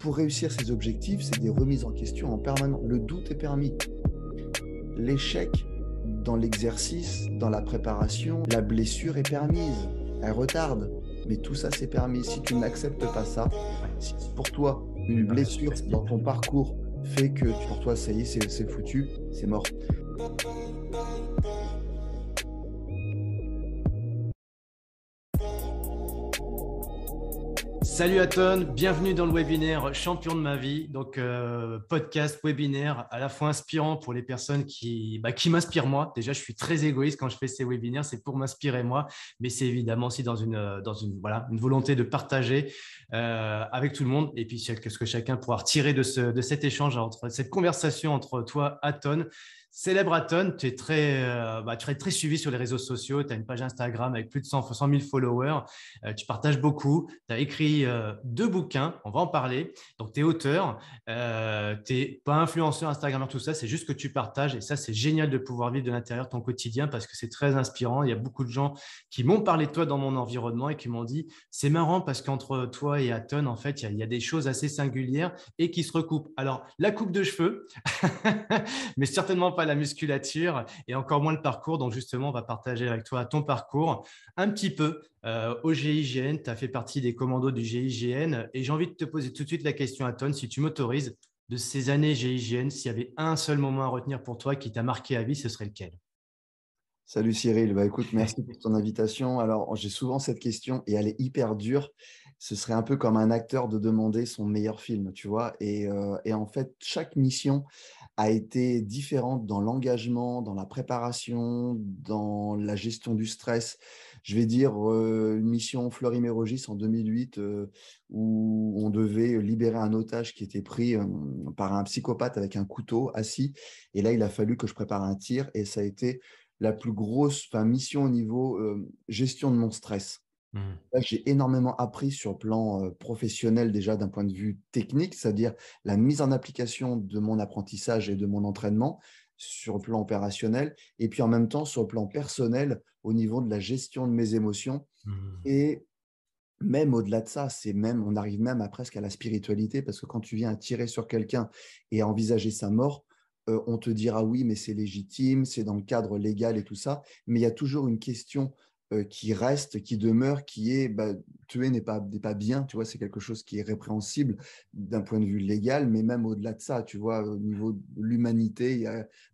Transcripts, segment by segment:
pour réussir ses objectifs, c'est des remises en question en permanence. Le doute est permis. L'échec dans l'exercice, dans la préparation, la blessure est permise. Elle retarde. Mais tout ça, c'est permis. Si tu n'acceptes pas ça, si pour toi, une blessure dans ton parcours fait que pour toi, ça y est, c'est foutu, c'est mort. Salut Aton, bienvenue dans le webinaire Champion de ma vie, donc euh, podcast, webinaire à la fois inspirant pour les personnes qui, bah, qui m'inspirent moi. Déjà, je suis très égoïste quand je fais ces webinaires, c'est pour m'inspirer moi, mais c'est évidemment aussi dans une, euh, volonté de partager euh, avec tout le monde et puis ce que chacun pourra tirer de, de cet échange, entre cette conversation entre toi, Aton, Célèbre tu es très, euh, bah, tu es très suivi sur les réseaux sociaux, tu as une page Instagram avec plus de 100, 100 000 followers, euh, tu partages beaucoup, tu as écrit euh, deux bouquins, on va en parler. Donc, tu es auteur, tu n'es pas influenceur, et tout ça, c'est juste que tu partages et ça, c'est génial de pouvoir vivre de l'intérieur ton quotidien parce que c'est très inspirant. Il y a beaucoup de gens qui m'ont parlé de toi dans mon environnement et qui m'ont dit c'est marrant parce qu'entre toi et Aton, en fait, il il y a des choses assez singulières et qui se recoupent. Alors, la coupe de cheveux, mais certainement pas à la musculature et encore moins le parcours. Donc justement, on va partager avec toi ton parcours un petit peu euh, au GIGN. Tu as fait partie des commandos du GIGN et j'ai envie de te poser tout de suite la question à Ton, si tu m'autorises, de ces années GIGN, s'il y avait un seul moment à retenir pour toi qui t'a marqué à vie, ce serait lequel Salut Cyril, bah, écoute, merci pour ton invitation. Alors j'ai souvent cette question et elle est hyper dure ce serait un peu comme un acteur de demander son meilleur film, tu vois. Et, euh, et en fait, chaque mission a été différente dans l'engagement, dans la préparation, dans la gestion du stress. Je vais dire euh, une mission fleury en 2008 euh, où on devait libérer un otage qui était pris euh, par un psychopathe avec un couteau assis. Et là, il a fallu que je prépare un tir et ça a été la plus grosse mission au niveau gestion de mon stress. Mmh. J'ai énormément appris sur le plan professionnel déjà d'un point de vue technique, c'est-à-dire la mise en application de mon apprentissage et de mon entraînement sur le plan opérationnel, et puis en même temps sur le plan personnel au niveau de la gestion de mes émotions. Mmh. Et même au-delà de ça, c'est même, on arrive même à presque à la spiritualité, parce que quand tu viens à tirer sur quelqu'un et à envisager sa mort, on te dira oui, mais c'est légitime, c'est dans le cadre légal et tout ça, mais il y a toujours une question euh, qui reste, qui demeure, qui est bah, tué n'est pas, pas bien, tu vois, c'est quelque chose qui est répréhensible d'un point de vue légal, mais même au-delà de ça, tu vois, au niveau de l'humanité,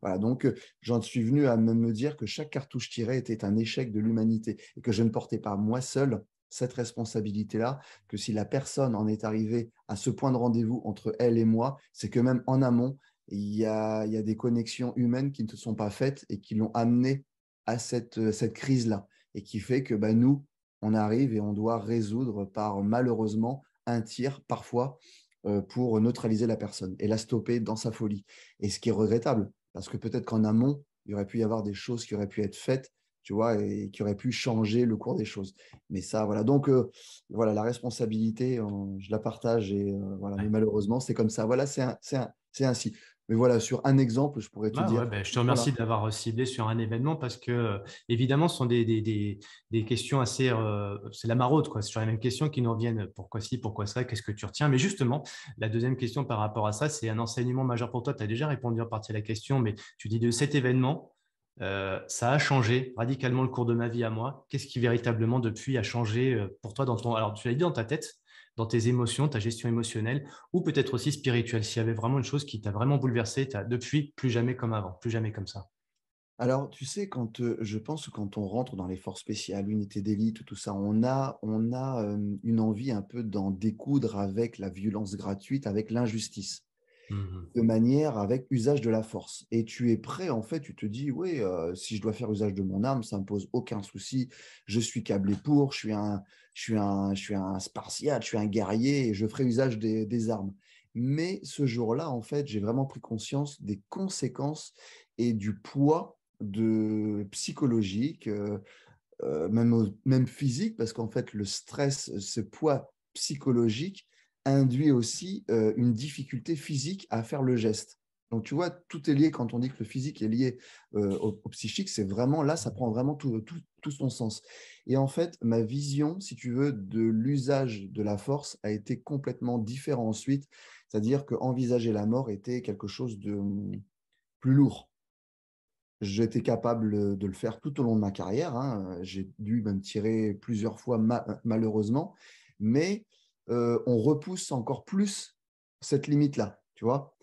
voilà. Donc, euh, j'en suis venu à me dire que chaque cartouche tirée était un échec de l'humanité et que je ne portais pas moi seul cette responsabilité-là, que si la personne en est arrivée à ce point de rendez-vous entre elle et moi, c'est que même en amont, il y a, il y a des connexions humaines qui ne se sont pas faites et qui l'ont amenée à cette, cette crise-là et qui fait que bah, nous, on arrive et on doit résoudre par malheureusement un tir parfois euh, pour neutraliser la personne et la stopper dans sa folie. Et ce qui est regrettable, parce que peut-être qu'en amont, il y aurait pu y avoir des choses qui auraient pu être faites, tu vois, et qui auraient pu changer le cours des choses. Mais ça, voilà. Donc, euh, voilà, la responsabilité, je la partage et euh, voilà. Mais malheureusement, c'est comme ça. Voilà, c'est ainsi. Mais voilà, sur un exemple, je pourrais te bah dire. Bah, je te remercie d'avoir euh, ciblé sur un événement parce que, euh, évidemment, ce sont des, des, questions assez. Euh, c'est la maraude, quoi. Sur les mêmes questions qui nous reviennent. Pourquoi si, pourquoi ça, qu'est-ce que tu retiens Mais justement, la deuxième question par rapport à ça, c'est un enseignement majeur pour toi. Tu as déjà répondu en partie à la question, mais tu dis de cet événement, ça a changé radicalement le cours de ma vie à moi. Qu'est-ce qui véritablement depuis a changé pour toi dans ton. Alors, tu l'as dit dans ta tête, dans tes émotions, ta gestion émotionnelle, ou peut-être aussi spirituelle, s'il y avait vraiment une chose qui t'a vraiment bouleversé, depuis plus jamais comme avant, plus jamais comme ça. Alors, tu sais, quand euh, je pense quand on rentre dans les forces spéciales, l'unité d'élite, tout ça, on a, on a euh, une envie un peu d'en découdre avec la violence gratuite, avec l'injustice, mmh de manière avec usage de la force. Et tu es prêt, en fait, tu te dis, oui, euh, si je dois faire usage de mon âme, ça ne me pose aucun souci, je suis câblé pour, je suis un, je suis un, je suis un spartiate, je suis un guerrier, et je ferai usage des, armes. Mais ce jour-là, en fait, j'ai vraiment pris conscience des conséquences et du poids de psychologique, euh, euh, même, même physique, parce qu'en fait, le stress, ce poids psychologique induit aussi euh, une difficulté physique à faire le geste. Donc, tu vois, tout est lié quand on dit que le physique est lié euh, au, psychique. C'est vraiment là, ça prend vraiment tout, tout, son sens. Et en fait, ma vision, si tu veux, de l'usage de la force a été complètement différente ensuite. C'est-à-dire qu'envisager la mort était quelque chose de hum, plus lourd. J'étais capable de le faire tout au long de ma carrière. Hein. J'ai dû me tirer plusieurs fois, euh, malheureusement. Mais euh, on repousse encore plus cette limite-là, tu vois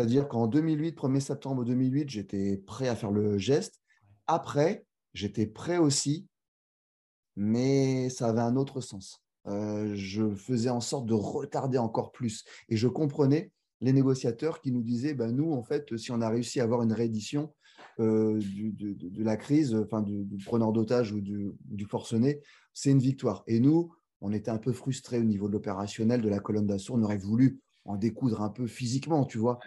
c'est-à-dire qu'en 2008, 1er septembre 2008, j'étais prêt à faire le geste. Après, j'étais prêt aussi, mais ça avait un autre sens. Euh, je faisais en sorte de retarder encore plus. Et je comprenais les négociateurs qui nous disaient, ben nous, en fait, si on a réussi à avoir une réédition euh, de, la crise, enfin, du, preneur d'otage ou du, du forcené, c'est une victoire. Et nous, on était un peu frustrés au niveau de l'opérationnel, de la colonne d'assaut. On aurait voulu en découdre un peu physiquement, tu vois.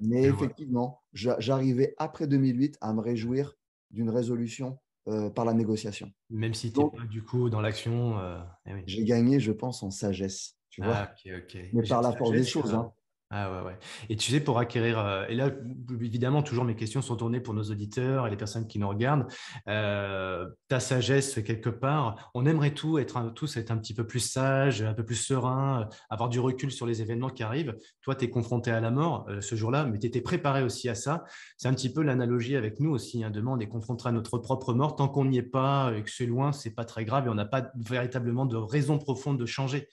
Mais effectivement, j'arrivais après 2008 à me réjouir d'une résolution euh, par la négociation. Même si tu pas du coup dans l'action. Euh, eh j'ai gagné, je pense, en sagesse. Tu ah, vois. Mais par la force des choses. Euh, hein. Ah ouais, Et tu sais, pour acquérir, euh, et là, évidemment, toujours mes questions sont tournées pour nos auditeurs et les personnes qui nous regardent. Euh, ta sagesse, quelque part, on aimerait tout être un, tous être un petit peu plus sage, un peu plus serein, avoir du recul sur les événements qui arrivent. Toi, tu es confronté à la mort euh, ce jour-là, mais tu étais préparé aussi à ça. C'est un petit peu l'analogie avec nous aussi. Hein. Demain, on est confronté à notre propre mort. Tant qu'on n'y est pas et que c'est loin, c'est pas très grave et on n'a pas véritablement de raison profonde de changer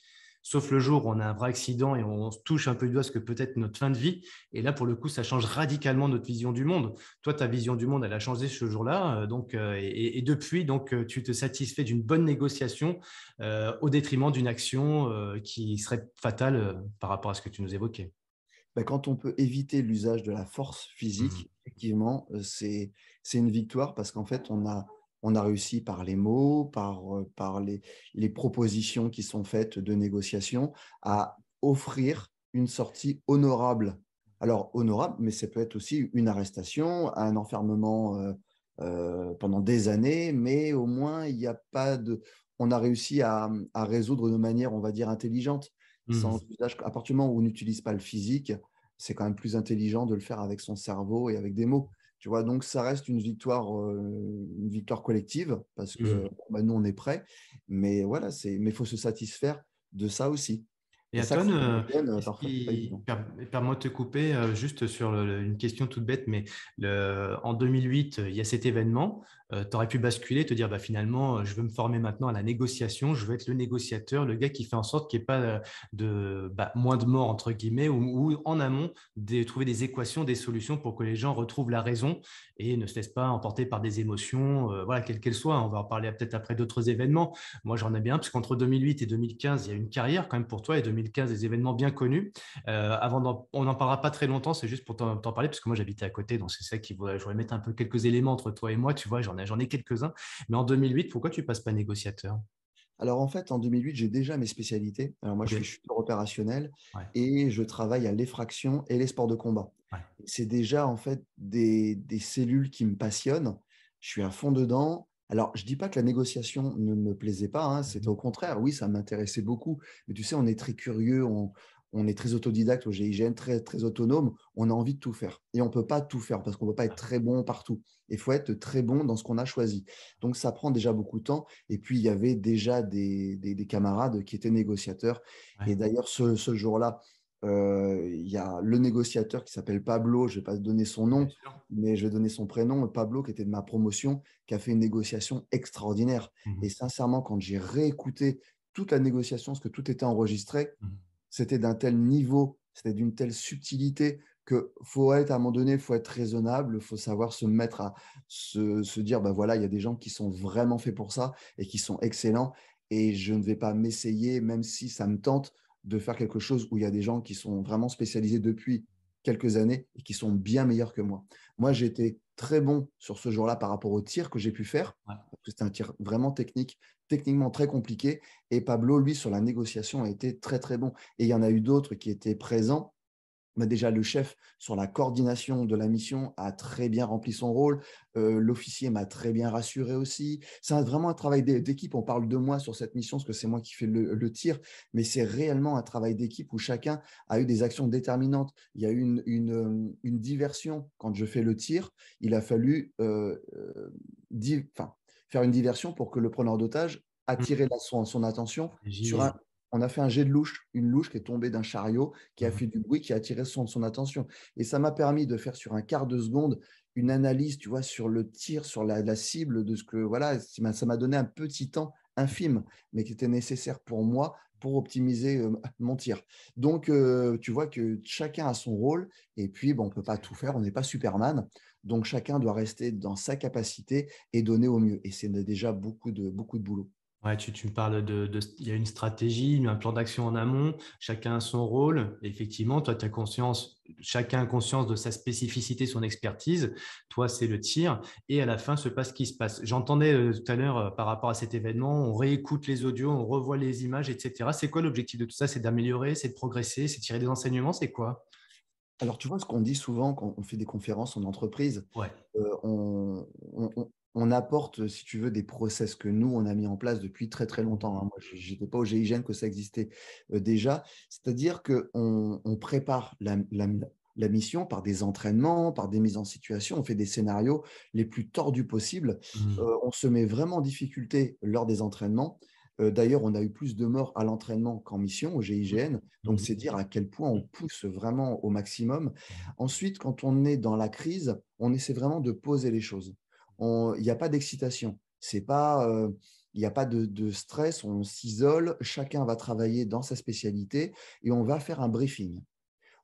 sauf le jour où on a un vrai accident et on se touche un peu du doigt ce que peut être notre fin de vie. Et là, pour le coup, ça change radicalement notre vision du monde. Toi, ta vision du monde, elle a changé ce jour-là. Euh, donc, euh, et, depuis, donc, euh, tu te satisfais d'une bonne négociation au détriment d'une action qui serait fatale par rapport à ce que tu nous évoquais. Ben, quand on peut éviter l'usage de la force physique, mmh. effectivement, c'est une victoire parce qu'en fait, on a on a réussi par les mots, par, euh, les, propositions qui sont faites de négociation, à offrir une sortie honorable. Alors, honorable, mais ça peut être aussi une arrestation, un enfermement euh, euh, pendant des années, mais au moins, il n'y a pas de. On a réussi à, résoudre de manière, on va dire, intelligente. Mmh. à partir du moment où on n'utilise pas le physique, c'est quand même plus intelligent de le faire avec son cerveau et avec des mots. Tu vois, donc ça reste une victoire, une victoire collective parce que mmh. bah, nous on est prêts. Mais voilà, c'est, mais faut se satisfaire de ça aussi. Et, à permets-moi de te couper euh, juste sur une question toute bête, mais en 2008, il y a cet événement. Euh, tu aurais pu basculer, te dire bah, finalement, euh, je veux me former maintenant à la négociation, je veux être le négociateur, le gars qui fait en sorte qu'il n'y ait pas euh, de bah, moins de morts, entre guillemets, ou, en amont, de trouver des équations, des solutions pour que les gens retrouvent la raison et ne se laissent pas emporter par des émotions, voilà, quelles qu'elles soient. On va en parler peut-être après d'autres événements. Moi, j'en ai bien, puisqu'entre 2008 et 2015, il y a une carrière quand même pour toi, et 2015, des événements bien connus. avant, on n'en parlera pas très longtemps, c'est juste pour t'en parler, parce que moi, j'habitais à côté, donc c'est ça qui, voulait je mettre un peu quelques éléments entre toi et moi, tu vois, J'en ai, quelques-uns. Mais en 2008, pourquoi tu passes pas négociateur alors en fait, en 2008, j'ai déjà mes spécialités. Alors moi, je suis opérationnel et je travaille à l'effraction et les sports de combat. C'est déjà en fait des, cellules qui me passionnent. Je suis à fond dedans. Alors, je ne dis pas que la négociation ne me plaisait pas, hein, c'est c'était mhm. au contraire, oui, ça m'intéressait beaucoup, mais tu sais, on est très curieux, on, on est très autodidacte au GIGN, très, très autonome, on a envie de tout faire. Et on ne peut pas tout faire parce qu'on ne peut pas être très bon partout. Il faut être très bon dans ce qu'on a choisi. Donc ça prend déjà beaucoup de temps. Et puis il y avait déjà des, camarades qui étaient négociateurs. Et d'ailleurs, ce, jour-là, euh, il y a le négociateur qui s'appelle Pablo, je ne vais pas donner son nom, mais je vais donner son prénom, Pablo qui était de ma promotion, qui a fait une négociation extraordinaire. Mmh Et sincèrement, quand j'ai réécouté toute la négociation, parce que tout était enregistré, mmh c'était d'un tel niveau, c'était d'une telle subtilité que faut être à un moment donné, faut être raisonnable, faut savoir se mettre à se, dire, ben voilà, il y a des gens qui sont vraiment faits pour ça et qui sont excellents et je ne vais pas m'essayer, même si ça me tente, de faire quelque chose où il y a des gens qui sont vraiment spécialisés depuis quelques années et qui sont bien meilleurs que moi. Moi, j'ai été très bon sur ce jour-là par rapport au tir que j'ai pu faire c'était un tir vraiment technique, techniquement très compliqué. Et Pablo, lui, sur la négociation, a été très, très bon. Et il y en a eu d'autres qui étaient présents. Mais bah, déjà, le chef sur la coordination de la mission a très bien rempli son rôle. Euh, l'officier m'a très bien rassuré aussi. C'est vraiment un travail d'équipe. On parle de moi sur cette mission parce que c'est moi qui fais le, tir, mais c'est réellement un travail d'équipe où chacun a eu des actions déterminantes. Il y a eu une, diversion quand je fais le tir. Il a fallu euh, euh, faire une diversion pour que le preneur d'otage attire mm. son, attention on a fait un jet de louche, une louche qui est tombée d'un chariot, qui a mm. fait du bruit, qui a attiré son, attention. Et ça m'a permis de faire sur un quart de seconde une analyse, tu vois, sur le tir, sur la, cible de ce que, voilà, ça m'a donné un petit temps infime, mais qui était nécessaire pour moi pour optimiser euh, mon tir. Donc, euh, tu vois que chacun a son rôle, et puis, on ne peut pas tout faire, on n'est pas Superman. Donc chacun doit rester dans sa capacité et donner au mieux. Et c'est déjà beaucoup de, beaucoup de boulot. Ouais, tu, me parles de, Il y a une stratégie, un plan d'action en amont, chacun a son rôle. effectivement, toi, tu as conscience, chacun a conscience de sa spécificité, son expertise. Toi, c'est le tir. Et à la fin, se passe ce qui se passe. J'entendais euh, tout à l'heure euh, par rapport à cet événement, on réécoute les audios, on revoit les images, etc. C'est quoi l'objectif de tout ça C'est d'améliorer, c'est de progresser, c'est de tirer des enseignements, c'est quoi alors, tu vois, ce qu'on dit souvent quand on fait des conférences en entreprise, euh, on, apporte, si tu veux, des process que nous, on a mis en place depuis très, très longtemps. Hein. Mmh. Moi, je n'étais pas au GIGN que ça existait euh, déjà. C'est-à-dire qu'on on prépare la, mission par des entraînements, par des mises en situation. On fait des scénarios les plus tordus possibles. Mmh. Euh, on se met vraiment en difficulté lors des entraînements. Euh, d'ailleurs, on a eu plus de morts à l'entraînement qu'en mission, au mmh. GIGN. Donc, mmh. c'est dire à quel point on mmh. pousse vraiment au maximum. Ensuite, quand on est dans la crise, on essaie vraiment de poser les choses. Il n'y a pas d'excitation. C'est pas. Euh, il n'y a pas de, stress, on s'isole, chacun va travailler dans sa spécialité et on va faire un briefing.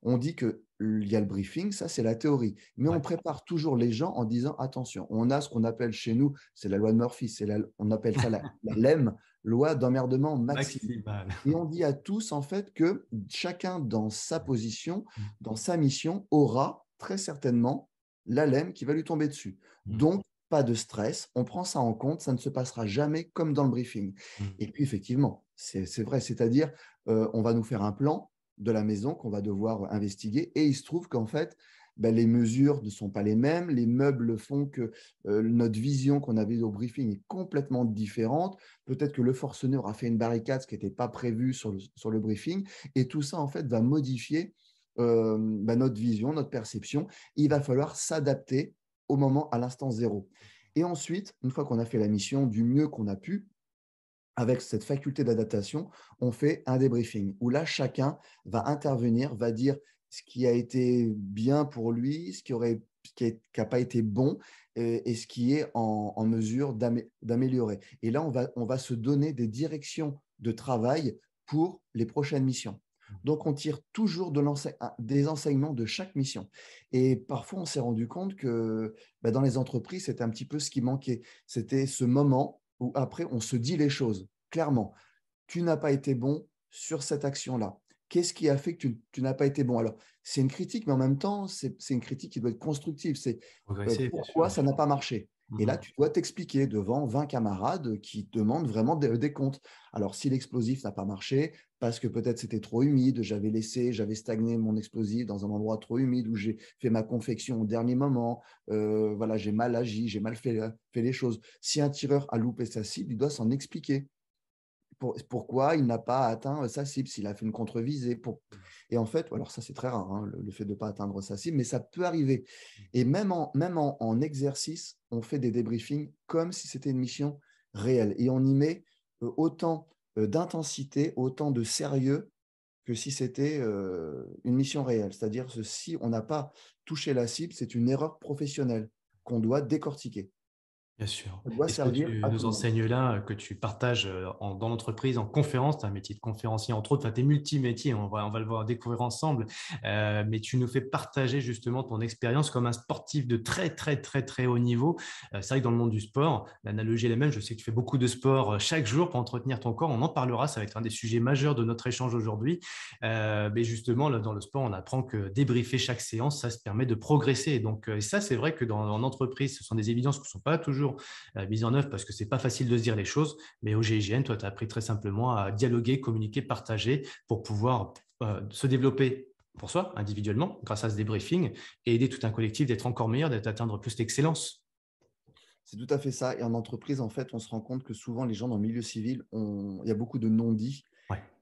On dit qu'il y a le briefing, ça c'est la théorie. Mais on prépare toujours les gens en disant attention, on a ce qu'on appelle chez nous, c'est la loi de Murphy, on appelle ça la, la LEM, loi d'emmerdement maximale. Et on dit à tous, en fait, que chacun dans sa position, mm. dans sa mission, aura très certainement l'alème qui va lui tomber dessus. Mm. Donc, pas de stress, on prend ça en compte, ça ne se passera jamais comme dans le briefing. Mm. Et puis, effectivement, c'est vrai, c'est-à-dire, euh, on va nous faire un plan de la maison qu'on va devoir investiguer, et il se trouve qu'en fait, ben, les mesures ne sont pas les mêmes, les meubles font que euh, notre vision qu'on avait au briefing est complètement différente, peut-être que le forcené aura fait une barricade, ce qui n'était pas prévu sur le, briefing, et tout ça en fait va modifier euh, ben, notre vision, notre perception, il va falloir s'adapter au moment, à l'instant zéro. Et ensuite, une fois qu'on a fait la mission du mieux qu'on a pu, avec cette faculté d'adaptation, on fait un débriefing où là, chacun va intervenir, va dire ce qui a été bien pour lui, ce qui aurait n'a pas été bon et, ce qui est en, mesure d'améliorer. Et là, on va, se donner des directions de travail pour les prochaines missions. Donc, on tire toujours des enseignements de chaque mission. Et parfois, on s'est rendu compte que bah, dans les entreprises, c'était un petit peu ce qui manquait. C'était ce moment où après, on se dit les choses clairement. Tu n'as pas été bon sur cette action-là. Qu'est-ce qui a fait que tu, n'as pas été bon Alors, c'est une critique, mais en même temps, c'est une critique qui doit être constructive. C'est euh, pourquoi ça n'a pas marché. Et là, mhm. tu dois t'expliquer devant 20 camarades qui demandent vraiment des, comptes. Alors, si l'explosif n'a pas marché, parce que peut-être c'était trop humide, j'avais laissé, j'avais stagné mon explosif dans un endroit trop humide où j'ai fait ma confection au dernier moment, euh, voilà, j'ai mal agi, j'ai mal fait, euh, fait, les choses. Si un tireur a loupé sa cible, il doit s'en expliquer pourquoi il n'a pas atteint euh, sa cible, s'il a fait une contre-visée. Mm. Et en fait, alors ça c'est très rare, hein, le, fait de ne pas atteindre sa cible, mais ça peut arriver. Mm. Et même en, même en, exercice, on fait des débriefings comme si c'était une mission réelle. Et on y met euh, autant euh, d'intensité, autant de sérieux que si c'était une mission réelle. C'est-à-dire que si on n'a pas touché la cible, c'est une erreur professionnelle qu'on doit décortiquer. Bien sûr. Ça que tu nous enseignes là euh, que tu partages euh, dans l'entreprise en conférence, tu as un métier de conférencier entre autres, enfin tu es multimétier, on va, on va le voir découvrir ensemble, euh, mais tu nous fais partager justement ton expérience comme un sportif de très très très très haut niveau. c'est vrai que dans le monde du sport, l'analogie est la même, je sais que tu fais beaucoup de sport chaque jour pour entretenir ton corps, on en parlera, ça va être un des sujets majeurs de notre échange aujourd'hui, mais justement là, dans le sport on apprend que débriefer chaque séance, ça se permet de progresser, donc et ça c'est vrai que dans l'entreprise ce sont des évidences qui ne sont pas toujours euh, mise en œuvre, parce que ce n'est pas facile de se dire les choses. Mais au GIGN, toi, tu as appris très simplement à dialoguer, communiquer, partager pour pouvoir euh, se développer pour soi, individuellement, grâce à ce débriefing, et aider tout un collectif d'être encore meilleur, d'atteindre plus d'excellence. C'est tout à fait ça. Et en entreprise, en fait, on se rend compte que souvent, les gens dans le milieu civil, il y a beaucoup de non-dits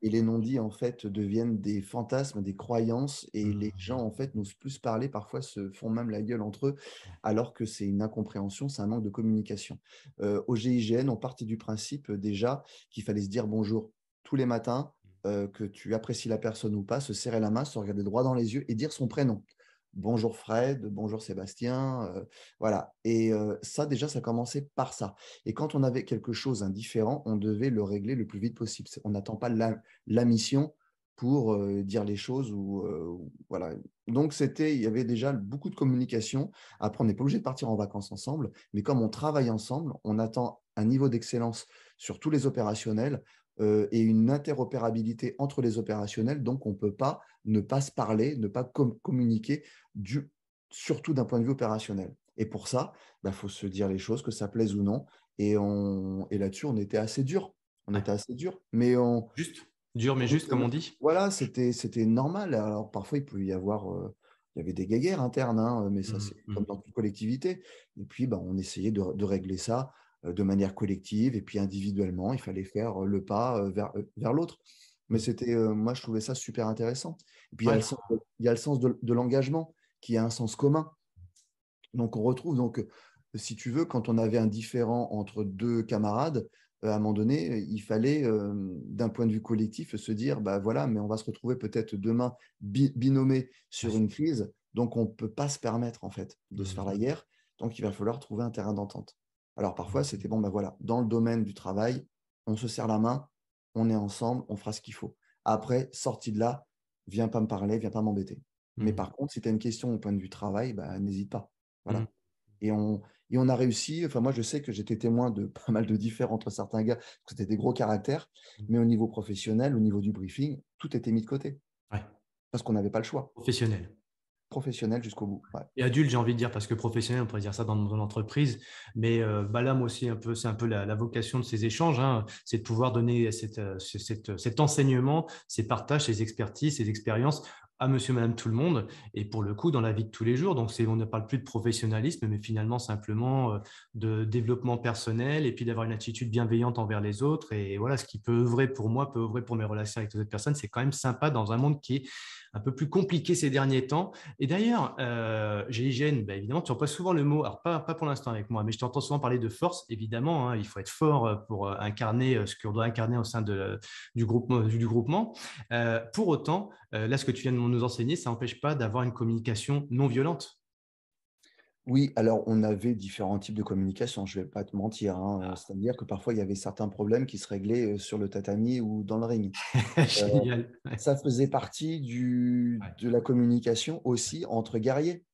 et les non-dits, en fait, deviennent des fantasmes, des croyances, et mmh. les gens, en fait, n'osent plus parler, parfois se font même la gueule entre eux, alors que c'est une incompréhension, c'est un manque de communication. Euh, au GIGN, on partait du principe euh, déjà qu'il fallait se dire bonjour tous les matins, mmh. euh, que tu apprécies la personne ou pas, se serrer la main, se regarder droit dans les yeux et dire son prénom. Bonjour Fred, bonjour Sébastien, euh, voilà. Et euh, ça, déjà, ça commençait par ça. Et quand on avait quelque chose indifférent, on devait le régler le plus vite possible. On n'attend pas la, mission pour euh, dire les choses ou voilà. Donc c'était, il y avait déjà beaucoup de communication. Après, on n'est pas obligé de partir en vacances ensemble, mais comme on travaille ensemble, on attend un niveau d'excellence sur tous les opérationnels euh, et une interopérabilité entre les opérationnels. Donc, on ne peut pas ne pas se parler, ne pas communiquer, surtout d'un point de vue opérationnel. Et pour ça, il bah, faut se dire les choses, que ça plaise ou non. Et, là-dessus, on était assez dur. On était assez dur. Mais juste, dur mais juste, comme on dit. Voilà, c'était normal. Alors, parfois, il peut y avoir. Euh, il y avait des guéguerres internes, hein, mais ça, mmh, c'est mmh. comme dans toute collectivité. Et puis, bah, on essayait de régler ça euh, de manière collective et puis individuellement, il fallait faire euh, le pas euh, vers, vers l'autre. Mais mmh. c'était, moi, je trouvais ça super intéressant. Et puis, il, y a le sens, de, l'engagement qui a un sens commun. Donc, on retrouve, donc, si tu veux, quand on avait un différent entre deux camarades, à un moment donné, il fallait, d'un point de vue collectif, se dire, bah voilà, mais on va se retrouver peut-être demain sur une crise. Donc, on ne peut pas se permettre, en fait, de se faire mmh. la guerre. Donc, il va falloir trouver un terrain d'entente. Alors parfois, c'était bon, ben voilà, dans le domaine du travail, on se serre la main, on est ensemble, on fera ce qu'il faut. Après, sorti de là, viens pas me parler, viens pas m'embêter. Mmh. Mais par contre, si tu as une question au point de vue travail, bah, n'hésite pas. Voilà. Mmh. Et, on, on a réussi. Enfin, moi, je sais que j'étais témoin de pas mal de différends entre certains gars, parce que c'était des gros caractères. Mmh. Mais au niveau professionnel, au niveau du briefing, tout était mis de côté. Parce qu'on n'avait pas le choix. Professionnel professionnel jusqu'au bout. Et adulte, j'ai envie de dire, parce que professionnel, on pourrait dire ça dans mon entreprise, mais euh, bah là, moi aussi, un peu, c'est un peu la, vocation de ces échanges, hein, c'est de pouvoir donner euh, cet enseignement, ces partages, ces expertises, ces expériences à monsieur, madame, tout le monde, et pour le coup, dans la vie de tous les jours. Donc, on ne parle plus de professionnalisme, mais finalement simplement euh, de développement personnel, et puis d'avoir une attitude bienveillante envers les autres. Et voilà, ce qui peut œuvrer pour moi, peut œuvrer pour mes relations avec les autres personnes. C'est quand même sympa dans un monde qui est un peu plus compliqué ces derniers temps. Et d'ailleurs, euh, GIGN, bah, évidemment, tu pas souvent le mot, alors pas, pour l'instant avec moi, mais je t'entends souvent parler de force, évidemment, hein. il faut être fort euh, pour euh, incarner ce qu'on doit incarner au sein de, du, du, groupement. pour autant, là, ce que tu viens de nous enseigner, ça n'empêche pas d'avoir une communication non violente. Oui, alors on avait différents types de communication, je ne vais pas te mentir. Hein. Ah. C'est-à-dire que parfois il y avait certains problèmes qui se réglaient euh, sur le tatami ou dans le ring. Euh, ça faisait partie du, de la communication aussi entre guerriers.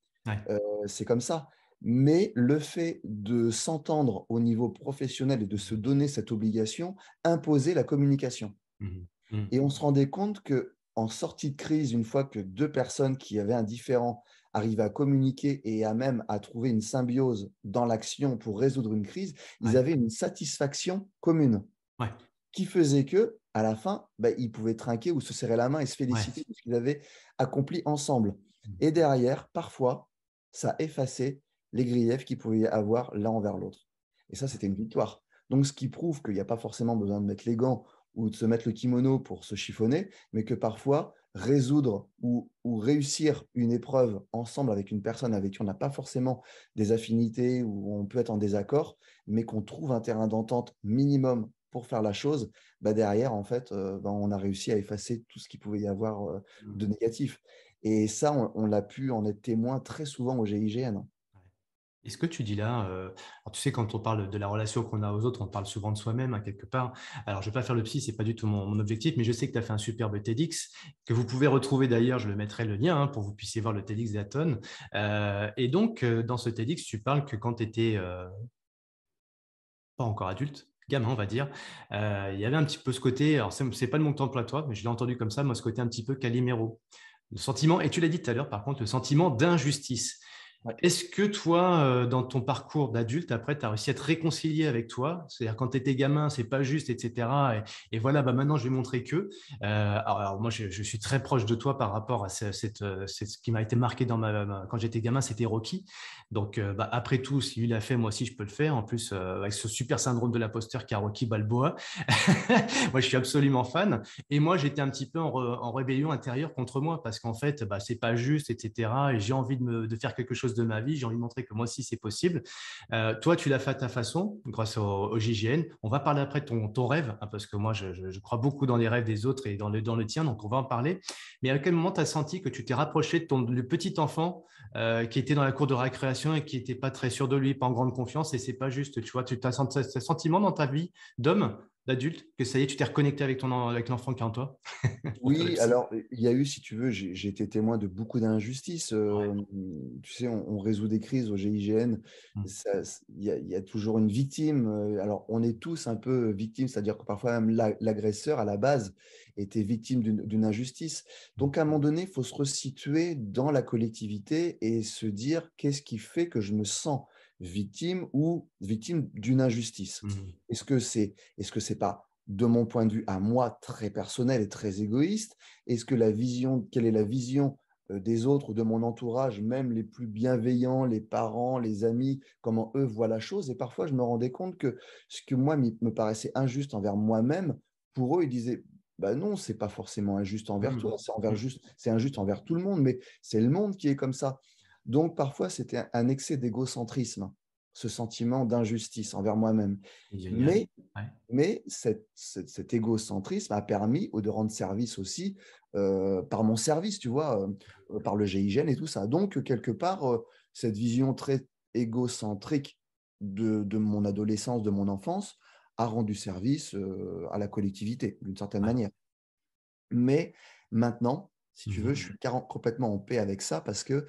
Euh, c'est comme ça. Mais le fait de s'entendre au niveau professionnel et de se donner cette obligation imposait la communication. Mmh. Mmh. Et on se rendait compte que en sortie de crise, une fois que deux personnes qui avaient un différent arrivaient à communiquer et à même à trouver une symbiose dans l'action pour résoudre une crise, ils avaient une satisfaction commune qui faisait que, à la fin, bah, ils pouvaient trinquer ou se serrer la main et se féliciter de ce qu'ils avaient accompli ensemble. Mmh. Et derrière, parfois, ça effaçait les griefs qu'ils pouvaient avoir l'un envers l'autre. Et ça, c'était une victoire. Donc, ce qui prouve qu'il n'y a pas forcément besoin de mettre les gants ou de se mettre le kimono pour se chiffonner, mais que parfois résoudre ou, réussir une épreuve ensemble avec une personne avec qui on n'a pas forcément des affinités ou on peut être en désaccord, mais qu'on trouve un terrain d'entente minimum pour faire la chose, bah derrière, en fait, euh, bah, on a réussi à effacer tout ce qui pouvait y avoir euh, mmh. de négatif. Et ça, on, on l'a pu en être témoin très souvent au GIGN. Hein. Et ce que tu dis là, euh, tu sais, quand on parle de la relation qu'on a aux autres, on parle souvent de soi-même, à hein, quelque part. Alors, je ne vais pas faire le psy, ce n'est pas du tout mon, objectif, mais je sais que tu as fait un superbe TEDx, que vous pouvez retrouver d'ailleurs, je le mettrai le lien hein, pour que vous puissiez voir le TEDx d'Aton. Euh, et donc, euh, dans ce TEDx, tu parles que quand tu étais pas encore adulte, gamin, on va dire, il y avait un petit peu ce côté, alors ce n'est pas de mon temple à toi, mais je l'ai entendu comme ça, moi, ce côté un petit peu caliméro. Le sentiment, et tu l'as dit tout à l'heure, par contre, le sentiment d'injustice. Est-ce que toi, euh, dans ton parcours d'adulte, après, tu as réussi à te réconcilier avec toi C'est-à-dire, quand tu étais gamin, c'est pas juste, etc. Et, voilà, bah maintenant, je vais montrer que. Euh, alors, moi, je, suis très proche de toi par rapport à ce, euh, qui m'a été marqué dans ma, quand j'étais gamin, c'était Rocky. Donc, bah, après tout, si lui l'a fait, moi aussi, je peux le faire. En plus, avec ce super syndrome de l'imposteur qu'a Rocky Balboa, moi, je suis absolument fan. Et moi, j'étais un petit peu en, rébellion intérieure contre moi parce qu'en fait, bah, c'est pas juste, etc. Et j'ai envie de faire quelque chose de ma vie, j'ai envie de montrer que moi aussi c'est possible. Euh, toi, tu l'as fait à ta façon, grâce au, JGN. On va parler après de ton, rêve, hein, parce que moi, je, crois beaucoup dans les rêves des autres et dans le, dans le tien, donc on va en parler. Mais à quel moment tu as senti que tu t'es rapproché de ton petit enfant euh, qui était dans la cour de récréation et qui n'était pas très sûr de lui, pas en grande confiance, et c'est pas juste, tu vois, tu as, senti ce sentiment dans ta vie d'homme d'adulte que ça y est, tu t'es reconnecté avec, ton, avec l'enfant qui est en toi Oui, alors il y a eu, si tu veux, j'ai été témoin de beaucoup d'injustices. Euh, tu sais, on, résout des crises au GIGN. Mmh. Il y, y, a toujours une victime. Euh, alors, on est tous un peu victimes, c'est-à-dire que parfois même l'agresseur, à la base, était victime d'une injustice. Donc, à un moment donné, il faut se resituer dans la collectivité et se dire qu'est-ce qui fait que je me sens victime ou victime d'une injustice. Mmh. Est-ce que c'est est-ce que c'est pas de mon point de vue à moi très personnel et très égoïste Est-ce que la vision quelle est la vision euh, des autres ou de mon entourage, même les plus bienveillants, les parents, les amis, comment eux voient la chose. Et parfois, je me rendais compte que ce que moi me paraissait injuste envers moi-même, pour eux, ils disaient bah non, c'est pas forcément injuste envers mmh. toi, mmh. juste, c'est injuste envers tout le monde, mais c'est le monde qui est comme ça. Donc parfois, c'était un excès d'égocentrisme, ce sentiment d'injustice envers moi-même. Mais, mais cet, égocentrisme a permis de rendre service aussi euh, par mon service, tu vois, euh, euh, par le GIGN et tout ça. Donc quelque part, cette vision très égocentrique de, mon adolescence, de mon enfance, a rendu service à la collectivité, d'une certaine manière. Mais maintenant, si tu veux, je mmh. suis complètement en paix avec ça parce que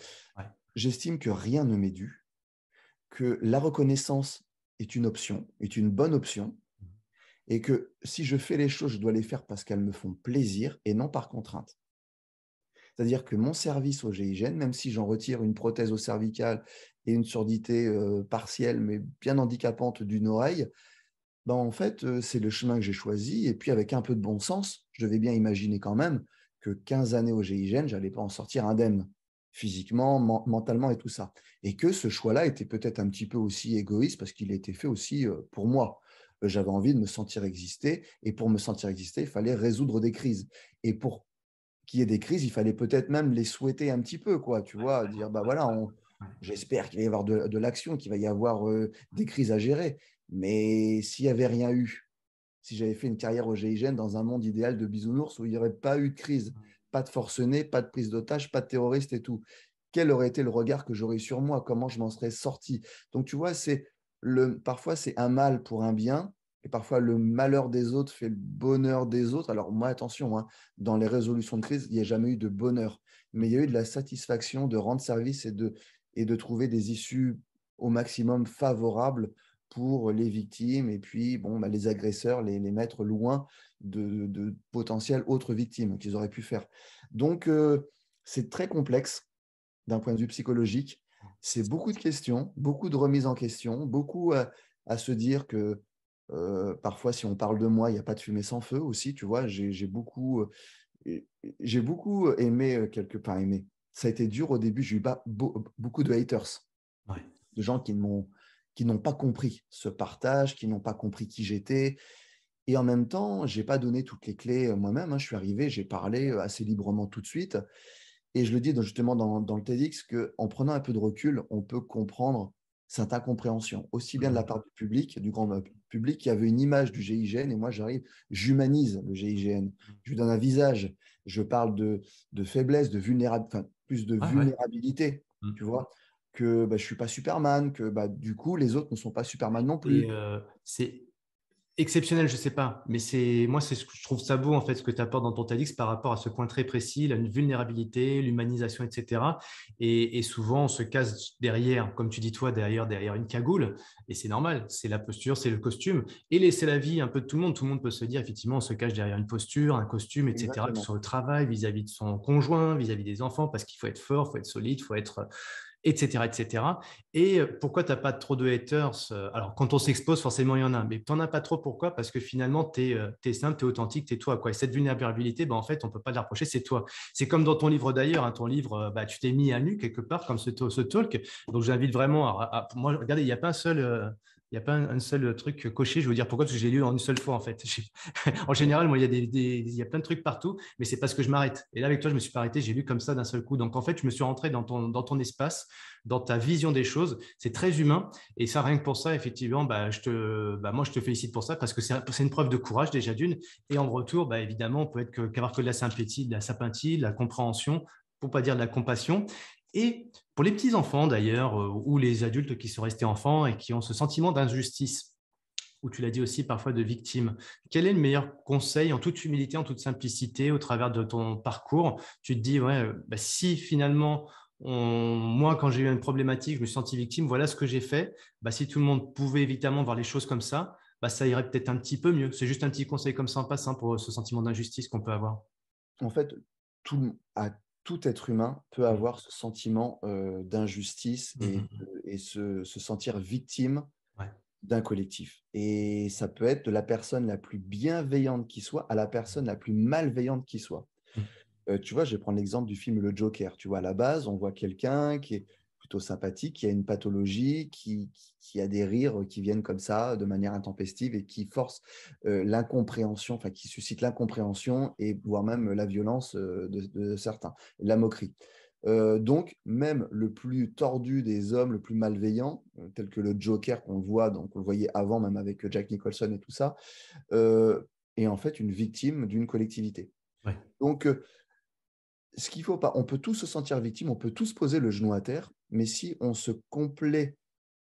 j'estime que rien ne m'est dû, que la reconnaissance est une option, est une bonne option, et que si je fais les choses, je dois les faire parce qu'elles me font plaisir et non par contrainte. C'est-à-dire que mon service au GIGN, même si j'en retire une prothèse au cervical et une surdité euh, partielle, mais bien handicapante d'une oreille, ben en fait, euh, c'est le chemin que j'ai choisi. Et puis, avec un peu de bon sens, je devais bien imaginer quand même que 15 années au je n'allais pas en sortir indemne physiquement, mentalement et tout ça. Et que ce choix-là était peut-être un petit peu aussi égoïste parce qu'il était fait aussi euh, pour moi. Euh, j'avais envie de me sentir exister et pour me sentir exister, il fallait résoudre des crises. Et pour qu'il y ait des crises, il fallait peut-être même les souhaiter un petit peu, quoi, tu vois, dire bah voilà, J'espère qu'il va y avoir de, l'action, qu'il va y avoir euh, des crises à gérer. Mais s'il n'y avait rien eu, si j'avais fait une carrière au GIGN dans un monde idéal de bisounours où il n'y aurait pas eu de crise, pas de forcené, pas de prise d'otage, pas de terroristes et tout. Quel aurait été le regard que j'aurais sur moi Comment je m'en serais sorti Donc tu vois, c'est le, parfois c'est un mal pour un bien, et parfois le malheur des autres fait le bonheur des autres. Alors moi, attention, hein, dans les résolutions de crise, il n'y a jamais eu de bonheur, mais il y a eu de la satisfaction de rendre service et de, et de trouver des issues au maximum favorables pour les victimes et puis bon, bah, les agresseurs, les, les mettre loin de, de, autres victimes qu'ils auraient pu faire. Donc, euh, c'est très complexe d'un point de vue psychologique. C'est beaucoup de questions, beaucoup de remises en question, beaucoup à, se dire que euh, parfois, si on parle de moi, il n'y a pas de fumée sans feu aussi. Tu vois, j'ai beaucoup, euh, j'ai beaucoup aimé quelque part aimé. Ça a été dur au début. J'ai eu beaucoup de haters, de gens qui ne m'ont qui n'ont pas compris ce partage, qui n'ont pas compris qui j'étais. Et en même temps, j'ai pas donné toutes les clés euh, moi-même. Hein. Je suis arrivé, j'ai parlé euh, assez librement tout de suite. Et je le dis justement dans, le TEDx qu'en prenant un peu de recul, on peut comprendre cette incompréhension, aussi bien de la part du public, du grand euh, public qui avait une image du GIGN, et moi j'arrive, j'humanise le GIGN, mm. je lui donne un visage, je parle de, faiblesse, de vulnérabilité, plus de ah vulnérabilité, mm. tu vois que bah, je suis pas Superman, que bah, du coup, les autres ne sont pas Superman non plus. Euh, c'est exceptionnel, je ne sais pas, mais c'est moi, c'est je trouve ça beau, en fait, ce que tu apportes dans ton TEDx par rapport à ce point très précis, la vulnérabilité, l'humanisation, etc. Et, souvent, on se casse derrière, comme tu dis toi, derrière, derrière une cagoule, et c'est normal, c'est la posture, c'est le costume, et laisser la vie un peu de tout le monde. Tout le monde peut se dire, effectivement, on se cache derrière une posture, un costume, etc., sur le travail, vis-à-vis de son conjoint, vis-à-vis -vis des enfants, parce qu'il faut être fort, il faut être solide, il faut être etc., etc. Et euh, pourquoi tu n'as pas trop de haters euh, Alors, quand on s'expose, forcément, il y en a, mais tu n'en as pas trop. Pourquoi Parce que finalement, tu es, euh, simple, tu es authentique, tu es toi. Quoi. Et cette vulnérabilité, bah, en fait, on ne peut pas la reprocher, c'est toi. C'est comme dans ton livre d'ailleurs, hein, ton livre, bah, tu t'es mis à nu quelque part, comme ce, talk. Donc, j'invite vraiment à, Moi, regardez, il n'y a pas un seul n'y a pas un, seul truc coché. Je veux dire pourquoi Parce que j'ai lu en une seule fois, en fait. en général, moi, il y, a des, y, a plein de trucs partout, mais c'est parce que je m'arrête. Et là, avec toi, je me suis pas arrêté, j'ai lu comme ça d'un seul coup. Donc, en fait, je me suis rentré dans ton, dans ton espace, dans ta vision des choses. C'est très humain. Et ça, rien que pour ça, effectivement, bah, je te, bah, moi, je te félicite pour ça parce que c'est une preuve de courage, déjà d'une. Et en retour, bah, évidemment, on peut être qu'avoir que, que de la sympathie, de la sympathie, de la compréhension, pour pas dire de la compassion. Et pour les petits-enfants d'ailleurs, euh, ou les adultes qui sont restés enfants et qui ont ce sentiment d'injustice, ou tu l'as dit aussi parfois de victime, quel est le meilleur conseil en toute humilité, en toute simplicité, au travers de ton parcours Tu te dis, ouais, euh, bah, si finalement on, moi, quand j'ai eu une problématique, je me suis senti victime, voilà ce que j'ai fait. Bah, si tout le monde pouvait évidemment voir les choses comme ça, bah, ça irait peut-être un petit peu mieux. C'est juste un petit conseil comme ça en passant pour ce sentiment d'injustice qu'on peut avoir. En fait, tout, à tout être humain peut mmh. avoir ce sentiment d'injustice mmh, et, mmh, se, sentir victime d'un collectif. Et ça peut être de la personne la plus bienveillante qui soit à la personne la plus malveillante qui soit. tu vois, je vais prendre l'exemple du film Le Joker. Tu vois, à la base, on voit quelqu'un qui est plutôt sympathique, qui a une pathologie, qui, a des rires qui viennent comme ça de manière intempestive et qui force euh, l'incompréhension, enfin qui suscite l'incompréhension et voire même la violence euh, de, certains, la moquerie. Euh, donc, même le plus tordu des hommes, le plus malveillant, tel que le Joker qu'on voit, donc on le voyait avant même avec Jack Nicholson et tout ça, est en fait une victime d'une collectivité. Donc, ce qu'il faut pas, on peut tous se sentir victime, on peut tous poser le genou à terre, mais si on se complaît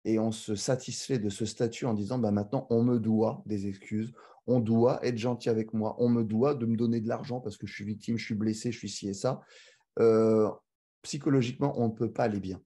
et on se satisfait de ce statut en disant bah, maintenant on me doit des excuses, on doit être gentil avec moi, on me doit de me donner de l'argent parce que je suis victime, je suis blessé, je suis ci et ça, euh, psychologiquement on ne peut pas aller bien.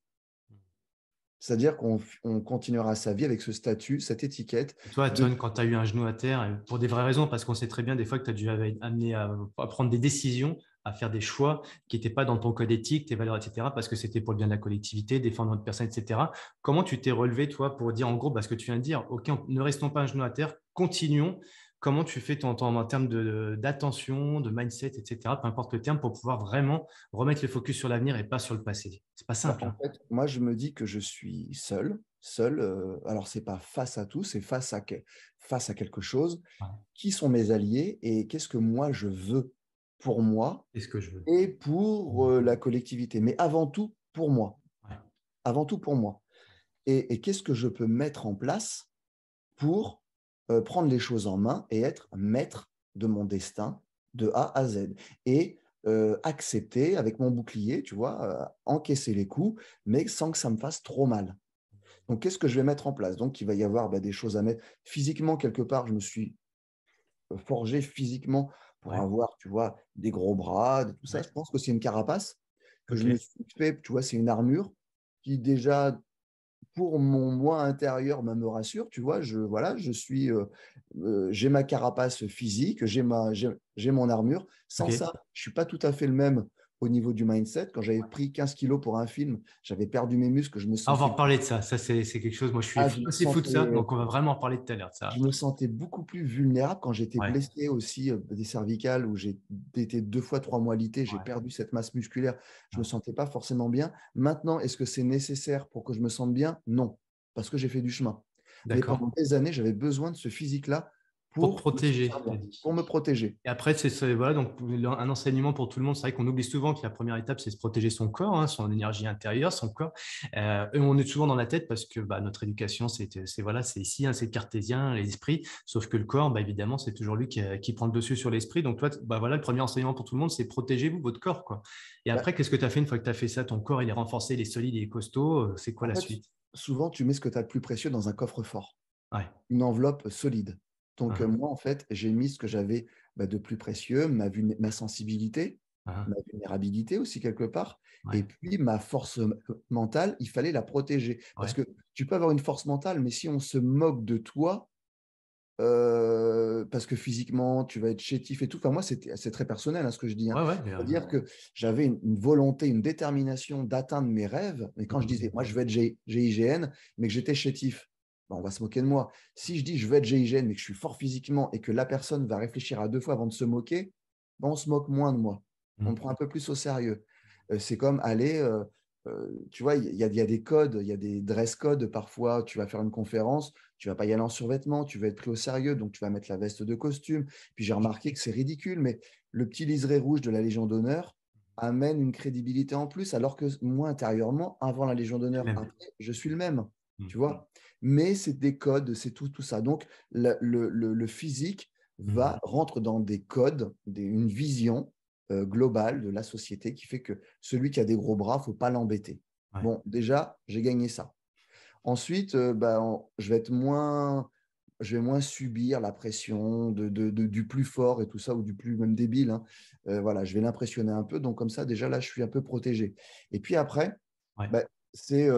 C'est-à-dire qu'on continuera sa vie avec ce statut, cette étiquette. toi, John, quand tu as eu un genou à terre, pour des vraies raisons, parce qu'on sait très bien des fois que tu as dû être amené à prendre des décisions à faire des choix qui n'étaient pas dans ton code éthique, tes valeurs, etc., parce que c'était pour le bien de la collectivité, défendre notre personne, etc. Comment tu t'es relevé, toi, pour dire en gros, parce bah, que tu viens de dire, OK, ne restons pas un genou à terre, continuons. Comment tu fais ton temps en termes d'attention, de, mindset, etc., peu importe le terme, pour pouvoir vraiment remettre le focus sur l'avenir et pas sur le passé C'est pas simple. Bah, en hein. fait, moi, je me dis que je suis seul, seul. Euh, alors alors, n'est pas face à tout, c'est face à, face à quelque chose. Qui sont mes alliés et qu'est-ce que moi je veux pour moi et, ce que je veux. et pour euh, la collectivité, mais avant tout pour moi. Avant tout pour moi. Et, qu'est-ce que je peux mettre en place pour euh, prendre les choses en main et être maître de mon destin de A à Z et euh, accepter avec mon bouclier, tu vois, encaisser les coups, mais sans que ça me fasse trop mal. Donc, qu'est-ce que je vais mettre en place Donc, il va y avoir bah, des choses à mettre physiquement quelque part. Je me suis forgé physiquement avoir, tu vois, des gros bras, tout ça. Je pense que c'est une carapace que je me suis fait, tu vois, c'est une armure qui déjà pour mon moi intérieur bah, me rassure, tu vois, je voilà, je suis euh, euh, j'ai ma carapace physique, j'ai ma j'ai mon armure. Sans ça, je suis pas tout à fait le même au niveau du mindset. Quand j'avais pris 15 kilos pour un film, j'avais perdu mes muscles. Je me sentais... Ah, on va parler de ça. Ça, c'est quelque chose. Moi, je suis ah, assez de ça. Donc, on va vraiment en parler tout à l'heure. Je me sentais beaucoup plus vulnérable quand j'étais blessé aussi euh, des cervicales où j'ai été deux fois trois mois lité. J'ai perdu cette masse musculaire. Je ne me sentais pas forcément bien. Maintenant, est-ce que c'est nécessaire pour que je me sente bien Non, parce que j'ai fait du chemin. Mais pendant des années, j'avais besoin de ce physique-là pour, protéger. Pour me protéger. Et après, c'est voilà, donc un enseignement pour tout le monde. C'est vrai qu'on oublie souvent que la première étape, c'est se protéger son corps, hein, son énergie intérieure, son corps. Euh, on est souvent dans la tête parce que bah, notre éducation, c'est voilà, c'est ici, hein, c'est cartésien, l'esprit. Sauf que le corps, bah, évidemment, c'est toujours lui euh, qui, prend le dessus sur l'esprit. Donc toi, bah, voilà, le premier enseignement pour tout le monde, c'est protégez-vous votre corps, quoi. Et bah après, qu'est-ce que tu as fait une fois que tu as fait ça Ton corps, il est renforcé, il est solide, il est costaud. Euh, c'est quoi la suite Souvent, tu mets ce que tu as de plus précieux dans un coffre-fort. Une enveloppe solide. Donc, ah. euh, moi, en fait, j'ai mis ce que j'avais bah, de plus précieux, ma, sensibilité, ah. ma vulnérabilité aussi quelque part, et puis ma force euh, mentale, il fallait la protéger. Parce que tu peux avoir une force mentale, mais si on se moque de toi, euh, parce que physiquement, tu vas être chétif et tout. moi, c'est très personnel hein, ce que je dis. Hein. C'est-à-dire que j'avais une, volonté, une détermination d'atteindre mes rêves. Mais quand je mmh. disais, moi, je vais être GIGN, mais que j'étais chétif, bah, on va se moquer de moi. Si je dis je veux être GIGN, mais que je suis fort physiquement et que la personne va réfléchir à deux fois avant de se moquer, bah, on se moque moins de moi. On On mm. prend un peu plus au sérieux. Euh, c'est comme aller, euh, euh, tu vois, il y, a des codes, il y a des dress codes parfois. Tu vas faire une conférence, tu ne vas pas y aller en survêtement, tu vas être pris au sérieux, donc tu vas mettre la veste de costume. Puis j'ai remarqué que c'est ridicule, mais le petit liseré rouge de la Légion d'honneur amène une crédibilité en plus, alors que moi, intérieurement, avant la Légion d'honneur, je suis le même. Mm. Tu vois mais c'est des codes, c'est tout, ça. Donc, le, physique va mmh. rentrer dans des codes, une vision euh, globale de la société qui fait que celui qui a des gros bras, faut pas l'embêter. Bon, déjà, j'ai gagné ça. Ensuite, euh, bah, je vais être moins, je vais moins subir la pression de, du plus fort et tout ça, ou du plus même débile. Hein. Euh, voilà, je vais l'impressionner un peu. Donc, comme ça, déjà, là, je suis un peu protégé. Et puis après, bah, c'est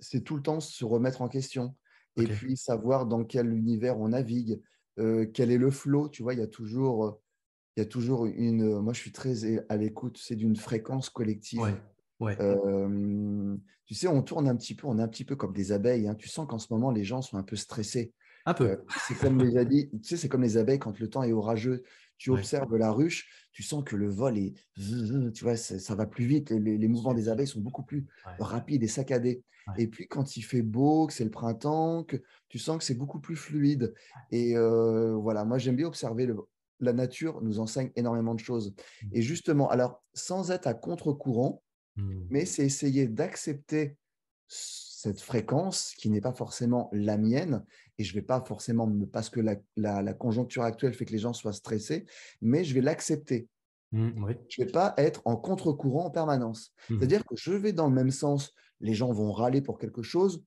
c'est tout le temps se remettre en question et puis savoir dans quel univers on navigue, euh, quel est le flot. Tu vois, il y a toujours, euh, il y a toujours une. Euh, moi, je suis très à l'écoute. C'est d'une fréquence collective. tu sais, on tourne un petit peu, on est un petit peu comme des abeilles. Hein. Tu sens qu'en ce moment, les gens sont un peu stressés. Un peu. c'est comme les abeilles. Tu sais, c'est comme les abeilles quand le temps est orageux tu observes la ruche, tu sens que le vol est, tu vois, ça, va plus vite, les, mouvements des abeilles sont beaucoup plus rapides et saccadés. Et puis quand il fait beau, que c'est le printemps, que tu sens que c'est beaucoup plus fluide. Et euh, voilà, moi j'aime bien observer le, la nature nous enseigne énormément de choses. Mmh. Et justement, alors sans être à contre-courant, mmh. mais c'est essayer d'accepter cette fréquence qui n'est pas forcément la mienne, et je ne vais pas forcément me, parce que la, conjoncture actuelle fait que les gens soient stressés, mais je vais l'accepter. Mmh, je ne vais pas être en contre-courant en permanence. Mmh. C'est-à-dire que je vais dans le même sens, les gens vont râler pour quelque chose,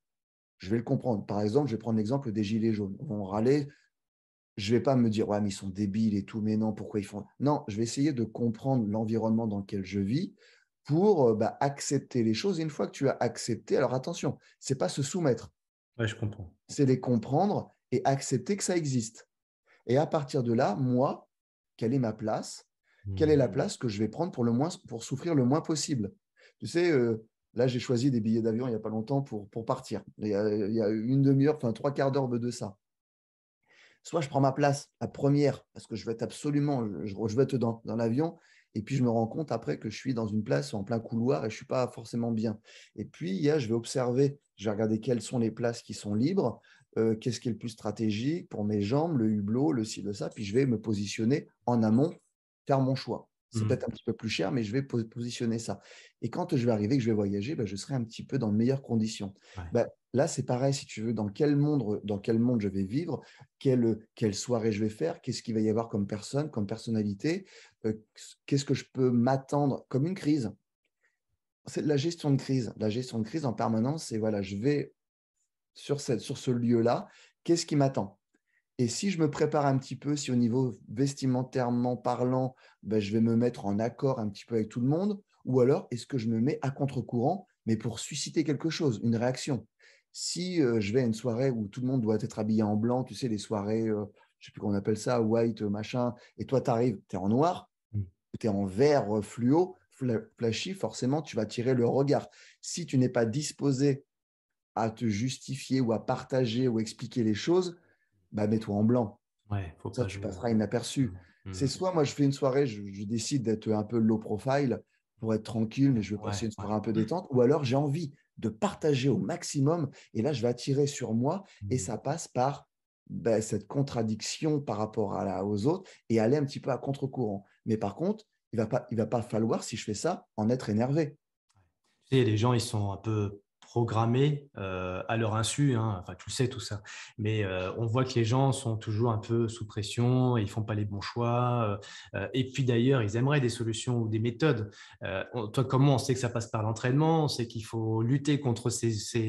je vais le comprendre. Par exemple, je vais prendre l'exemple des gilets jaunes. Ils vont râler, je ne vais pas me dire, ouais, mais ils sont débiles et tout, mais non, pourquoi ils font. Non, je vais essayer de comprendre l'environnement dans lequel je vis, pour euh, bah, accepter les choses. une fois que tu as accepté, alors attention, c'est pas se soumettre. Ouais, je comprends. C'est les comprendre et accepter que ça existe. Et à partir de là, moi, quelle est ma place Quelle est la mmh. place que je vais prendre pour, souffrir le moins possible Tu sais, euh, là, j'ai choisi des billets d'avion il n'y a pas longtemps pour, partir. Il y, a, une demi-heure, enfin trois quarts d'heure de ça. Soit je prends ma place, la première, parce que je vais être absolument, je, je être dans l'avion, et puis, je me rends compte après que je suis dans une place en plein couloir et je ne suis pas forcément bien. Et puis, il je vais observer, je vais regarder quelles sont les places qui sont libres, euh, qu'est-ce qui est le plus stratégique pour mes jambes, le hublot, le ci, de ça. Puis, je vais me positionner en amont, faire mon choix. C'est mmh. peut-être un petit peu plus cher, mais je vais positionner ça. Et quand je vais arriver, que je vais voyager, ben, je serai un petit peu dans de meilleures conditions. Ben, Là, c'est pareil, si tu veux, dans quel monde, dans quel monde je vais vivre, quelle, soirée je vais faire, qu'est-ce qu'il va y avoir comme personne, comme personnalité, euh, qu'est-ce que je peux m'attendre comme une crise. C'est la gestion de crise. La gestion de crise en permanence, c'est voilà, je vais sur, sur ce lieu-là, qu'est-ce qui m'attend et si je me prépare un petit peu, si au niveau vestimentairement parlant, ben, je vais me mettre en accord un petit peu avec tout le monde, ou alors est-ce que je me mets à contre-courant, mais pour susciter quelque chose, une réaction si je vais à une soirée où tout le monde doit être habillé en blanc, tu sais, les soirées, je ne sais plus comment on appelle ça, white, machin, et toi, tu arrives, tu es en noir, mmh. tu es en vert fluo, flashy, forcément, tu vas tirer le regard. Si tu n'es pas disposé à te justifier ou à partager ou expliquer les choses, bah mets-toi en blanc. Ouais, faut ça, tu passeras inaperçu. Mmh, mmh. C'est soit moi, je fais une soirée, je, décide d'être un peu low profile pour être tranquille, mais je vais passer une soirée un peu détente, ou alors j'ai envie de partager au maximum. Et là, je vais attirer sur moi et mmh. ça passe par ben, cette contradiction par rapport à aux autres et aller un petit peu à contre-courant. Mais par contre, il ne va, pas, va pas falloir, si je fais ça, en être énervé. Tu les gens, ils sont un peu programmés euh, à leur insu. Hein. Enfin, tu le sais tout ça. Mais euh, on voit que les gens sont toujours un peu sous pression, ils font pas les bons choix. Euh, et puis d'ailleurs, ils aimeraient des solutions ou des méthodes. toi, comment on sait que ça passe par l'entraînement On sait qu'il faut lutter contre ces,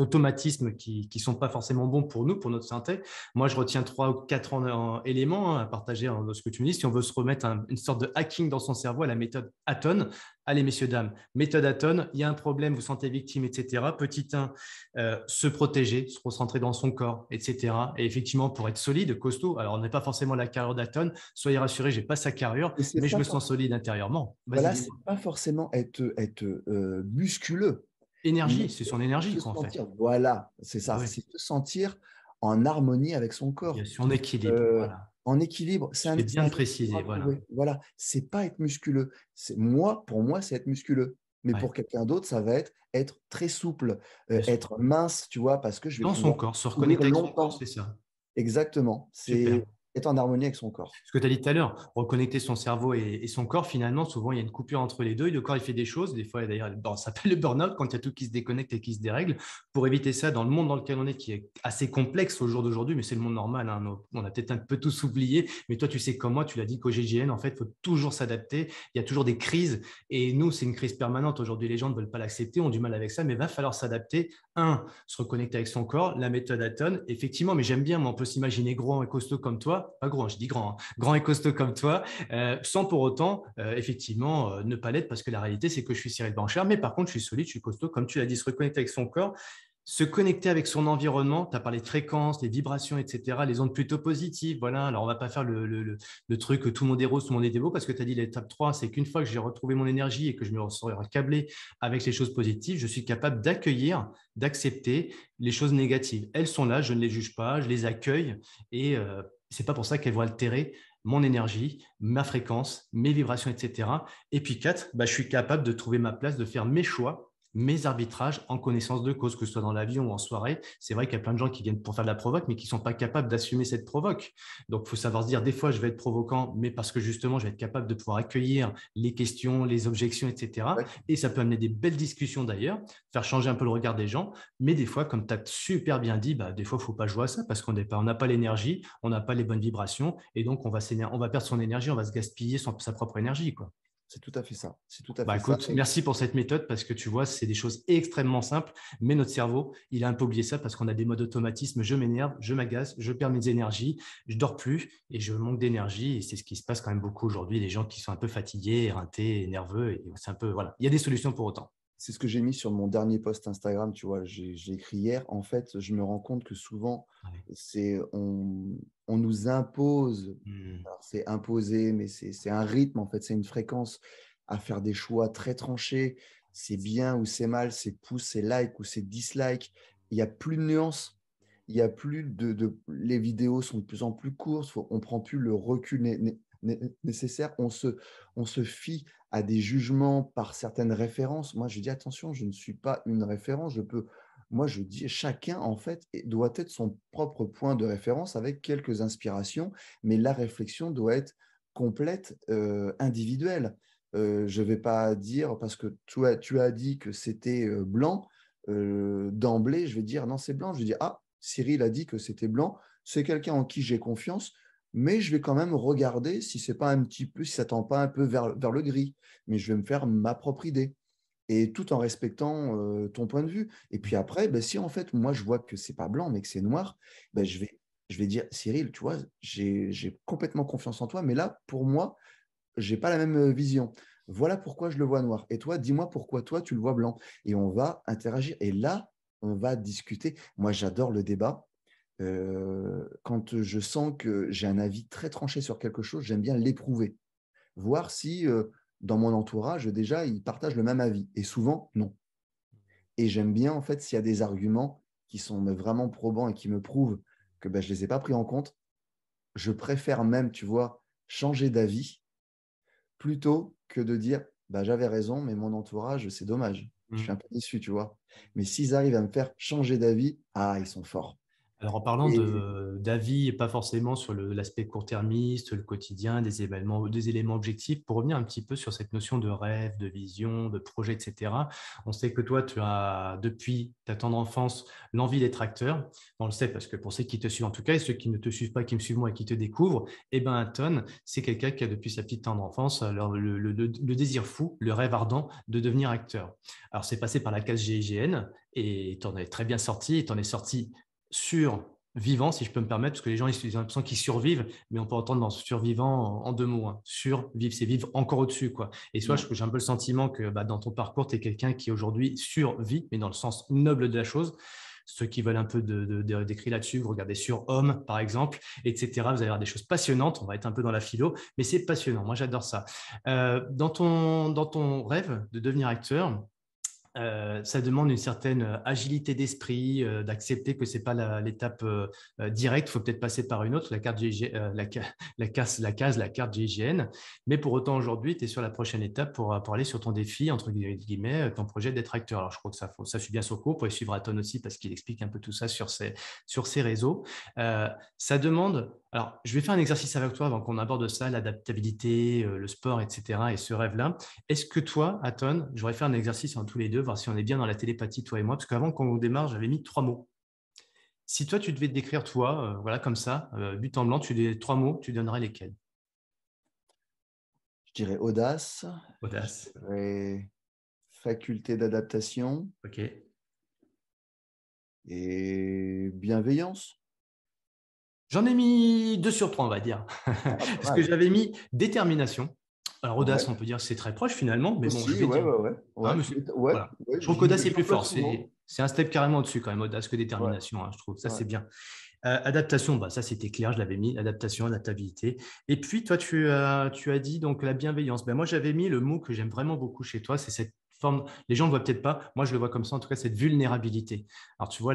automatismes qui, ne sont pas forcément bons pour nous, pour notre santé. Moi, je retiens trois ou quatre éléments hein, à partager en ce que tu dis. Si on veut se remettre une sorte de hacking dans son cerveau à la méthode Aton, Allez, messieurs, dames, méthode Aton, il y a un problème, vous sentez victime, etc. Petit 1, euh, se protéger, se concentrer dans son corps, etc. Et effectivement, pour être solide, costaud, alors on n'est pas forcément la carrure d'Aton, soyez rassurés, je n'ai pas sa carrure, mais je me sens solide intérieurement. Voilà, c'est pas forcément être, être euh, musculeux. Énergie, c'est son énergie, qu'on fait. Voilà, c'est ça, c'est se sentir en harmonie avec son corps. Son équilibre, euh, voilà en équilibre. C'est bien précisé, Voilà. voilà. C'est pas être musculeux. C'est moi, pour moi, c'est être musculeux. Mais pour quelqu'un d'autre, ça va être être très souple, euh, être mince, tu vois, parce que je vais dans son corps, se reconnaître dans son corps, c'est ça. Exactement. C'est est en harmonie avec son corps. Ce que tu as dit tout à l'heure, reconnecter son cerveau et, son corps, finalement, souvent, il y a une coupure entre les deux. Et le corps, il fait des choses. Des fois, d'ailleurs, bon, ça s'appelle le burn-out, quand il y a tout qui se déconnecte et qui se dérègle. Pour éviter ça, dans le monde dans lequel on est, qui est assez complexe au jour d'aujourd'hui, mais c'est le monde normal. Hein, on a peut-être un peu tous oublié. Mais toi, tu sais comme moi, tu l'as dit qu'au GGN, en fait, il faut toujours s'adapter. Il y a toujours des crises. Et nous, c'est une crise permanente. Aujourd'hui, les gens ne veulent pas l'accepter, ont du mal avec ça, mais va falloir s'adapter. Un, se reconnecter avec son corps, la méthode Aton, effectivement. Mais j'aime bien, on peut s'imaginer grand et costaud comme toi pas grand, je dis grand, hein. grand et costaud comme toi, euh, sans pour autant, euh, effectivement, euh, ne pas l'être, parce que la réalité, c'est que je suis Cyril Blanchard, mais par contre, je suis solide, je suis costaud, comme tu l'as dit, se reconnecter avec son corps, se connecter avec son environnement. Tu as parlé de fréquences, des vibrations, etc., les ondes plutôt positives. Voilà, alors on va pas faire le, truc que tout le monde est rose, tout le monde est parce que tu as dit l'étape 3, c'est qu'une fois que j'ai retrouvé mon énergie et que je me serai câblé avec les choses positives, je suis capable d'accueillir, d'accepter les choses négatives. Elles sont là, je ne les juge pas, je les accueille et c'est pas pour ça qu'elles vont altérer mon énergie, ma fréquence, mes vibrations, etc. Et puis quatre, bah, je suis capable de trouver ma place, de faire mes choix mes arbitrages en connaissance de cause, que ce soit dans l'avion ou en soirée. C'est vrai qu'il y a plein de gens qui viennent pour faire de la provoque, mais qui ne sont pas capables d'assumer cette provoque. Donc, il faut savoir se dire, des fois, je vais être provocant, mais parce que justement, je vais être capable de pouvoir accueillir les questions, les objections, etc. Et ça peut amener des belles discussions d'ailleurs, faire changer un peu le regard des gens. Mais des fois, comme tu as super bien dit, bah, des fois, il ne faut pas jouer à ça parce qu'on n'a pas l'énergie, on n'a pas les bonnes vibrations. Et donc, on va, perdre son énergie, on va se gaspiller sa propre énergie. Quoi. C'est tout à fait ça. C'est tout à bah, fait Merci pour cette méthode parce que tu vois, c'est des choses extrêmement simples, mais notre cerveau, il a un peu oublié ça parce qu'on a des modes d'automatisme. Je m'énerve, je m'agace, je perds mes énergies, je dors plus et je manque d'énergie. Et c'est ce qui se passe quand même beaucoup aujourd'hui. Les gens qui sont un peu fatigués, éreintés, nerveux, et c'est un peu voilà. Il y a des solutions pour autant c'est ce que j'ai mis sur mon dernier post Instagram, tu vois, j'ai écrit hier. En fait, je me rends compte que souvent, c'est on, nous impose, mmh. c'est imposé, mais c'est un rythme, en fait, c'est une fréquence à faire des choix très tranchés. C'est bien ou c'est mal, c'est pouce, c'est like ou c'est dislike. Il n'y a plus de nuances. Il y a plus de, Les vidéos sont de plus en plus courtes. on prend plus le recul nécessaire. On se, on se fie à des jugements par certaines références. Moi, je dis attention, je ne suis pas une référence. Je peux, moi, je dis chacun en fait doit être son propre point de référence avec quelques inspirations, mais la réflexion doit être complète, euh, individuelle. Euh, je ne vais pas dire parce que tu as, dit que c'était euh, blanc. D'emblée, je vais dire non, c'est blanc. Je vais dire ah, Cyril a dit que c'était blanc. C'est quelqu'un en qui j'ai confiance mais je vais quand même regarder si c'est pas un petit peu, si ça tend pas un peu vers, le gris. Mais je vais me faire ma propre idée et tout en respectant euh, ton point de vue. Et puis après, ben, si en fait, moi, je vois que c'est pas blanc, mais que c'est noir, ben, je, vais, je vais dire, Cyril, tu vois, j'ai complètement confiance en toi, mais là, pour moi, j'ai pas la même euh, vision. Voilà pourquoi je le vois noir. Et toi, dis-moi pourquoi toi, tu le vois blanc. Et on va interagir. Et là, on va discuter. Moi, j'adore le débat. Euh, quand je sens que j'ai un avis très tranché sur quelque chose, j'aime bien l'éprouver, voir si euh, dans mon entourage déjà ils partagent le même avis. Et souvent, non. Et j'aime bien en fait s'il y a des arguments qui sont vraiment probants et qui me prouvent que ben, je ne les ai pas pris en compte, je préfère même, tu vois, changer d'avis plutôt que de dire bah, j'avais raison, mais mon entourage, c'est dommage. Je mmh. suis un peu déçu, tu vois. Mais s'ils arrivent à me faire changer d'avis, ah, ils sont forts. Alors en parlant d'avis, pas forcément sur l'aspect court-termiste, le quotidien, des événements, des éléments objectifs, pour revenir un petit peu sur cette notion de rêve, de vision, de projet, etc. On sait que toi, tu as depuis ta tendre enfance l'envie d'être acteur. On le sait parce que pour ceux qui te suivent en tout cas et ceux qui ne te suivent pas, qui me suivent moi et qui te découvrent, eh ben Anton, c'est quelqu'un qui a depuis sa petite tendre enfance le, le, désir fou, le rêve ardent de devenir acteur. Alors c'est passé par la case GIGN et tu en es très bien sorti, tu en es sorti sur vivant si je peux me permettre, parce que les gens ils ont l'impression qu'ils survivent, mais on peut entendre dans survivant en, deux mots. Hein. sur vivre c'est vivre encore au-dessus. quoi. Et soit mm. j'ai un peu le sentiment que bah, dans ton parcours, tu es quelqu'un qui aujourd'hui survit, mais dans le sens noble de la chose ceux qui veulent un peu d'écrit de, de, là-dessus, vous regardez sur Homme, par exemple, etc. Vous allez avoir des choses passionnantes. On va être un peu dans la philo, mais c'est passionnant. Moi, j'adore ça. Euh, dans ton rêve de devenir acteur, euh, ça demande une certaine euh, agilité d'esprit, euh, d'accepter que ce n'est pas l'étape directe, il faut peut-être passer par une autre, la, carte la, case, la case, la carte d'hygiène. Mais pour autant, aujourd'hui, tu es sur la prochaine étape pour, aller sur ton défi, entre guillemets, ton projet d'être acteur. Alors, je crois que ça, ça suit bien son cours. Vous pouvez suivre Aton aussi parce qu'il explique un peu tout ça sur ses, sur ses réseaux. ça demande alors, je vais faire un exercice avec toi avant qu'on aborde ça, l'adaptabilité, euh, le sport, etc. et ce rêve-là. Est-ce que toi, Aton, j'aurais fait un exercice en tous les deux, voir si on est bien dans la télépathie, toi et moi, parce qu'avant qu'on démarre, j'avais mis trois mots. Si toi, tu devais décrire, toi, euh, voilà, comme ça, euh, but en blanc, tu dis trois mots, tu donnerais lesquels Je dirais audace. Audace. faculté d'adaptation. OK. Et bienveillance. J'en ai mis deux sur trois, on va dire. Ah, Parce que j'avais mis détermination. Alors, audace, on peut dire c'est très proche finalement, mais bon, je trouve qu'audace est plus fort. C'est un step carrément au-dessus quand même, audace que détermination, hein, je trouve. Ça, c'est bien. Euh, adaptation, bah, ça c'était clair, je l'avais mis, adaptation, adaptabilité. Et puis toi, tu, euh, tu as dit donc la bienveillance. Ben, moi, j'avais mis le mot que j'aime vraiment beaucoup chez toi, c'est cette les gens ne le voient peut-être pas, moi je le vois comme ça, en tout cas, cette vulnérabilité. Alors tu vois,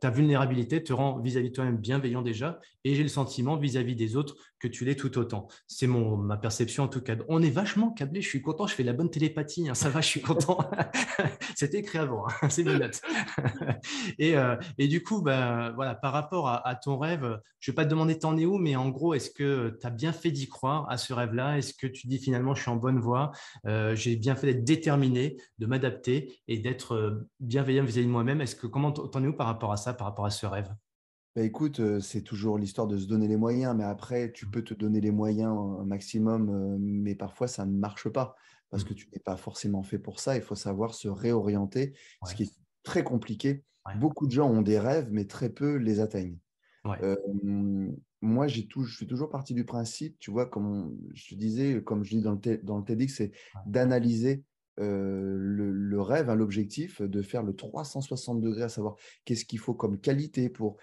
ta vulnérabilité te rend vis-à-vis -vis à vis de toi même bienveillant déjà, et j'ai le sentiment vis-à-vis des autres que tu l'es tout autant. C'est mon ma perception en tout cas. On est vachement câblé, je suis content, je fais la bonne télépathie, hein. ça va, je suis content. C'était écrit avant, hein. c'est mes euh, et, du coup, ben voilà, par rapport à, ton rêve, je ne vais pas te demander t'en es où, mais en gros, est-ce que tu as bien fait d'y croire à ce rêve-là Est-ce que tu dis finalement je suis en bonne voie, euh, j'ai bien fait d'être déterminé de m'adapter et d'être euh, bienveillant vis-à-vis de moi-même. Est-ce que comment t'en es par rapport à ça, par rapport à ce rêve bah, écoute, euh, c'est toujours l'histoire de se donner les moyens, mais après, tu mmh. peux te donner les moyens au maximum, euh, mais parfois ça ne marche pas parce mmh. que tu n'es pas forcément fait pour ça. Il faut savoir se réorienter, ce qui est très compliqué. Beaucoup de gens ont des rêves, mais très peu les atteignent. moi, tout, je suis toujours partie du principe, tu vois, comme je disais, comme je dis dans le, dans le TEDx, c'est d'analyser euh, le, rêve, hein, l'objectif de faire le 360 degrés, à savoir qu'est-ce qu'il faut comme qualité pour,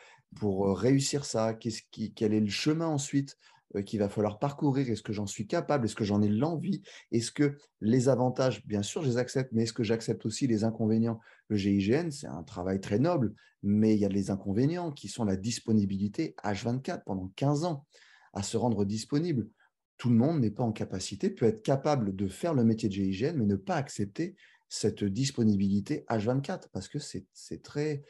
euh, réussir ça, qu'est-ce qui, quel est le chemin ensuite euh, qu'il va falloir parcourir, est-ce que j'en suis capable, est-ce que j'en ai l'envie, est-ce que les avantages, bien sûr, je les accepte, mais est-ce que j'accepte aussi les inconvénients Le GIGN, c'est un travail très noble, mais il y a les inconvénients qui sont la disponibilité H24 pendant 15 ans à se rendre disponible tout le monde n'est pas en capacité, peut être capable de faire le métier de GIGN, mais ne pas accepter cette disponibilité H24, parce que c'est très,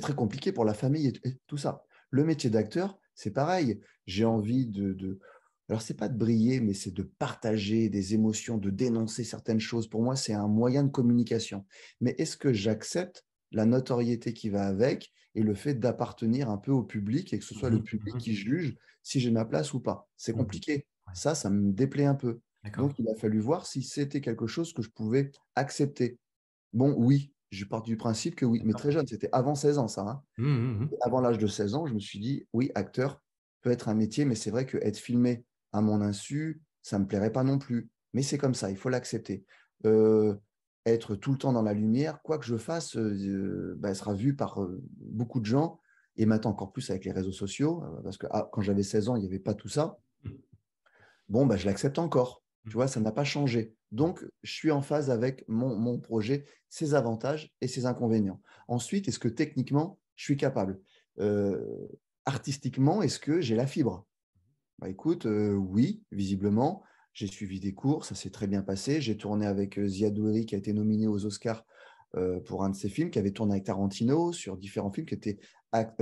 très compliqué pour la famille et, tout ça. Le métier d'acteur, c'est pareil. J'ai envie de, de alors, c'est pas de briller, mais c'est de partager des émotions, de dénoncer certaines choses. Pour moi, c'est un moyen de communication. Mais est-ce que j'accepte la notoriété qui va avec et le fait d'appartenir un peu au public et que ce soit le mmh public mmh qui juge si j'ai ma place ou pas. C'est mmh compliqué. Ça, ça me déplaît un peu. Donc, il a fallu voir si c'était quelque chose que je pouvais accepter. Bon, oui, je pars du principe que oui, mais très jeune, c'était avant 16 ans, ça. Hein. Avant l'âge de 16 ans, je me suis dit, oui, acteur peut être un métier, mais c'est vrai que être filmé à mon insu, ça ne me plairait pas non plus. Mais c'est comme ça, il faut l'accepter. Euh, être tout le temps dans la lumière, quoi que je fasse, euh, bah, elle sera vue par euh, beaucoup de gens, et maintenant encore plus avec les réseaux sociaux, euh, parce que ah, quand j'avais 16 ans, il n'y avait pas tout ça. Mmh. Bon, bah, je l'accepte encore. Mmh. Tu vois, ça n'a pas changé. Donc, je suis en phase avec mon, mon, projet, ses avantages et ses inconvénients. Ensuite, est-ce que techniquement, je suis capable Artistiquement, est-ce que j'ai la fibre bah, Écoute, oui, visiblement. J'ai suivi des cours, ça s'est très bien passé. J'ai tourné avec euh, Zia Doueri, qui a été nominé aux Oscars euh, pour un de ses films, qui avait tourné avec Tarantino sur différents films, qui était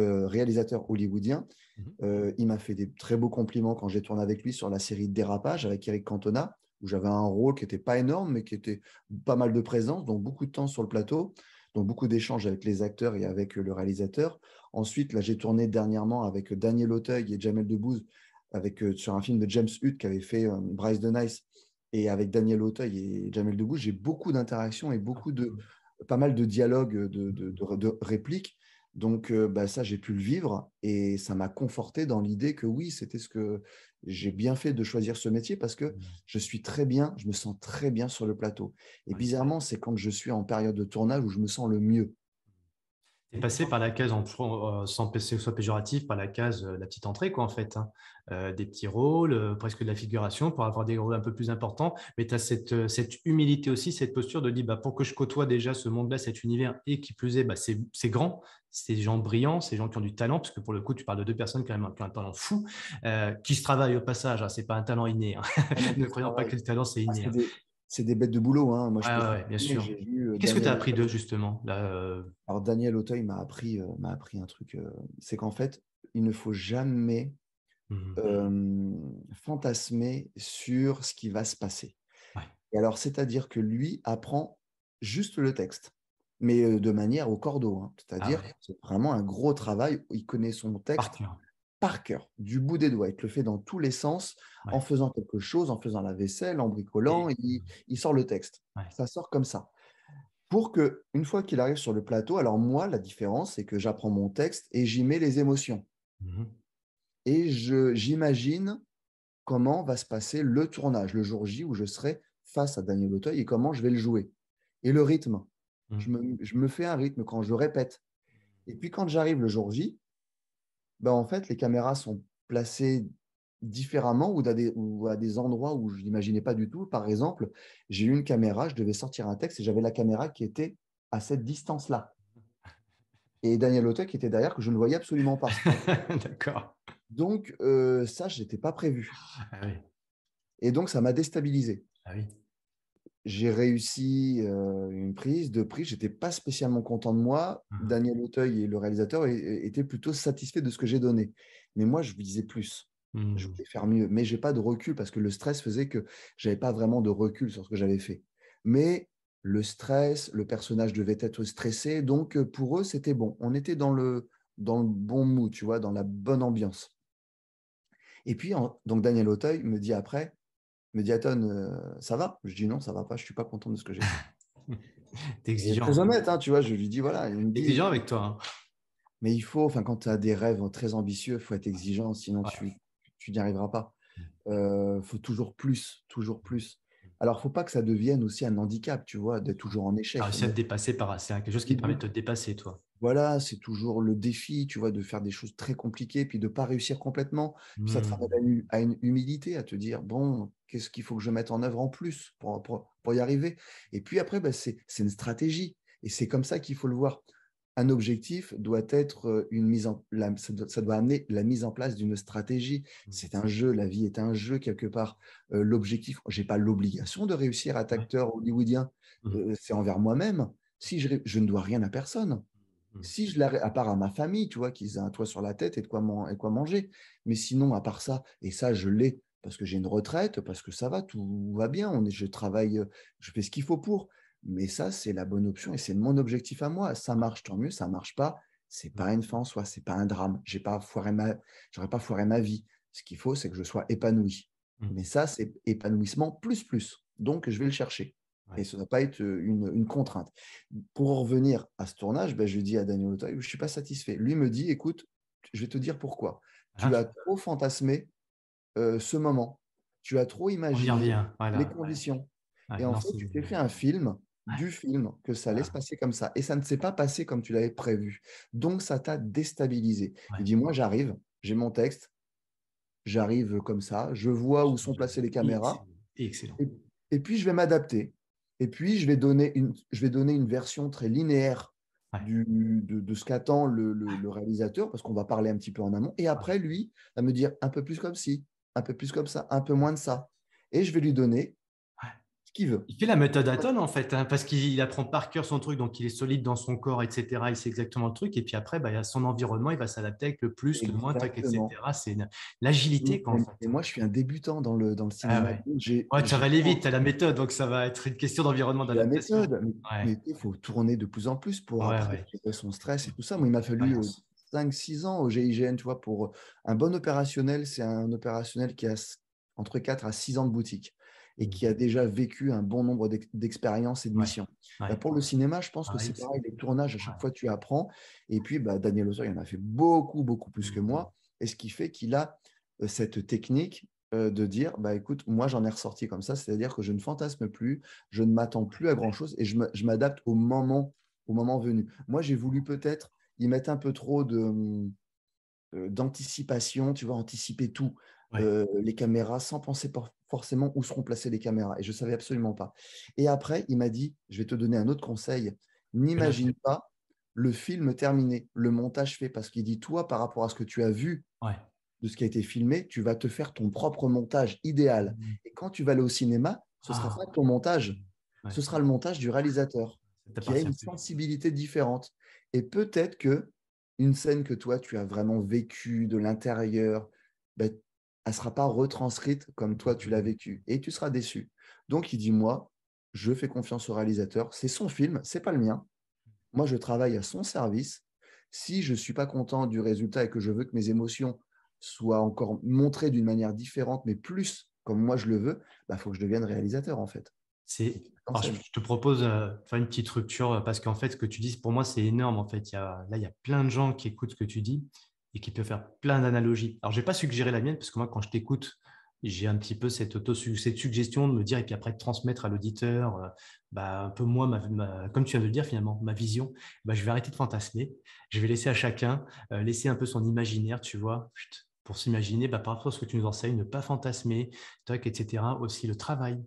euh, réalisateur hollywoodien. Mhm. il m'a fait des très beaux compliments quand j'ai tourné avec lui sur la série Dérapage avec Eric Cantona, où j'avais un rôle qui n'était pas énorme, mais qui était pas mal de présence, donc beaucoup de temps sur le plateau, donc beaucoup d'échanges avec les acteurs et avec le réalisateur. Ensuite, là, j'ai tourné dernièrement avec Daniel Auteuil et Jamel Debbouze avec, euh, sur un film de James Hutt qu'avait fait euh, Bryce de Nice et avec Daniel Auteuil et Jamel Debbouze, j'ai beaucoup d'interactions et beaucoup de, pas mal de dialogues, de, répliques. Donc euh, bah, ça, j'ai pu le vivre et ça m'a conforté dans l'idée que oui, c'était ce que j'ai bien fait de choisir ce métier parce que mmh. je suis très bien, je me sens très bien sur le plateau. Et bizarrement, c'est quand je suis en période de tournage où je me sens le mieux. Passer passé par la case, euh, sans que ce soit péjoratif, par la case euh, la petite entrée, quoi, en fait. Hein. Euh, des petits rôles, presque de la figuration, pour avoir des rôles un peu plus importants. Mais tu as cette, cette, humilité aussi, cette posture de dire, bah, pour que je côtoie déjà ce monde-là, cet univers, et qui plus est, bah, c'est, c'est grand, ces gens brillants, ces gens qui ont du talent, parce que pour le coup, tu parles de deux personnes quand même qui ont un talent fou, qui se travaillent au passage. Hein. ce n'est pas un talent inné. Hein. ne croyons pas que le talent, c'est ah, inné c'est des bêtes de boulot. Hein. Moi, je bien sûr. Euh, Qu'est-ce que tu as appris d'eux, justement euh? Alors, Daniel Auteuil m'a appris, euh, appris un truc. c'est qu'en fait, il ne faut jamais mmh fantasmer sur ce qui va se passer. Et alors, c'est-à-dire que lui apprend juste le texte, mais de manière au cordeau. Hein. Ah c'est-à-dire que c'est vraiment un gros travail. Il connaît son texte par cœur, du bout des doigts. Il te le fait dans tous les sens, en faisant quelque chose, en faisant la vaisselle, en bricolant, il, sort le texte. Ça sort comme ça. Pour que, une fois qu'il arrive sur le plateau, alors moi, la différence, c'est que j'apprends mon texte et j'y mets les émotions. Mmh et j'imagine comment va se passer le tournage, le jour J où je serai face à Daniel Auteuil et comment je vais le jouer. Et le rythme. Mmh. Je, me, fais un rythme quand je répète. Et puis quand j'arrive le jour J, bah, en fait, les caméras sont placées différemment ou, à des endroits où je n'imaginais pas du tout. Par exemple, j'ai eu une caméra, je devais sortir un texte et j'avais la caméra qui était à cette distance-là. Et Daniel Auteuil qui était derrière, que je ne voyais absolument pas. D'accord. Donc, euh, ça, je n'étais pas prévu. Ah et donc, ça m'a déstabilisé. Ah oui j'ai réussi une prise, deux prises. J'étais pas spécialement content de moi. Mmh. Daniel Auteuil et le réalisateur étaient plutôt satisfaits de ce que j'ai donné. Mais moi, je visais plus. Je mmh. voulais faire mieux. Mais j'ai pas de recul parce que le stress faisait que j'avais pas vraiment de recul sur ce que j'avais fait. Mais le stress, le personnage devait être stressé. Donc, pour eux, c'était bon. On était dans le, dans le bon mou, tu vois, dans la bonne ambiance. Et puis, donc Daniel Auteuil me dit après, me euh, ça va Je dis non, ça va pas, je suis pas content de ce que j'ai fait. es exigeant. Très honnête, hein, tu vois, je lui dis voilà. Il me exigeant avec toi. Hein. Mais il faut, quand tu as des rêves très ambitieux, il faut être exigeant, sinon tu, n'y arriveras pas. Il euh, faut toujours plus, toujours plus. Alors, faut pas que ça devienne aussi un handicap, tu vois, d'être toujours en échec. Tu à te dépasser par c'est quelque chose qui te permet de te dépasser, toi voilà, c'est toujours le défi, tu vois, de faire des choses très compliquées, puis de ne pas réussir complètement. ça te mmh. à une, à une, humilité, à te dire, bon, qu'est-ce qu'il faut que je mette en œuvre en plus pour, y arriver Et puis après, bah, c'est une stratégie. Et c'est comme ça qu'il faut le voir. Un objectif doit être une mise en la, ça, doit, amener la mise en place d'une stratégie. Mmh. C'est un jeu, la vie est un jeu quelque part. Euh, l'objectif, L'objectif, n'ai pas l'obligation de réussir à acteur hollywoodien. Mmh. Euh, c'est envers moi-même. Si je ne dois rien à personne, Mmh. Si je l'ai, à part à ma famille, tu vois, qu'ils aient un toit sur la tête et de quoi, manger. Mais sinon, à part ça, et ça, je l'ai parce que j'ai une retraite, parce que ça va, tout va bien. On je travaille, euh, je fais ce qu'il faut pour. Mais ça, c'est la bonne option et c'est mon objectif à moi. Ça marche, tant mieux. Ça marche pas, c'est mmh. pas une fin en soi, c'est pas un drame. J'ai pas foiré ma, j'aurais pas foiré ma vie. Ce qu'il faut, c'est que je sois épanoui. Mmh. Mais ça, c'est épanouissement plus plus. Donc, je vais le chercher. Et ça ne doit pas être une, contrainte. Pour revenir à ce tournage, bah, je dis à Daniel Otaï je ne suis pas satisfait. Lui me dit, écoute, je vais te dire pourquoi. Tu ah. as trop fantasmé ce moment. Tu as trop imaginé les conditions. et en fait, tu t'es fait un film du film, que ça ah. laisse passer comme ça. Et ça ne s'est pas passé comme tu l'avais prévu. Donc, ça t'a déstabilisé. Il dit, moi, j'arrive, j'ai mon texte, j'arrive comme ça, je vois où sont placées les caméras. Excellent. et puis, je vais m'adapter. Et puis, je vais donner une, je vais donner une version très linéaire de, ce qu'attend le, réalisateur, parce qu'on va parler un petit peu en amont. Et après, lui va me dire un peu plus comme ci, un peu plus comme ça, un peu moins de ça. Et je vais lui donner il fait la méthode tonne en fait, hein, parce qu'il apprend par cœur son truc, donc il est solide dans son corps, etc. Il sait exactement le truc. Et puis après, bah, il a son environnement, il va s'adapter avec le plus, le moins, etc. C'est l'agilité. quand Et moi, je suis un débutant dans le, dans le cinéma. Ah ça va aller vite, tu as la méthode, donc ça va être une question d'environnement dans La méthode, il faut tourner de plus en plus pour son stress et tout ça. Moi, il m'a fallu. 5-6 ans au GIGN, tu vois, pour euh, un bon opérationnel, c'est un opérationnel qui a entre 4 à 6 ans de boutique et qui mmh. a déjà vécu un bon nombre d'expériences et de missions. Bah, pour le cinéma, je pense que c'est pareil, les tournages, à chaque fois tu apprends. Et puis, bah, Daniel Daniel il en a fait beaucoup, beaucoup plus que moi. Mmh. Et ce qui fait qu'il a euh, cette technique euh, de dire bah écoute moi j'en ai ressorti comme ça c'est à dire que je ne fantasme plus je ne m'attends plus à grand chose et je m'adapte au moment au moment venu moi j'ai voulu peut-être y mettre un peu trop de mmh, euh, d'anticipation tu vois anticiper tout euh, les caméras sans penser forcément où seront placées les caméras. Et je savais absolument pas. Et après, il m'a dit, je vais te donner un autre conseil, n'imagine pas le film terminé, le montage fait, parce qu'il dit, toi, par rapport à ce que tu as vu de ce qui a été filmé, tu vas te faire ton propre montage idéal. Mmh. Et quand tu vas aller au cinéma, ce sera ah. pas ton montage, ce sera le montage du réalisateur, qui a une sensibilité différente. Et peut-être que une scène que toi, tu as vraiment vécue de l'intérieur, bah, elle ne sera pas retranscrite comme toi tu l'as vécu et tu seras déçu. Donc il dit moi, je fais confiance au réalisateur, c'est son film, c'est pas le mien. Moi je travaille à son service. Si je ne suis pas content du résultat et que je veux que mes émotions soient encore montrées d'une manière différente mais plus comme moi je le veux, il bah, faut que je devienne réalisateur en fait. je te propose euh, une petite rupture parce qu'en fait, ce que tu dis, pour moi, c'est énorme. En fait, là, il y a plein de gens qui écoutent ce que tu dis et qui peut faire plein d'analogies. Alors, je n'ai pas suggéré la mienne, parce que moi, quand je t'écoute, j'ai un petit peu cette, cette suggestion de me dire, et puis après de transmettre à l'auditeur, euh, bah, un peu moi, comme tu viens de le dire finalement, ma vision, bah, je vais arrêter de fantasmer, je vais laisser à chacun euh, laisser un peu son imaginaire, tu vois, pour s'imaginer, bah, par rapport à ce que tu nous enseignes, ne pas fantasmer, etc. Aussi le travail,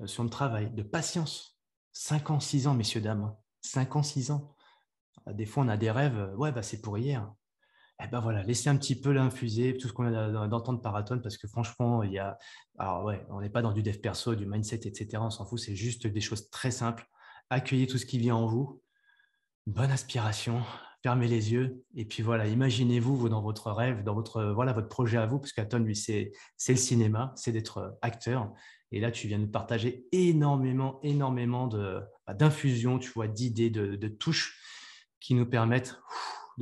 euh, sur le travail, de patience. 5 ans, 6 ans, messieurs, dames, 5 hein. ans, 6 ans. Des fois, on a des rêves, ouais, bah, c'est pour hier. Eh ben, voilà, laissez un petit peu l'infuser, tout ce qu'on a d'entendre par Aton, parce que franchement, il y a. ouais, on n'est pas dans du dev perso, du mindset, etc. On s'en fout, c'est juste des choses très simples. Accueillez tout ce qui vient en vous. Bonne aspiration, fermez les yeux, et puis voilà, imaginez-vous vous, dans votre rêve, dans votre, voilà, votre projet à vous, parce qu'Aton, lui, c'est le cinéma, c'est d'être euh, acteur. Et là, tu viens de partager énormément, énormément bah, d'infusions, tu vois, d'idées, de, touches qui nous permettent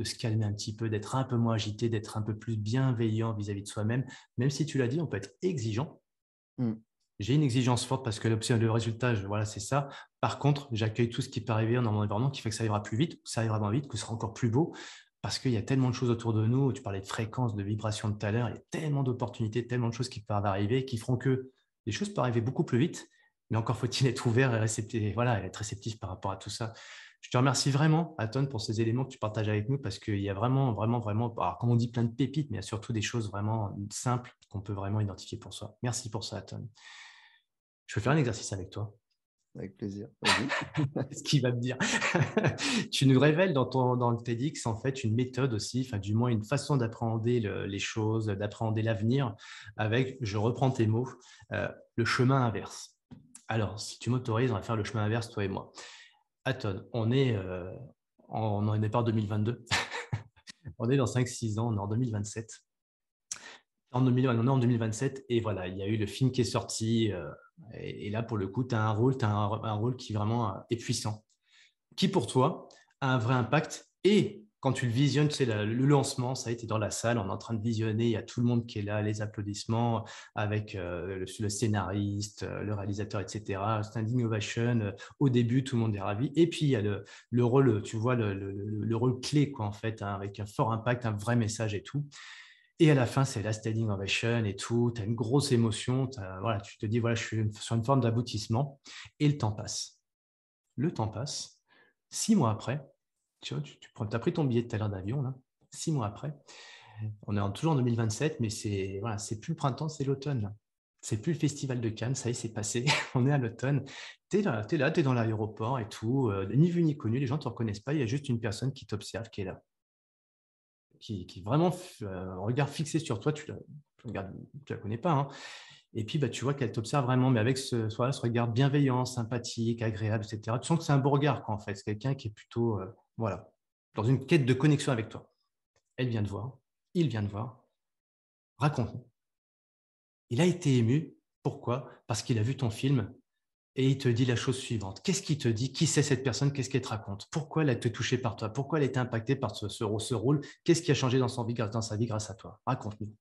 de se calmer un petit peu, d'être un peu moins agité, d'être un peu plus bienveillant vis-à-vis de soi-même. Même si tu l'as dit, on peut être exigeant. Mm. J'ai une exigence forte parce que le résultat, voilà, c'est ça. Par contre, j'accueille tout ce qui peut arriver dans mon environnement qui fait que ça arrivera plus vite, que ça arrivera moins vite, que ce sera encore plus beau parce qu'il y a tellement de choses autour de nous. Tu parlais de fréquence, de vibrations de tout à l'heure. Il y a tellement d'opportunités, tellement de choses qui peuvent arriver qui feront que les choses peuvent arriver beaucoup plus vite. Mais encore faut-il être ouvert et, réceptif, voilà, être réceptif par rapport à tout ça. Je te remercie vraiment, Aton, pour ces éléments que tu partages avec nous parce qu'il y a vraiment, vraiment, vraiment, alors, comme on dit, plein de pépites, mais il y a surtout des choses vraiment simples qu'on peut vraiment identifier pour soi. Merci pour ça, Aton. Je vais faire un exercice avec toi. Avec plaisir. Ce qu'il va me dire. tu nous révèles dans, ton, le TEDx, en fait, une méthode aussi, enfin, du moins une façon d'appréhender les choses, d'appréhender l'avenir avec, je reprends tes mots, euh, le chemin inverse. Alors, si tu m'autorises, on va faire le chemin inverse, toi et moi. Attends, ah, on est euh, en, on n'est pas en 2022. on est dans 5-6 ans, on est en 2027. En on est en 2027 et voilà, il y a eu le film qui est sorti. Euh, et, là, pour le coup, tu as un rôle, tu as un, rôle qui vraiment est euh, puissant, qui pour toi a un vrai impact et quand tu le visionnes, tu le lancement, ça a été dans la salle, on est en train de visionner, il y a tout le monde qui est là, les applaudissements avec euh, le, scénariste, euh, le réalisateur, etc. Standing ovation, euh, au début, tout le monde est ravi. Et puis, il y a le, rôle, tu vois, le, rôle clé, quoi, en fait, hein, avec un fort impact, un vrai message et tout. Et à la fin, c'est la standing ovation et tout. Tu as une grosse émotion. Voilà, tu te dis, voilà, je suis sur une forme d'aboutissement. Et le temps passe. Le temps passe. Six mois après, tu vois, tu, as pris ton billet de tout à l'heure d'avion, six mois après. On est toujours en 2027, mais c'est voilà, c'est plus le printemps, c'est l'automne. C'est plus le festival de Cannes, ça y est, c'est passé. on est à l'automne. Tu es là, tu es, dans l'aéroport et tout. Euh, ni vu ni connu, les gens ne te reconnaissent pas. Il y a juste une personne qui t'observe, qui est là. Qui, qui vraiment euh, un regard fixé sur toi, tu la, la connais pas. Hein. Et puis, bah, tu vois qu'elle t'observe vraiment, mais avec ce, regard bienveillant, sympathique, agréable, etc. Tu sens que c'est un beau regard, en fait. C'est quelqu'un qui est plutôt euh, voilà. Dans une quête de connexion avec toi. Elle vient de voir, il vient de voir. Raconte-nous. Il a été ému. Pourquoi Parce qu'il a vu ton film et il te dit la chose suivante. Qu'est-ce qu'il te dit Qui c'est cette personne Qu'est-ce qu'elle te raconte Pourquoi elle a été touchée par toi Pourquoi elle a été impactée par ce, rôle Qu'est-ce qui a changé dans, dans sa vie grâce à toi Raconte-nous.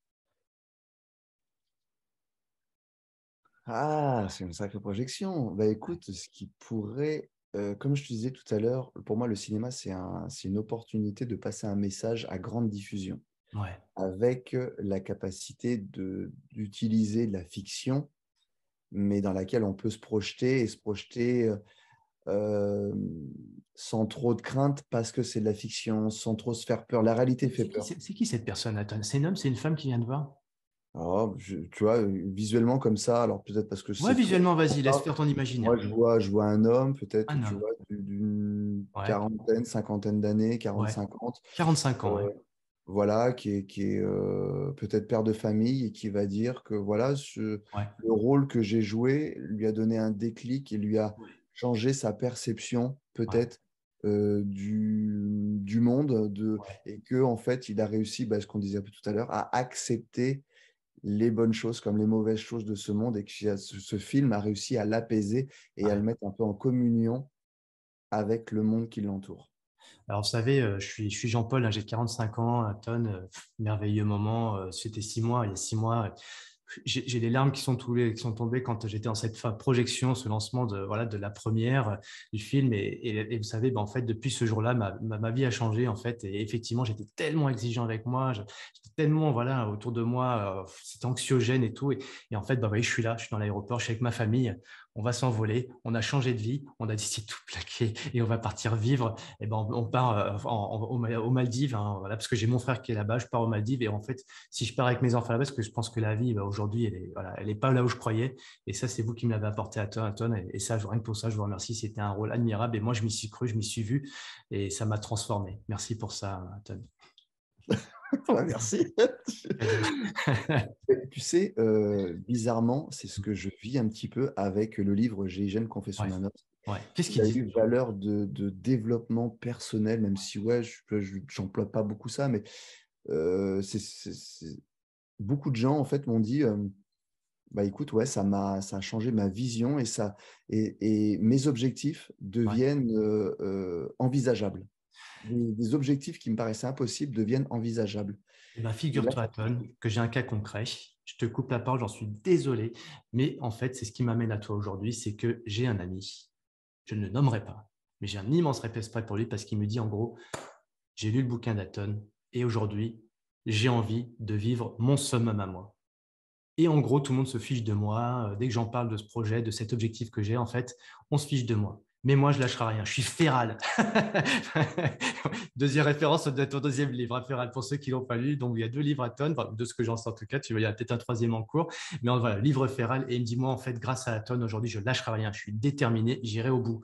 Ah, c'est une sacrée projection. Bah écoute, ce qui pourrait comme je te disais tout à l'heure, pour moi, le cinéma, c'est un, une opportunité de passer un message à grande diffusion, avec la capacité d'utiliser la fiction, mais dans laquelle on peut se projeter et se projeter sans trop de crainte parce que c'est de la fiction, sans trop se faire peur. La réalité fait peur. C'est qui cette personne C'est un homme, c'est une femme qui vient de voir alors, oh, tu vois, visuellement comme ça, alors peut-être parce que. Ouais, visuellement, vas-y, laisse faire ton imaginaire. Moi, je vois, un homme, peut-être, vois, d'une quarantaine, cinquantaine d'années, 40, cinquante 45 ans, euh, Voilà, qui est, euh, peut-être père de famille et qui va dire que voilà, le rôle que j'ai joué lui a donné un déclic et lui a changé sa perception, peut-être, euh, du, monde de, et que en fait il a réussi bah, ce qu'on disait tout à l'heure à accepter les bonnes choses comme les mauvaises choses de ce monde et que ce, film a réussi à l'apaiser et à le mettre un peu en communion avec le monde qui l'entoure. Alors, vous savez, euh, je suis, je suis Jean-Paul, hein, j'ai 45 ans, un euh, tonne, euh, merveilleux moment. C'était six mois, il y a six mois, j'ai les larmes qui sont, qui sont tombées quand j'étais en cette projection, ce lancement de, voilà, de la première euh, du film. Et, vous savez, ben, en fait, depuis ce jour-là, ma, vie a changé. En fait, et effectivement, j'étais tellement exigeant avec moi, j'étais tellement voilà, autour de moi, euh, c'est c'était anxiogène et tout. Et, en fait, ben, je suis là, je suis dans l'aéroport, je suis avec ma famille on va s'envoler, on a changé de vie, on a décidé de tout plaquer et on va partir vivre. Et eh ben on, part euh, aux Maldives, hein, parce que j'ai mon frère qui est là-bas, je pars aux Maldives et en fait, si je pars avec mes enfants là-bas, parce que je pense que la vie bah, aujourd'hui, elle n'est pas là où je croyais. Et ça, c'est vous qui me l'avez apporté à Et, ça, rien que pour ça, je vous remercie. C'était un rôle admirable et moi, je m'y suis cru, je m'y suis vu et ça m'a transformé. Merci pour ça, Anton. Bah, merci. tu sais, euh, bizarrement, c'est ce que je vis un petit peu avec le livre qu'on Confession d'un Ouais. Qu'est-ce qu'il a une valeur de, de, développement personnel, même si ouais, j'emploie je, pas beaucoup ça, mais euh, beaucoup de gens en fait m'ont dit. Euh, bah écoute, ouais, ça m'a, ça a changé ma vision et ça, et, mes objectifs deviennent envisageables des, objectifs qui me paraissaient impossibles deviennent envisageables. Ma eh ben, Figure-toi, Aton, que j'ai un cas concret. Je te coupe la parole, j'en suis désolé. Mais en fait, c'est ce qui m'amène à toi aujourd'hui, c'est que j'ai un ami, je ne le nommerai pas, mais j'ai un immense respect pour lui parce qu'il me dit en gros, j'ai lu le bouquin d'Aton et aujourd'hui, j'ai envie de vivre mon summum à moi. Et en gros, tout le monde se fiche de moi. Euh, dès que j'en parle de ce projet, de cet objectif que j'ai, en fait, on se fiche de moi mais moi, je lâcherai rien. Je suis féral. deuxième référence ton deuxième livre, féral, pour ceux qui l'ont pas lu. Donc, il y a deux livres à tonne, de ce que j'en sais en tout cas. il y a peut-être un troisième en cours. Mais voilà, livre féral. Et il me dit, moi, en fait, grâce à la tonne, aujourd'hui, je lâcherai rien. Je suis déterminé, j'irai au bout.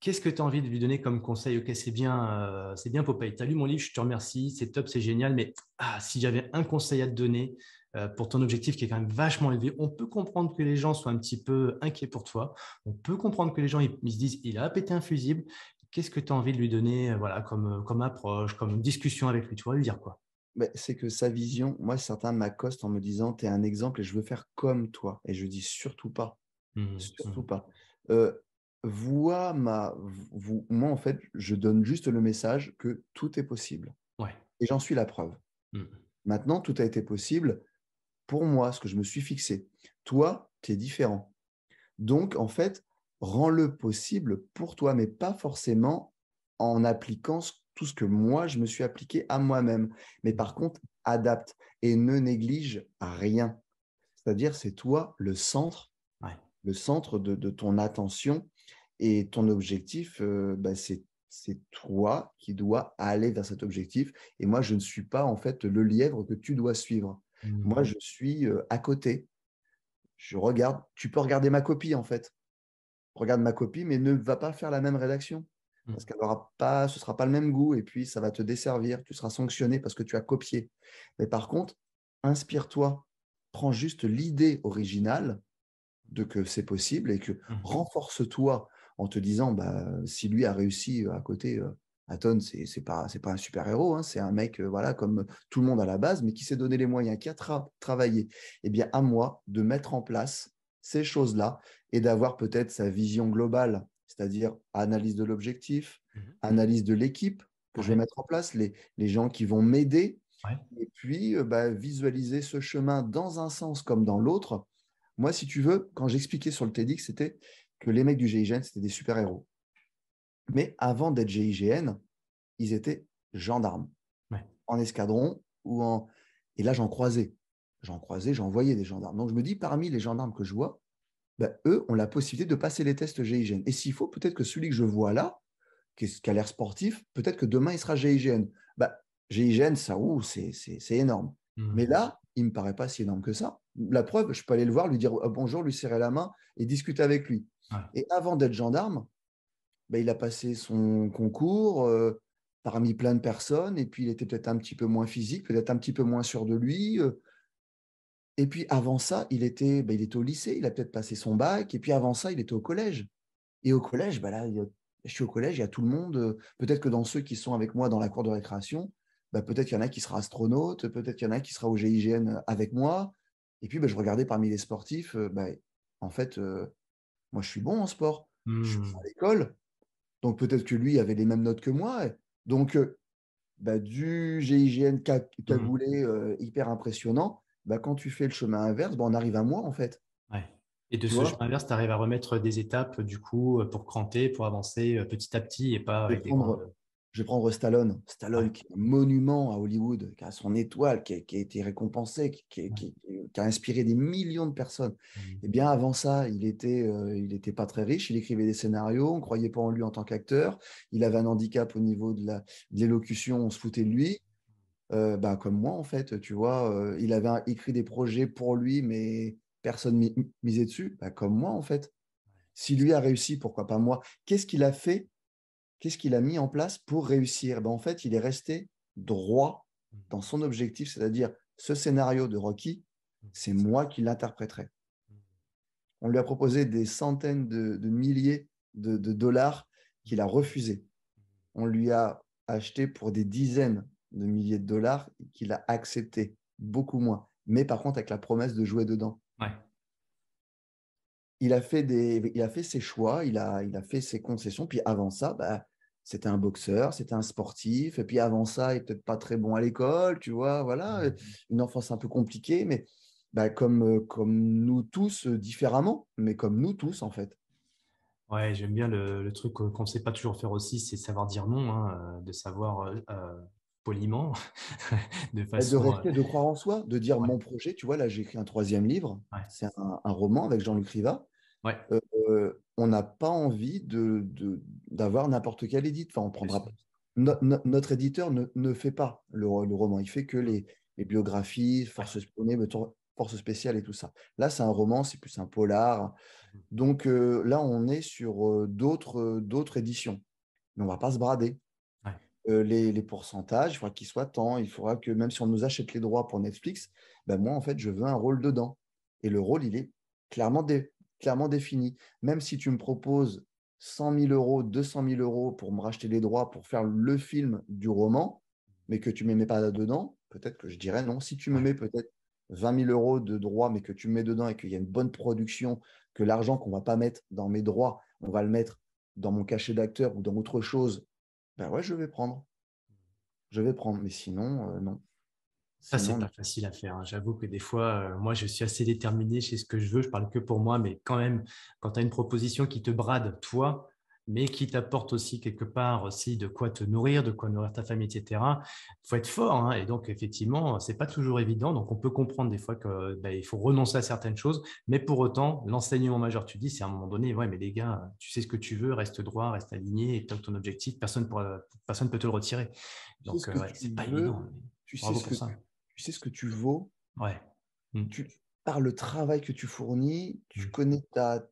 Qu'est-ce que tu as envie de lui donner comme conseil Ok, c'est bien, euh, c'est bien Popeye. Tu as lu mon livre, je te remercie, c'est top, c'est génial. Mais ah, si j'avais un conseil à te donner, euh, pour ton objectif qui est quand même vachement élevé. On peut comprendre que les gens soient un petit peu inquiets pour toi. On peut comprendre que les gens ils, se disent il a pété un fusible. Qu'est-ce que tu as envie de lui donner euh, voilà, euh, comme, approche, comme discussion avec lui Tu vas lui dire quoi ben, c'est que sa vision, moi, certains m'accostent en me disant, tu es un exemple et je veux faire comme toi. Et je dis surtout pas. Mmh, surtout mmh. pas. moi, en fait, je donne juste le message que tout est possible. Et j'en suis la preuve. Mmh. Maintenant, tout a été possible pour moi, ce que je me suis fixé. Toi, tu es différent. Donc, en fait, rends-le possible pour toi, mais pas forcément en appliquant tout ce que moi, je me suis appliqué à moi-même. Mais par contre, adapte et ne néglige rien. C'est-à-dire, c'est toi le centre, le centre de, ton attention et ton objectif, euh, bah, c'est c'est toi qui dois aller vers cet objectif. Et moi, je ne suis pas en fait le lièvre que tu dois suivre. Mmh. Moi, je suis euh, à côté. Je regarde. Tu peux regarder ma copie, en fait. Regarde ma copie, mais ne va pas faire la même rédaction. Mmh. Parce qu'elle n'aura pas, ce ne sera pas le même goût, et puis ça va te desservir. Tu seras sanctionné parce que tu as copié. Mais par contre, inspire-toi. Prends juste l'idée originale de que c'est possible et que mmh. renforce-toi en te disant bah, si lui a réussi euh, à côté, euh, Aton, c'est n'est pas, pas un super-héros, hein, c'est un mec euh, voilà comme tout le monde à la base, mais qui s'est donné les moyens, qui a travaillé. Eh bien, à moi de mettre en place ces choses-là et d'avoir peut-être sa vision globale, c'est-à-dire analyse de l'objectif, mmh analyse de l'équipe que je vais mettre en place, les, gens qui vont m'aider, et puis euh, bah, visualiser ce chemin dans un sens comme dans l'autre. Moi, si tu veux, quand j'expliquais sur le TEDx, c'était que les mecs du GIGN, c'était des super-héros. Mais avant d'être GIGN, ils étaient gendarmes, en escadron ou en. Et là, j'en croisais. J'en croisais, j'en voyais des gendarmes. Donc, je me dis, parmi les gendarmes que je vois, bah, eux ont la possibilité de passer les tests GIGN. Et s'il faut, peut-être que celui que je vois là, qui, a l'air sportif, peut-être que demain, il sera GIGN. Bah, GIGN, ça, c'est énorme. Mmh. Mais là, il ne me paraît pas si énorme que ça. La preuve, je peux aller le voir, lui dire oh, bonjour, lui serrer la main et discuter avec lui. Et avant d'être gendarme, bah, il a passé son concours euh, parmi plein de personnes, et puis il était peut-être un petit peu moins physique, peut-être un petit peu moins sûr de lui. Euh. et puis avant ça, il était, bah, il était au lycée, il a peut-être passé son bac, et puis avant ça, il était au collège. Et au collège, bah, là, je suis au collège, il y a tout le monde. Euh, peut-être que dans ceux qui sont avec moi dans la cour de récréation, peut-être qu'il y en a qui sera astronaute, peut-être qu'il y en a qui sera au GIGN avec moi. Et puis, je regardais parmi les sportifs, en fait, moi, je suis bon en sport, je suis mmh. à l'école, donc peut-être que lui avait les mêmes notes que moi. Donc euh, bah, du GIGN cagoulé mmh. euh, hyper impressionnant, bah, quand tu fais le chemin inverse, bah, on arrive à moi en fait. Et de ce chemin inverse, tu arrives à remettre des étapes du coup pour cranter, pour avancer euh, petit à petit et pas. Avec des je vais prendre Stallone. Stallone, ah. qui est un monument à Hollywood, qui a son étoile, qui a, été récompensé, qui, a inspiré des millions de personnes. Mmh. Et eh bien avant ça, il était, euh, il n'était pas très riche. Il écrivait des scénarios. On croyait pas en lui en tant qu'acteur. Il avait un handicap au niveau de l'élocution. On se foutait de lui. Euh, bah, comme moi en fait, tu vois, euh, il avait écrit des projets pour lui, mais personne misait dessus, bah, comme moi en fait. Si lui a réussi, pourquoi pas moi Qu'est-ce qu'il a fait qu'est-ce qu'il a mis en place pour réussir ben, En fait, il est resté droit mmh. dans son objectif, c'est-à-dire ce scénario de Rocky, mmh. c'est moi qui l'interpréterai. Mmh. On lui a proposé des centaines de, milliers de, dollars qu'il a refusé. On lui a acheté pour des dizaines de milliers de dollars qu'il a accepté, beaucoup moins. Mais par contre, avec la promesse de jouer dedans. Il, a fait des, il a fait ses choix, il a, il a fait ses concessions. Puis avant ça, bah, c'était un boxeur, c'était un sportif. Et puis avant ça, il n'est peut-être pas très bon à l'école, tu vois, voilà, mmh une enfance un peu compliquée, mais bah, comme, euh, comme nous tous, euh, différemment, mais comme nous tous, en fait. Ouais, j'aime bien le, truc qu'on ne sait pas toujours faire aussi, c'est savoir dire non, hein, euh, de savoir poliment, bah, de façon. De de croire en soi, de dire mon projet. Tu vois, là, j'ai écrit un troisième livre, c'est un, un, roman avec Jean-Luc Riva. Euh, on n'a pas envie de, d'avoir n'importe quel édite. Enfin, on prendra notre éditeur ne, fait pas le, le roman. Il fait que les, biographies, force, force spéciale et tout ça. Là, c'est un roman, c'est plus un polar. Mmh Donc euh, là, on est sur euh, d'autres, d'autres éditions. Mais on va pas se brader. les, pourcentages, il faudra qu'ils soient tant, il faudra que même si on nous achète les droits pour Netflix, ben moi en fait je veux un rôle dedans. Et le rôle, il est clairement dé clairement défini. Même si tu me proposes 100 000 euros, 200 000 euros pour me racheter les droits pour faire le film du roman, mais que tu ne me mets pas dedans, peut-être que je dirais non. Si tu me mets peut-être 20 000 euros de droits, mais que tu me mets dedans et qu'il y a une bonne production, que l'argent qu'on ne va pas mettre dans mes droits, on va le mettre dans mon cachet d'acteur ou dans autre chose, ben ouais, je vais prendre. Je vais prendre, mais sinon, euh, non. Ça, c'est pas facile à faire. Hein. J'avoue que des fois, euh, moi, je suis assez déterminé chez ce que je veux. Je parle que pour moi, mais quand même, quand tu as une proposition qui te brade, toi, mais qui t'apporte aussi quelque part aussi de quoi te nourrir, de quoi nourrir ta famille, etc. Il faut être fort. Hein. Et donc, effectivement, ce n'est pas toujours évident. Donc, on peut comprendre des fois qu'il bah, faut renoncer à certaines choses. Mais pour autant, l'enseignement majeur, tu dis, c'est à un moment donné, ouais, mais les gars, tu sais ce que tu veux, reste droit, reste aligné, et ton objectif, personne ne peut te le retirer. Donc, c'est n'est pas évident. Tu sais, ce ça tu sais ce que tu vaux. Ouais. Mm. par le travail que tu fournis, tu mm. connais ta,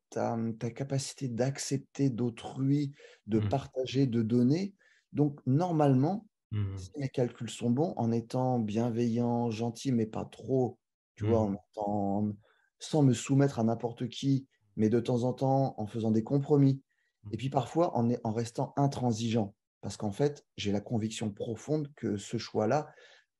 capacité d'accepter d'autrui, de mm. partager, de donner. Donc, normalement, les si mes calculs sont bons, en étant bienveillant, gentil, mais pas trop, tu vois, sans me soumettre à n'importe qui, mais de temps en temps en faisant des compromis, et puis parfois en restant intransigeant, parce qu'en fait, j'ai la conviction profonde que ce choix-là,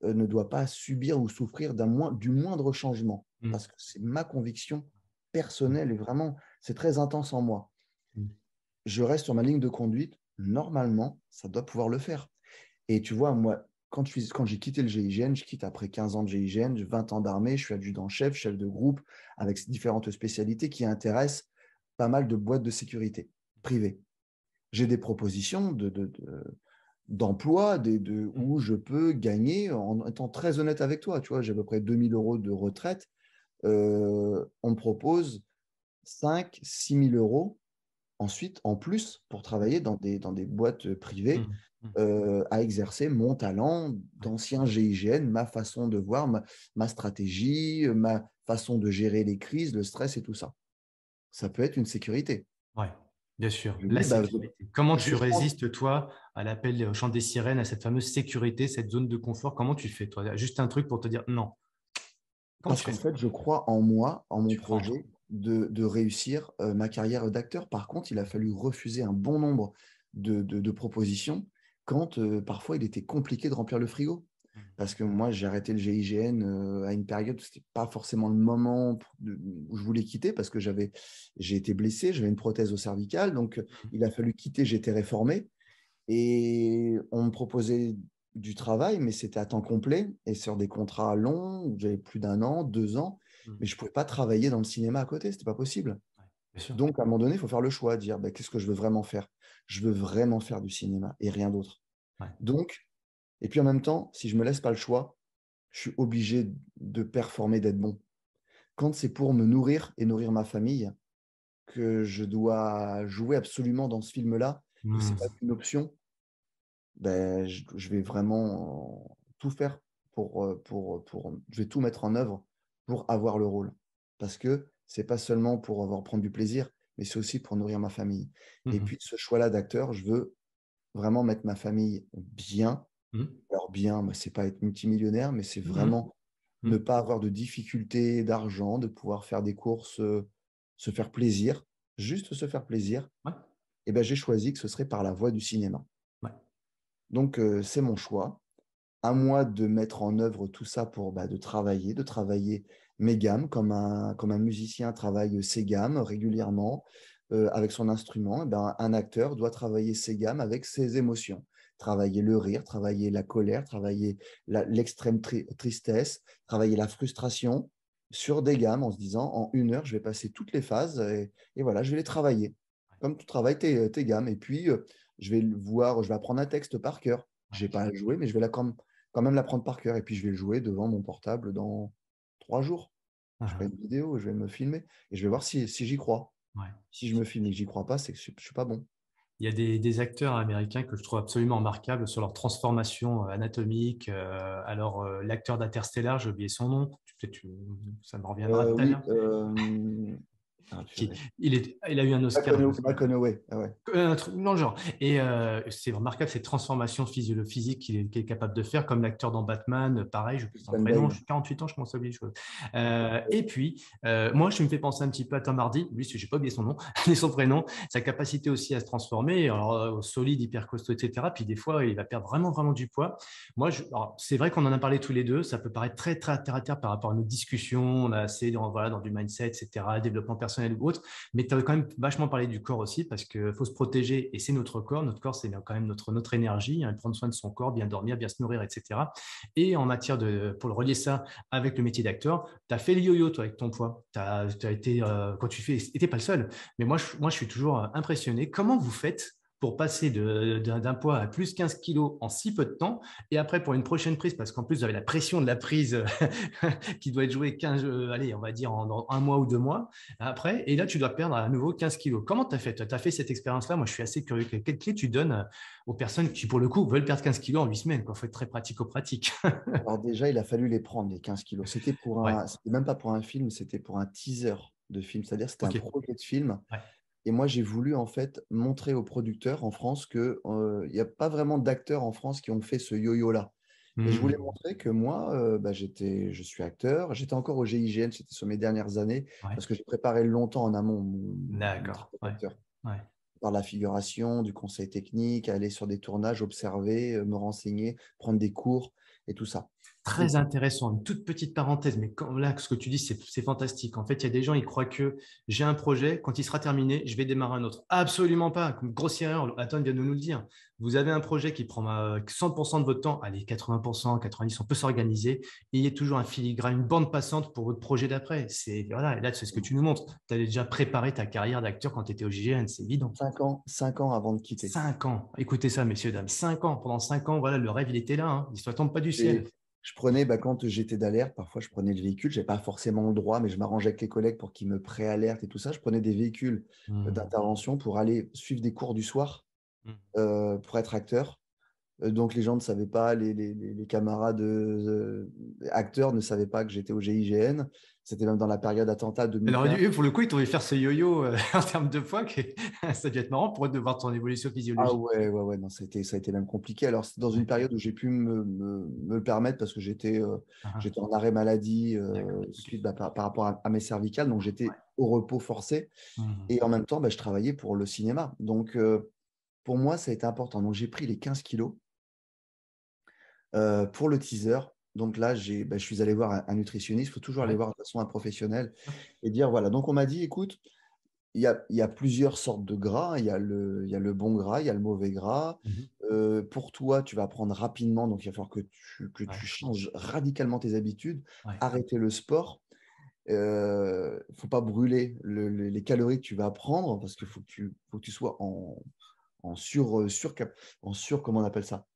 euh, ne doit pas subir ou souffrir du moindre changement. Mm. Parce que c'est ma conviction personnelle et vraiment, c'est très intense en moi. Mm. Je reste sur ma ligne de conduite. Normalement, ça doit pouvoir le faire. Et tu vois, moi, quand, je quand j'ai quitté le GIGN, je quitte après 15 ans de GIGN, 20 ans d'armée, je suis adjudant-chef, chef de groupe, avec différentes spécialités qui intéressent pas mal de boîtes de sécurité privées. J'ai des propositions de d'emploi des, de, mmh. où je peux gagner, en étant très honnête avec toi, tu vois, j'ai à peu près 2000 euros de retraite, euh, on me propose 5, 6 000 euros ensuite en plus pour travailler dans des, dans des boîtes privées mmh, mmh. Euh, à exercer mon talent d'ancien GIGN, ma façon de voir, ma, stratégie, ma façon de gérer les crises, le stress et tout ça. Ça peut être une sécurité. Oui, bien sûr. Bah, Comment tu résistes, toi, à l'appel euh, au chant des sirènes, à cette fameuse sécurité, cette zone de confort. Comment tu fais, toi Juste un truc pour te dire non. En Parce qu'en fait, je crois en moi, en mon projet, de, réussir euh, ma carrière d'acteur. Par contre, il a fallu refuser un bon nombre de, propositions quand euh, parfois il était compliqué de remplir le frigo. Mmh. Parce que moi, j'ai arrêté le GIGN à une période où ce n'était pas forcément le moment où je voulais quitter parce que j'avais, j'ai été blessé, j'avais une prothèse au cervical. Donc, mmh. il a fallu quitter, j'étais réformé. Et on me proposait du travail, mais c'était à temps complet et sur des contrats longs, j'avais plus d'un an, deux ans, mmh. mais je pouvais pas travailler dans le cinéma à côté, c'était pas possible. Donc à un moment donné, il faut faire le choix, dire bah, qu'est-ce que je veux vraiment faire Je veux vraiment faire du cinéma et rien d'autre. Donc, et puis en même temps, si je me laisse pas le choix, je suis obligé de performer, d'être bon. Quand c'est pour me nourrir et nourrir ma famille que je dois jouer absolument dans ce film-là, ce c'est mmh. pas une option, ben, je, vais vraiment tout faire pour, euh, pour, pour, je vais tout mettre en œuvre pour avoir le rôle. Parce que c'est pas seulement pour avoir prendre du plaisir, mais c'est aussi pour nourrir ma famille. Et mmh puis ce choix-là d'acteur, je veux vraiment mettre ma famille bien. Mmh. Alors bien, ce bah, c'est pas être multimillionnaire, mais c'est mmh vraiment ne pas avoir de difficultés d'argent, de pouvoir faire des courses, euh, se faire plaisir, juste se faire plaisir. Et ben j'ai choisi que ce serait par la voie du cinéma. Donc, euh, c'est mon choix. À moi de mettre en œuvre tout ça pour bah, de travailler, de travailler mes gammes comme un, comme un musicien travaille ses gammes régulièrement euh, avec son instrument. Eh ben, un acteur doit travailler ses gammes avec ses émotions. Travailler le rire, travailler la colère, travailler l'extrême tristesse, travailler la frustration sur des gammes en se disant en une heure, je vais passer toutes les phases et, voilà, je vais les travailler. Comme tu travailles tes, gammes. Et puis, euh, je vais le voir, je vais apprendre un texte par cœur. Je n'ai pas à le jouer, mais je vais quand, même l'apprendre par cœur. Et puis, je vais le jouer devant mon portable dans trois jours. Je vais ah. faire une vidéo, je vais me filmer et je vais voir si, j'y crois. Si je me filme et que j'y crois pas, c'est que je ne suis pas bon. Il y a des, acteurs américains que je trouve absolument remarquables sur leur transformation euh, anatomique. Euh, alors, euh, l'acteur d'Interstellar, j'ai oublié son nom, ça me reviendra à ah, il, est, a eu un Oscar. Ah ouais. Euh, genre. Et euh, c'est remarquable cette transformation physique qu'il est, capable de faire, comme l'acteur dans Batman, euh, pareil, je suis 48 ans, je commence à oublier les choses. et puis, moi, je me fais penser un petit peu à Tom Hardy, lui, je n'ai pas oublié son nom, mais son prénom, sa capacité aussi à se transformer, solide, hyper costaud, etc. Puis des fois, il va perdre vraiment, vraiment du poids. Moi, c'est vrai qu'on en a parlé tous les deux, ça peut paraître très, très terre à terre par rapport à nos discussions, on a assez dans, voilà, dans du mindset, etc., développement personnel ou autre. Mais tu as quand même vachement parlé du corps aussi parce qu'il faut se protéger et c'est notre corps. Notre corps, c'est quand même notre, notre énergie, prendre soin de son corps, bien dormir, bien se nourrir, etc. Et en matière de, pour le relier ça avec le métier d'acteur, tu as fait le yo-yo toi avec ton poids. Tu as, été, euh, quand tu fais, tu pas le seul. Mais moi je, moi, je suis toujours impressionné. Comment vous faites pour passer d'un poids à plus 15 kg en si peu de temps, et après pour une prochaine prise, parce qu'en plus vous avez la pression de la prise qui doit être jouée euh, allez, on va dire en, un mois ou deux mois après, et là tu dois perdre à nouveau 15 kg. Comment tu as fait Tu as fait cette expérience-là Moi je suis assez curieux. Quelle clé tu donnes euh, aux personnes qui, pour le coup, veulent perdre 15 kg en 8 semaines Il faut être très pratico-pratique. Alors déjà, il a fallu les prendre, les 15 kilos. C'était pour même pas pour un film, c'était pour un teaser de film, c'est-à-dire c'était un projet de film. Et moi, j'ai voulu en fait montrer aux producteurs en France qu'il n'y a pas vraiment d'acteurs en France qui ont fait ce yo-yo-là. Et je voulais mmh. montrer que moi, bah, j'étais, je suis acteur. J'étais encore au GIGN, c'était sur mes dernières années, parce que j'ai préparé longtemps en amont mon, D'accord. Par la figuration, du conseil technique, aller sur des tournages, observer, me renseigner, prendre des cours et tout ça. Très intéressant. Une toute petite parenthèse, mais là, ce que tu dis, c'est fantastique. En fait, il y a des gens, ils croient que j'ai un projet, quand il sera terminé, je vais démarrer un autre. Absolument pas. grosse erreur. Attends, vient de nous le dire. Vous avez un projet qui prend 100% euh, de votre temps, allez, 80%, 90%, on peut s'organiser. Il y a toujours un filigrane, une bande passante pour votre projet d'après. C'est voilà, et là, c'est ce que tu nous montres. Tu avais déjà préparé ta carrière d'acteur quand tu étais au GGN, c'est évident. 5 ans, cinq ans avant de quitter. Cinq ans. Écoutez ça, messieurs, dames. 5 ans. Pendant cinq ans, voilà, le rêve, il était là. Hein. Il ne tombe pas du ciel je prenais, bah, quand j'étais d'alerte, parfois je prenais le véhicule, je n'avais pas forcément le droit, mais je m'arrangeais avec les collègues pour qu'ils me préalertent et tout ça. Je prenais des véhicules euh, mmh. d'intervention pour aller suivre des cours du soir mmh. euh, pour être acteur. Euh, donc les gens ne savaient pas, les, camarades acteurs ne savaient pas que j'étais au GIGN. C'était même dans la période attentat de. Eh, pour le coup, il devait faire ce yo-yo euh, en termes de poids. ça devait être marrant pour eux de voir ton évolution ah physiologique. Ah ouais, ouais, ouais. Non, ça a été, ça a été même compliqué. Alors, c'est dans une période où j'ai pu me, le permettre parce que j'étais euh, ah, ah. j'étais en arrêt maladie euh, suite bah, par, rapport à, mes cervicales. Donc, j'étais au repos forcé. Mmh. Et en même temps, bah, je travaillais pour le cinéma. Donc, pour moi, ça a été important. Donc, j'ai pris les 15 kilos pour le teaser donc là, bah, je suis allé voir un, nutritionniste. Il faut toujours aller voir de façon un professionnel et dire voilà. Donc on m'a dit écoute, il y, a, plusieurs sortes de gras. Il y a le, le bon gras, il y a le mauvais gras. Mmh euh, pour toi, tu vas apprendre rapidement, donc il va falloir que tu, changes radicalement tes habitudes, arrêter le sport. Il euh, ne faut pas brûler les calories que tu vas prendre parce qu'il faut, que tu sois en, en sur, euh, en sur, comment on appelle ça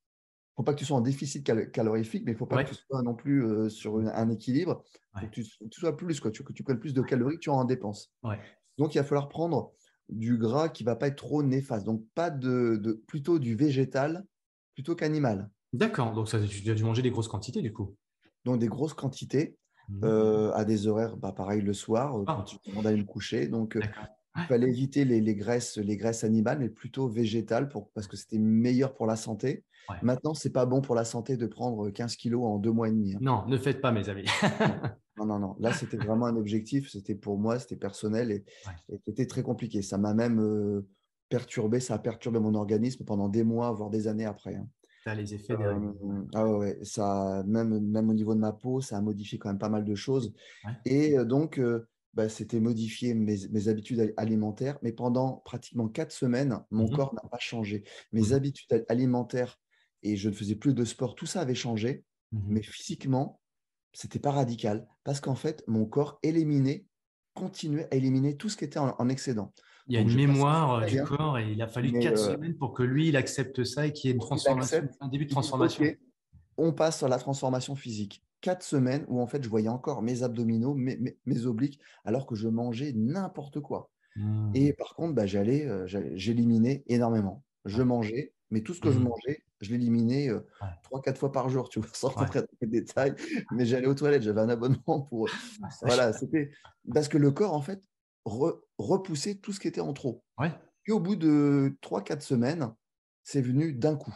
faut pas que tu sois en déficit calorifique, mais il faut pas que tu sois non plus euh, sur un équilibre. tu, sois plus, quoi, que tu prennes plus de calories que tu en dépenses. Donc, il va falloir prendre du gras qui va pas être trop néfaste. Donc, pas de, plutôt du végétal plutôt qu'animal. D'accord. Donc, ça, tu as dû manger des grosses quantités, du coup. Donc, des grosses quantités. Mmh. Euh, à des horaires, bah, pareil, le soir, euh, ah. quand tu demandes d'aller me coucher. Donc, il fallait éviter les, les, graisses, les graisses animales, mais plutôt végétales pour, parce que c'était meilleur pour la santé. Maintenant, Maintenant, c'est pas bon pour la santé de prendre 15 kilos en deux mois et demi. Hein. Non, ne faites pas, mes amis. non, non, non. Là, c'était vraiment un objectif. C'était pour moi, c'était personnel et, c'était très compliqué. Ça m'a même euh, perturbé, ça a perturbé mon organisme pendant des mois, voire des années après. Hein. tu As les effets derrière. Euh, ah ouais, ça, même, même au niveau de ma peau, ça a modifié quand même pas mal de choses. Et euh, donc, bah, c'était modifier mes, habitudes alimentaires, mais pendant pratiquement quatre semaines, mon mmh corps n'a pas changé. Mes mmh habitudes alimentaires et je ne faisais plus de sport, tout ça avait changé, mmh mais physiquement, c'était pas radical parce qu'en fait, mon corps éliminait, continuait à éliminer tout ce qui était en, excédent. Il y a une mémoire euh, du corps et il a fallu quatre euh, semaines pour que lui, il accepte ça et qu'il y ait une transformation, un début de transformation. On passe sur la transformation physique quatre semaines où en fait je voyais encore mes abdominaux, mes, mes, obliques, alors que je mangeais n'importe quoi. Et mmh. par contre, bah, euh, j'allais, j'éliminais énormément. Je mangeais, mais tout ce que je mmh. mangeais, je l'éliminais euh, trois, quatre fois par jour, tu vois, sans rentrer dans les détails. Mais j'allais aux toilettes, j'avais un abonnement pour. Euh, ah, voilà, c'était parce que le corps en fait repoussait tout ce qui était en trop. Ouais. Puis au bout de trois, quatre semaines, c'est venu d'un coup.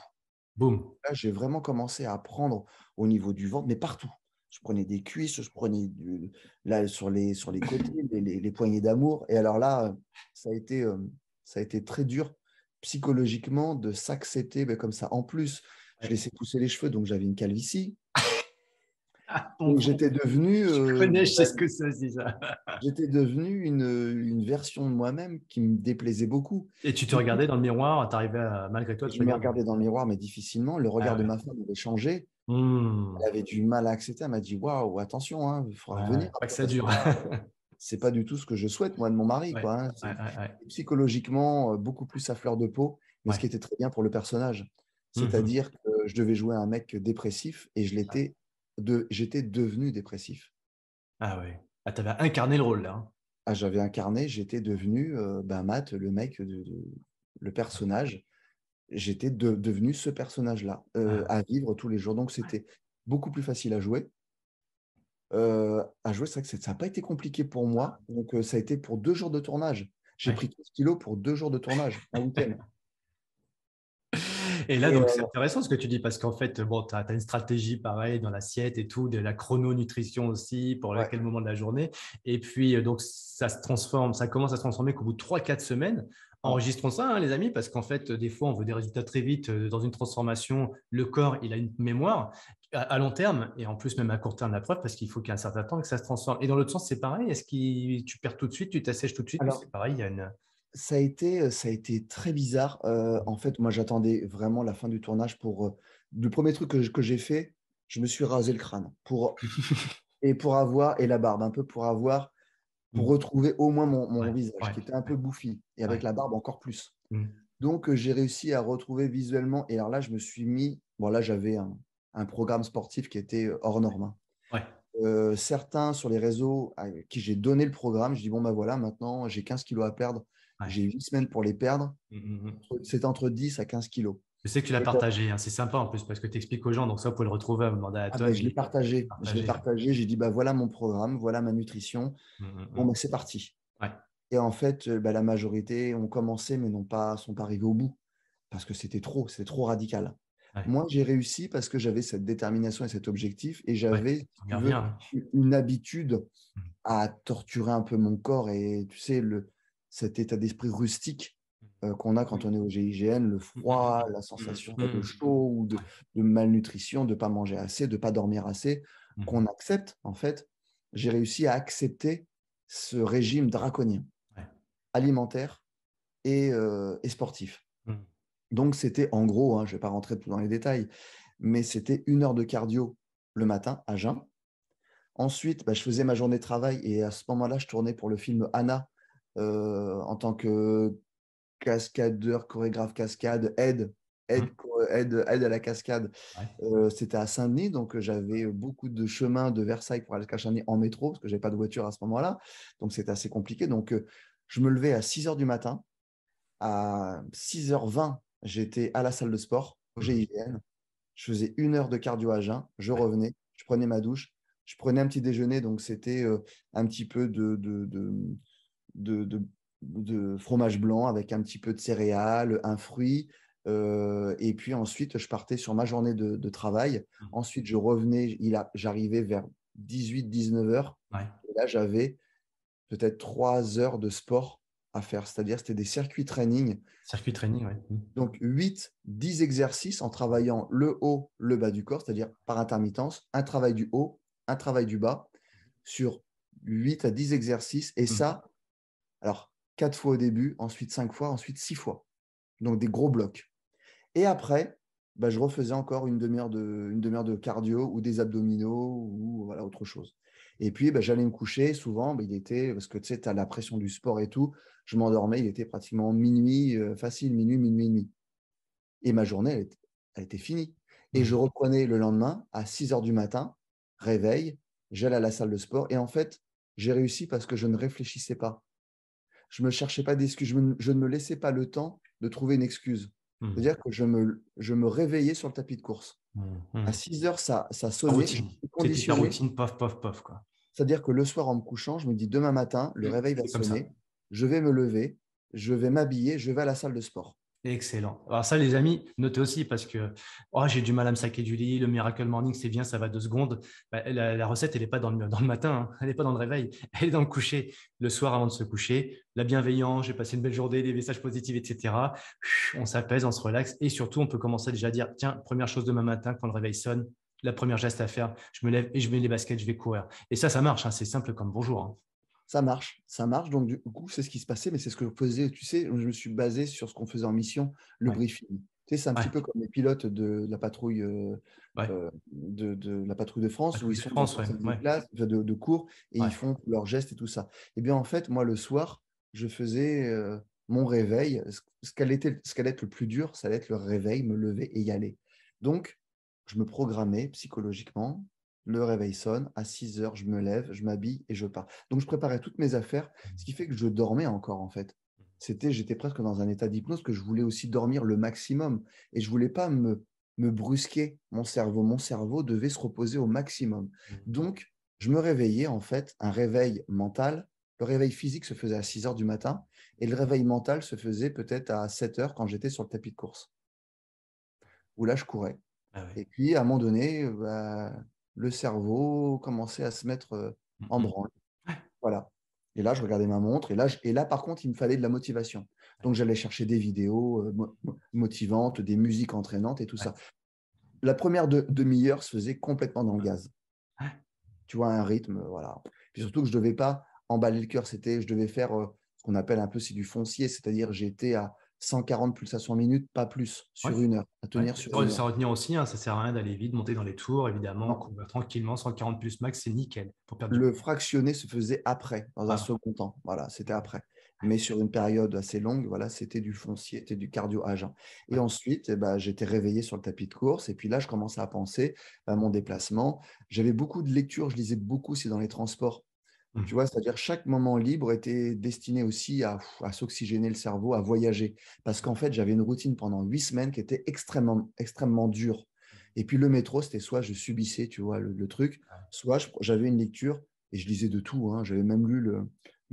Là, j'ai vraiment commencé à apprendre au niveau du ventre, mais partout. Je prenais des cuisses, je prenais du, sur, les, sur les côtés, les, les, poignées d'amour. Et alors là, ça a été, euh, ça a été très dur psychologiquement de s'accepter ben, comme ça. En plus, je laissais pousser les cheveux, donc j'avais une calvitie. j'étais devenu. Euh, connais, sais ce que ça, c'est ça. j'étais devenu une, version de moi-même qui me déplaisait beaucoup. Et tu te regardais dans le miroir, t'arrivais à, malgré toi. je me regardais dans le miroir, mais difficilement. Le regard ah de ma femme avait changé. Mmh. Elle avait du mal à accepter. Elle m'a dit Waouh, attention, hein, il faudra revenir. » ça dure. c'est pas du tout ce que je souhaite, moi, de mon mari. quoi, hein. Psychologiquement, euh, beaucoup plus à fleur de peau, mais ce qui était très bien pour le personnage. Mmh C'est-à-dire que je devais jouer un mec dépressif et je l'étais j'étais devenu dépressif. Ah oui, Ah, tu avais incarné le rôle là. Hein. Ah, j'avais incarné, j'étais devenu euh, ben, Matt, le mec, de, le personnage. J'étais devenu ce personnage-là euh, ah. à vivre tous les jours. Donc c'était beaucoup plus facile à jouer. Euh, à jouer, c'est vrai que ça n'a pas été compliqué pour moi. Donc ça a été pour deux jours de tournage. J'ai pris 15 kilos pour deux jours de tournage, un Et là, donc, euh, c'est intéressant ce que tu dis parce qu'en fait, bon, tu as, une stratégie pareille dans l'assiette et tout, de la chrononutrition aussi, pour ouais. quel moment de la journée. Et puis, euh, donc, ça se transforme, ça commence à se transformer qu'au bout de 3-4 semaines. Mmh. Enregistrons ça, hein, les amis, parce qu'en fait, des fois, on veut des résultats très vite euh, dans une transformation. Le corps, il a une mémoire à long terme et en plus même à court terme la preuve parce qu'il faut qu'il y ait un certain temps que ça se transforme. Et dans l'autre sens, c'est pareil. Est-ce que tu perds tout de suite, tu t'assèches tout de suite C'est pareil, il y a une ça a été, ça a été très bizarre. en fait, moi, j'attendais vraiment la fin du tournage pour. le premier truc que, j'ai fait, je me suis rasé le crâne pour et pour avoir et la barbe un peu pour avoir pour mmh. retrouver au moins mon, visage qui était un peu bouffi et avec la barbe encore plus. Mmh. Donc j'ai réussi à retrouver visuellement et alors là je me suis mis bon là j'avais un, programme sportif qui était hors norme. Hein. certains sur les réseaux à ah, qui j'ai donné le programme, je dis bon ben bah, voilà maintenant j'ai 15 kilos à perdre, j'ai 8 semaines pour les perdre. Mmh, mmh, mmh. C'est entre 10 à 15 kilos. Je sais que tu l'as partagé, hein, c'est sympa en plus parce que tu expliques aux gens, donc ça, vous pouvez le retrouver à donné ah, ben, je l'ai partagé. je l'ai partagé, j'ai dit, bah, voilà mon programme, voilà ma nutrition, bon, ben, c'est parti. Et en fait, euh, bah, la majorité ont commencé mais n'ont pas, sont pas arrivés au bout parce que c'était trop, c'est trop radical. Moi, j'ai réussi parce que j'avais cette détermination et cet objectif et j'avais hein. une habitude à torturer un peu mon corps et tu sais, le, cet état d'esprit rustique mmh. euh, qu'on a quand on est au GIGN, le mmh. froid, la sensation mmh. de chaud ou de, malnutrition, de ne pas manger assez, de ne pas dormir assez, qu'on accepte en fait. J'ai réussi à accepter ce régime draconien, alimentaire et, euh, sportif. Donc c'était en gros, hein, je ne vais pas rentrer dans les détails, mais c'était une heure de cardio le matin à jeun. Ensuite, bah, je faisais ma journée de travail et à ce moment-là, je tournais pour le film Anna euh, en tant que cascadeur, chorégraphe cascade, aide, aide, mmh. aide, à la cascade. Euh, c'était à Saint-Denis, donc euh, j'avais beaucoup de chemin de Versailles pour aller à Saint-Denis en métro, parce que j'avais pas de voiture à ce moment-là. Donc c'était assez compliqué. Donc je me levais à 6 h du matin. À 6h20, j'étais à la salle de sport, au mmh. GIGN. Je faisais une heure de cardio à jeun. Je revenais, je prenais ma douche, je prenais un petit déjeuner. Donc c'était un petit peu de de, fromage blanc avec un petit peu de céréales, un fruit. Euh, et puis ensuite, je partais sur ma journée de, travail. Mmh. Ensuite, je revenais, j'arrivais vers 18-19 heures. Et là, j'avais peut-être 3 heures de sport à faire. C'est-à-dire, c'était des circuits training. Circuit training, oui. Mmh. Donc, 8-10 exercices en travaillant le haut, le bas du corps, c'est-à-dire par intermittence, un travail du haut, un travail du bas, sur 8 à 10 exercices. Et mmh. ça, alors, quatre fois au début, ensuite cinq fois, ensuite six fois. Donc, des gros blocs. Et après, bah, je refaisais encore une demi-heure de, demi de cardio ou des abdominaux ou voilà, autre chose. Et puis, bah, j'allais me coucher. Souvent, bah, il était, parce que tu sais, tu as la pression du sport et tout. Je m'endormais, il était pratiquement minuit, euh, facile, minuit, minuit minuit. Et ma journée, elle était, elle était finie. Et je mmh. reprenais le lendemain à 6 heures du matin, réveil, j'allais à la salle de sport. Et en fait, j'ai réussi parce que je ne réfléchissais pas je me cherchais pas d'excuses, je, ne me laissais pas le temps de trouver une excuse. Mmh. C'est-à-dire que je me, réveillais sur le tapis de course. Mmh, mmh. À 6 heures, ça, sonnait. C'est-à-dire que le soir, en me couchant, je me dis demain matin, le réveil va sonner, je vais me lever, je vais m'habiller, je vais à la salle de sport. Excellent. Alors ça, les amis, notez aussi parce que oh, j'ai du mal à me saquer du lit, le Miracle Morning, c'est bien, ça va deux secondes. Bah, la, recette, elle n'est pas dans le, matin, hein. elle n'est pas dans le réveil, elle est dans le coucher, le soir avant de se coucher. La bienveillance, j'ai passé une belle journée, des messages positifs, etc. On s'apaise, on se relaxe et surtout, on peut commencer déjà à dire, tiens, première chose demain matin, quand le réveil sonne, la première geste à faire, je me lève et je mets les baskets, je vais courir. Et ça, ça marche, hein, c'est simple comme bonjour. Hein ça marche, ça marche. Donc, du coup, c'est ce qui se passait, mais c'est ce que je faisais, tu sais, je me suis basé sur ce qu'on faisait en mission, le briefing. Tu sais, c'est un petit peu comme les pilotes de, la patrouille euh, euh, de, la patrouille de France, où ils sont classe, de, cours et ils font leurs gestes et tout ça. Et eh bien, en fait, moi, le soir, je faisais euh, mon réveil. Ce qu'allait être le plus dur, ça allait être le réveil, me lever et y aller. Donc, je me programmais psychologiquement le réveil sonne, à 6 heures, je me lève, je m'habille et je pars. Donc je préparais toutes mes affaires, ce mmh. qui fait que je dormais encore en fait. Mmh. C'était, j'étais presque dans un état d'hypnose que je voulais aussi dormir le maximum et je voulais pas me, me brusquer mon cerveau. Mon cerveau devait se reposer au maximum. Mmh. Donc je me réveillais en fait, un réveil mental. Le réveil physique se faisait à 6 heures du matin et le réveil mental se faisait peut-être à 7 heures quand j'étais sur le tapis de course. Où là, je courais. Ah et puis, à un moment donné, bah, le cerveau commençait à se mettre euh, mmh, en mmh. branle. Voilà. Et là, je regardais ma montre. Et là, et là, par contre, il me fallait de la motivation. Donc, j'allais chercher des vidéos euh, motivantes, des musiques entraînantes et tout ça. La première demi-heure se faisait complètement dans le gaz. Tu vois, un rythme, euh, voilà. Et surtout que je ne devais pas emballer le cœur. C'était, je devais faire ce qu'on appelle un peu, c'est du foncier. C'est-à-dire, j'étais à 140 pulsations minutes, pas plus, sur une heure, à tenir sur retenir aussi, hein, ça sert à rien d'aller vite, monter dans les tours, évidemment, tranquillement, 140 plus max, c'est nickel. Pour le fractionné se faisait après, dans un ah. second temps, voilà, c'était après. Mais sur une période assez longue, voilà, c'était du foncier, c'était du cardio agent. Et ensuite, eh ben, j'étais réveillé sur le tapis de course, et puis là, je commençais à penser à mon déplacement. J'avais beaucoup de lectures, je lisais beaucoup, c'est dans les transports, Mmh. vois, c'est-à-dire chaque moment libre était destiné aussi à, s'oxygéner le cerveau, à voyager. Parce qu'en fait, j'avais une routine pendant huit semaines qui était extrêmement, extrêmement dure. Et puis le métro, c'était soit je subissais, tu vois, le, truc, ah. soit j'avais une lecture et je lisais de tout. Hein. J'avais même lu le,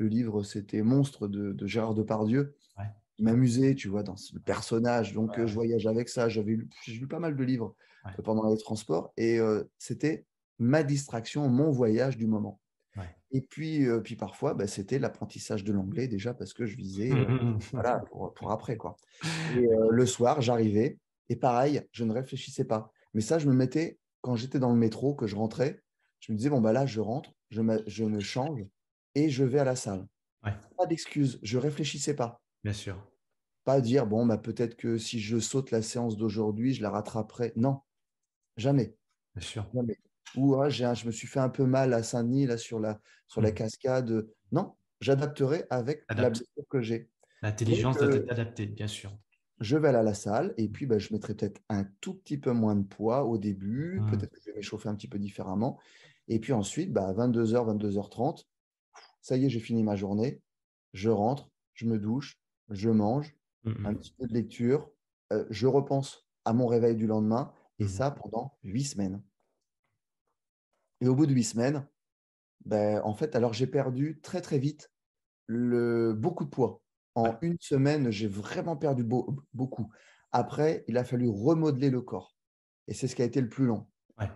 livre, c'était Monstre de, Gérard Depardieu. Ouais. qui m'amusait, tu vois, dans le personnage. Donc, euh, je voyage avec ça. J'avais lu, lu, pas mal de livres euh, pendant les transports et euh, c'était ma distraction, mon voyage du moment. Et puis, euh, puis parfois, bah, c'était l'apprentissage de l'anglais déjà parce que je visais mmh, euh, mmh, mmh. voilà, pour, après. Quoi. Et, euh, le soir, j'arrivais et pareil, je ne réfléchissais pas. Mais ça, je me mettais, quand j'étais dans le métro, que je rentrais, je me disais, bon, bah, là, je rentre, je me, change et je vais à la salle. Pas d'excuses, je réfléchissais pas. Bien sûr. Pas dire, bon, bah, peut-être que si je saute la séance d'aujourd'hui, je la rattraperai. Non, jamais. Bien sûr. Jamais ou hein, je me suis fait un peu mal à Saint-Denis là, sur, la, hmm. cascade. Non, j'adapterai avec la blessure que j'ai. L'intelligence doit euh, être adaptée, bien sûr. Je vais aller à la salle et puis bah, je mettrai peut-être un tout petit peu moins de poids au début. Hmm. Peut-être que je vais m'échauffer un petit peu différemment. Et puis ensuite, bah, à 22h, 22h30, ça y est, j'ai fini ma journée. Je rentre, je me douche, je mange, un hmm. petit peu de lecture. Euh, je repense à mon réveil du lendemain et ça pendant huit semaines. Et au bout de huit semaines, ben, en fait, alors j'ai perdu très très vite beaucoup de poids. En une semaine, j'ai vraiment perdu beaucoup. Après, il a fallu remodeler le corps. Et c'est ce qui a été le plus long.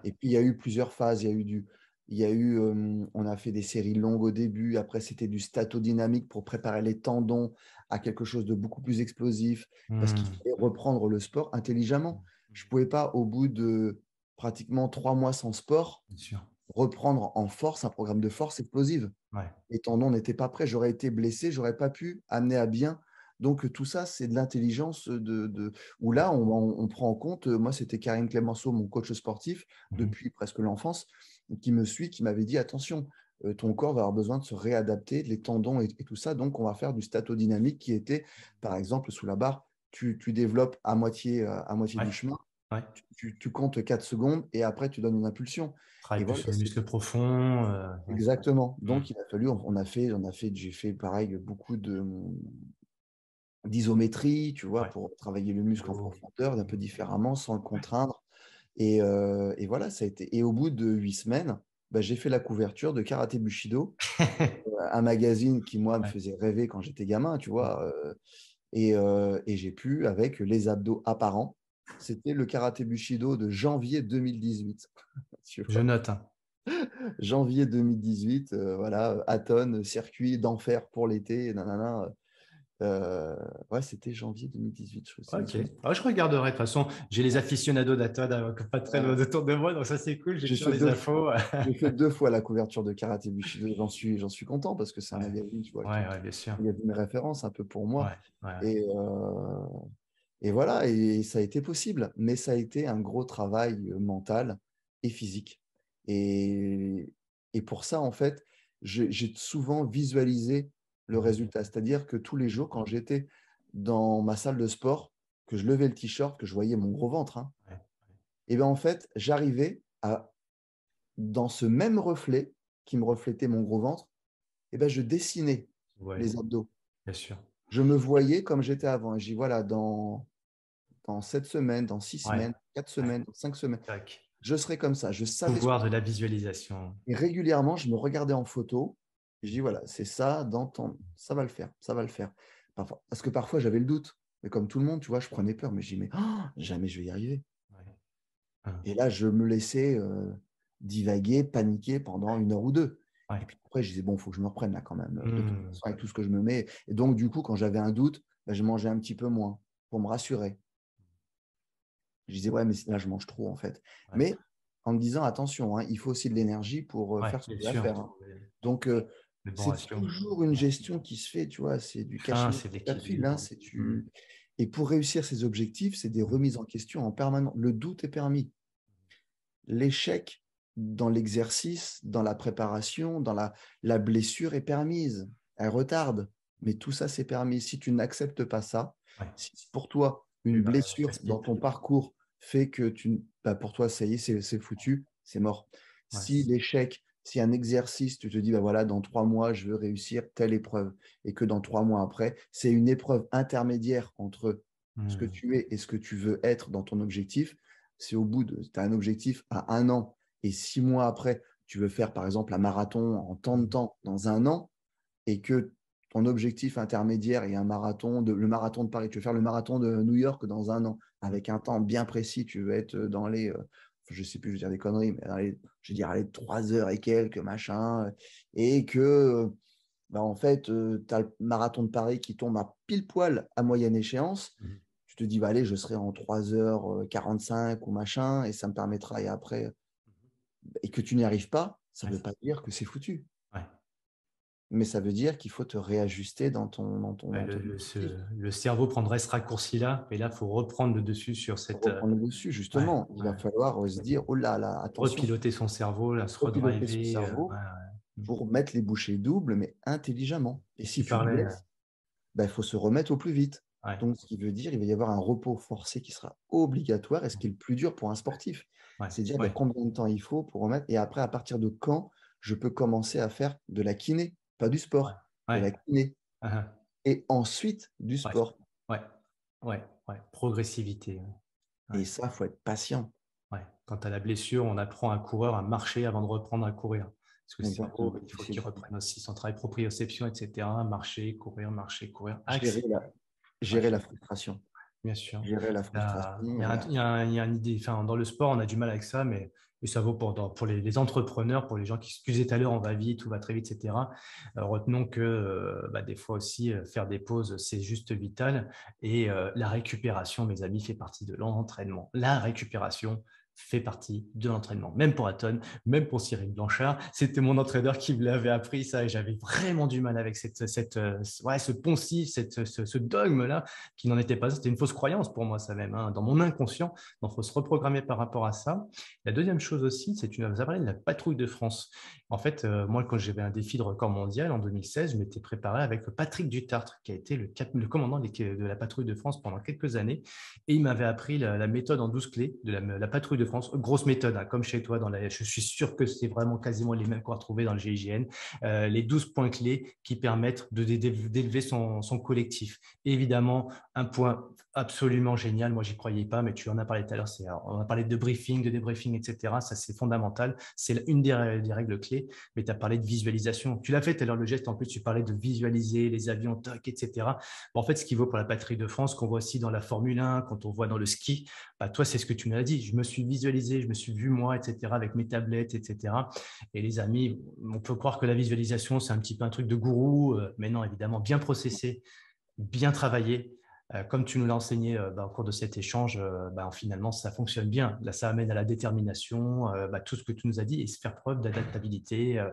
Et puis, il y a eu plusieurs phases. Il y a eu du, il y a eu, euh, on a fait des séries longues au début. Après, c'était du statodynamique pour préparer les tendons à quelque chose de beaucoup plus explosif. Parce qu'il hmm. fallait reprendre le sport intelligemment. Hmm. Je ne pouvais pas, au bout de pratiquement trois mois sans sport, sûr reprendre en force un programme de force explosive. Ouais. Les tendons n'étaient pas prêts, j'aurais été blessé, j'aurais pas pu amener à bien. Donc tout ça, c'est de l'intelligence de, de, où là, on, prend en compte, euh, moi c'était Karine Clémenceau, mon coach sportif, mhm. depuis presque l'enfance, qui me suit, qui m'avait dit, attention, euh, ton corps va avoir besoin de se réadapter, les tendons et, tout ça. Donc, on va faire du statodynamique qui était, par exemple, sous la barre, tu, développes à moitié, euh, à moitié du chemin tu, comptes 4 secondes et après tu donnes une impulsion. tu sur le muscle profond. Euh, Exactement. Donc mm. il a fallu, on, a fait, on a fait, j'ai fait pareil beaucoup de d'isométrie, tu vois, pour travailler le muscle en profondeur d'un peu différemment, sans le contraindre. Euh, et, voilà, ça a été. Et au bout de 8 semaines, bah, j'ai fait la couverture de Karate Bushido, euh, un magazine qui moi me faisait rêver quand j'étais gamin, tu mm. vois. et j'ai pu avec les abdos apparents c'était le karaté Bushido de janvier 2018. Je note. Hein. janvier 2018, euh, voilà, Aton, circuit d'enfer pour l'été, nanana. Euh, ouais, c'était janvier 2018, je crois. Ok. Ah, je regarderai. De toute façon, j'ai les aficionados d'Aton hein, pas très loin autour de moi, donc ça c'est cool. J'ai fait, les infos. j'ai fait deux fois la couverture de Karaté Bushido. J'en suis, suis content parce que c'est un ouais. Tu vois, ouais, bien sûr. Il y a une référence un peu pour moi. Et euh, et voilà, et ça a été possible, mais ça a été un gros travail mental et physique. Et, et pour ça, en fait, j'ai souvent visualisé le mmh résultat. C'est-à-dire que tous les jours, quand j'étais dans ma salle de sport, que je levais le t-shirt, que je voyais mon gros ventre, hein, et bien en fait, j'arrivais à, dans ce même reflet qui me reflétait mon gros ventre, et ben je dessinais les abdos. Bien sûr je me voyais comme j'étais avant. Et voilà, dans en 7 semaines, dans six semaines, quatre semaines, cinq 5 semaines. Je serai comme ça. Je savais. Pouvoir de la visualisation. Et régulièrement, je me regardais en photo. je dis voilà, c'est ça, dans ça va le faire, ça va le faire. parce que parfois j'avais le doute. Mais comme tout le monde, tu vois, je prenais peur. Mais je dis mais oh, jamais je vais y arriver. Ah. Et là, je me laissais euh, divaguer, paniquer pendant une heure ou deux. Et puis après, je disais bon, faut que je me reprenne là quand même. Hmm. tout ce que je me mets. Et donc du coup, quand j'avais un doute, bah, je mangeais un petit peu moins pour me rassurer. Je disais, ouais, mais là, je mange trop, en fait. Mais en me disant, attention, hein, il faut aussi de l'énergie pour euh, faire ce que tu faire. Hein. Donc, euh, c'est toujours une gestion qui se fait, tu vois, c'est du cachet, c'est hein, mmh. Et pour réussir ces objectifs, c'est des mmh. remises en question en permanence. Le doute est permis. L'échec dans l'exercice, dans la préparation, dans la, la blessure est permise. Elle retarde. Mais tout ça, c'est permis. Si tu n'acceptes pas ça, pour toi, une bah, blessure dans ton parcours fait que tu, pas bah, pour toi, ça y est, c'est foutu, c'est mort. Si l'échec, si un exercice, tu te dis, bah voilà, dans trois mois, je veux réussir telle épreuve, et que dans trois mois après, c'est une épreuve intermédiaire entre ce que mmh. tu es et ce que tu veux être dans ton objectif, c'est au bout de, tu un objectif à un an, et six mois après, tu veux faire par exemple un marathon en tant de mmh. temps dans un an, et que ton objectif intermédiaire et un marathon, de, le marathon de Paris, tu veux faire le marathon de New York dans un an, avec un temps bien précis, tu veux être dans les, je euh, je sais plus, je veux dire des conneries, mais dans je veux dire de 3 heures et quelques, machin, et que, euh, bah, en fait, euh, tu as le marathon de Paris qui tombe à pile poil à moyenne échéance. Mmh. Tu te dis, bah, allez, je serai en 3h45 ou machin, et ça me permettra, et après, mmh. et que tu n'y arrives pas, ça ne veut pas dire que c'est foutu mais ça veut dire qu'il faut te réajuster dans ton. Le, cerveau prendrait ce raccourci-là, mais là, il faut reprendre le dessus sur cette. le dessus, euh, justement. il va falloir se dire oh là là, attention. Repiloter son cerveau, là, se redriver. Son euh, cerveau mm. pour mettre les bouchées doubles, mais intelligemment. Et si tu, bah, il faut se remettre au plus vite. Donc, ce qui veut dire il va y avoir un repos forcé qui sera obligatoire, et ce qui est le plus dur pour un sportif. C'est dire bah, combien de temps il faut pour remettre, et après, à partir de quand je peux commencer à faire de la kiné pas du sport, de la kiné. Ah ah. Et ensuite du sport. Ouais, ouais, ouais. progressivité. Et ça, il faut être patient. Quand à la blessure, on apprend un coureur à marcher avant de reprendre à courir. Parce que il faut qu'il reprenne aussi son travail proprioception, etc. Marcher, courir, marcher, courir. Ah, gérer la, frustration. Bien sûr. Gérer la frustration. Euh, il y a, une idée. dans le sport, on a du mal avec ça, mais et ça vaut pour, les, entrepreneurs, pour les gens qui excusaient tout à l'heure, on va vite, tout va très vite, etc. Euh, retenons que euh, bah, des fois aussi, euh, faire des pauses, c'est juste vital. Et la récupération, mes amis, fait partie de l'entraînement. La récupération, fait partie de l'entraînement. Même pour Aton, même pour Cyril Blanchard, c'était mon entraîneur qui me l'avait appris ça et j'avais vraiment du mal avec cette, cette, euh, ouais, ce poncif, cette, ce, dogme-là qui n'en était pas. C'était une fausse croyance pour moi ça même, hein, dans mon inconscient. Donc il faut se reprogrammer par rapport à ça. La deuxième chose aussi, c'est une vous parlé de la patrouille de France. En fait, euh, moi quand j'avais un défi de record mondial en 2016, je m'étais préparé avec Patrick Dutartre qui a été le, cap, le commandant de la patrouille de France pendant quelques années et il m'avait appris la, méthode en 12 clés de la, la patrouille de France. Grosse méthode, hein, comme chez toi. Dans la, e. je suis sûr que c'est vraiment quasiment les mêmes qu'on va retrouver dans le GIGN. Euh, les 12 points clés qui permettent d'élever son, collectif. évidemment, un point absolument génial. Moi, j'y croyais pas, mais tu en as parlé tout à l'heure. Euh, on a parlé de briefing, de débriefing, etc. Ça, c'est fondamental. C'est une des, règles clés. Mais tu as parlé de visualisation. Tu l'as fait tout à l'heure, le geste. En plus, tu parlais de visualiser les avions, etc. en fait, ce qui vaut pour la patrie de France, qu'on voit aussi dans la Formule 1, quand on voit dans le ski, bah, toi, c'est ce que tu nous as dit. Je me suis visualisé, je me suis vu moi, etc., avec mes tablettes, etc. Et les amis, on peut croire que la visualisation, c'est un petit peu un truc de gourou, euh, mais non, évidemment, bien processé, bien travaillé. Euh, comme tu nous l'as enseigné euh, bah, au cours de cet échange, bah, finalement, ça fonctionne bien. Là, ça amène à la détermination, bah, tout ce que tu nous as dit, et se faire preuve d'adaptabilité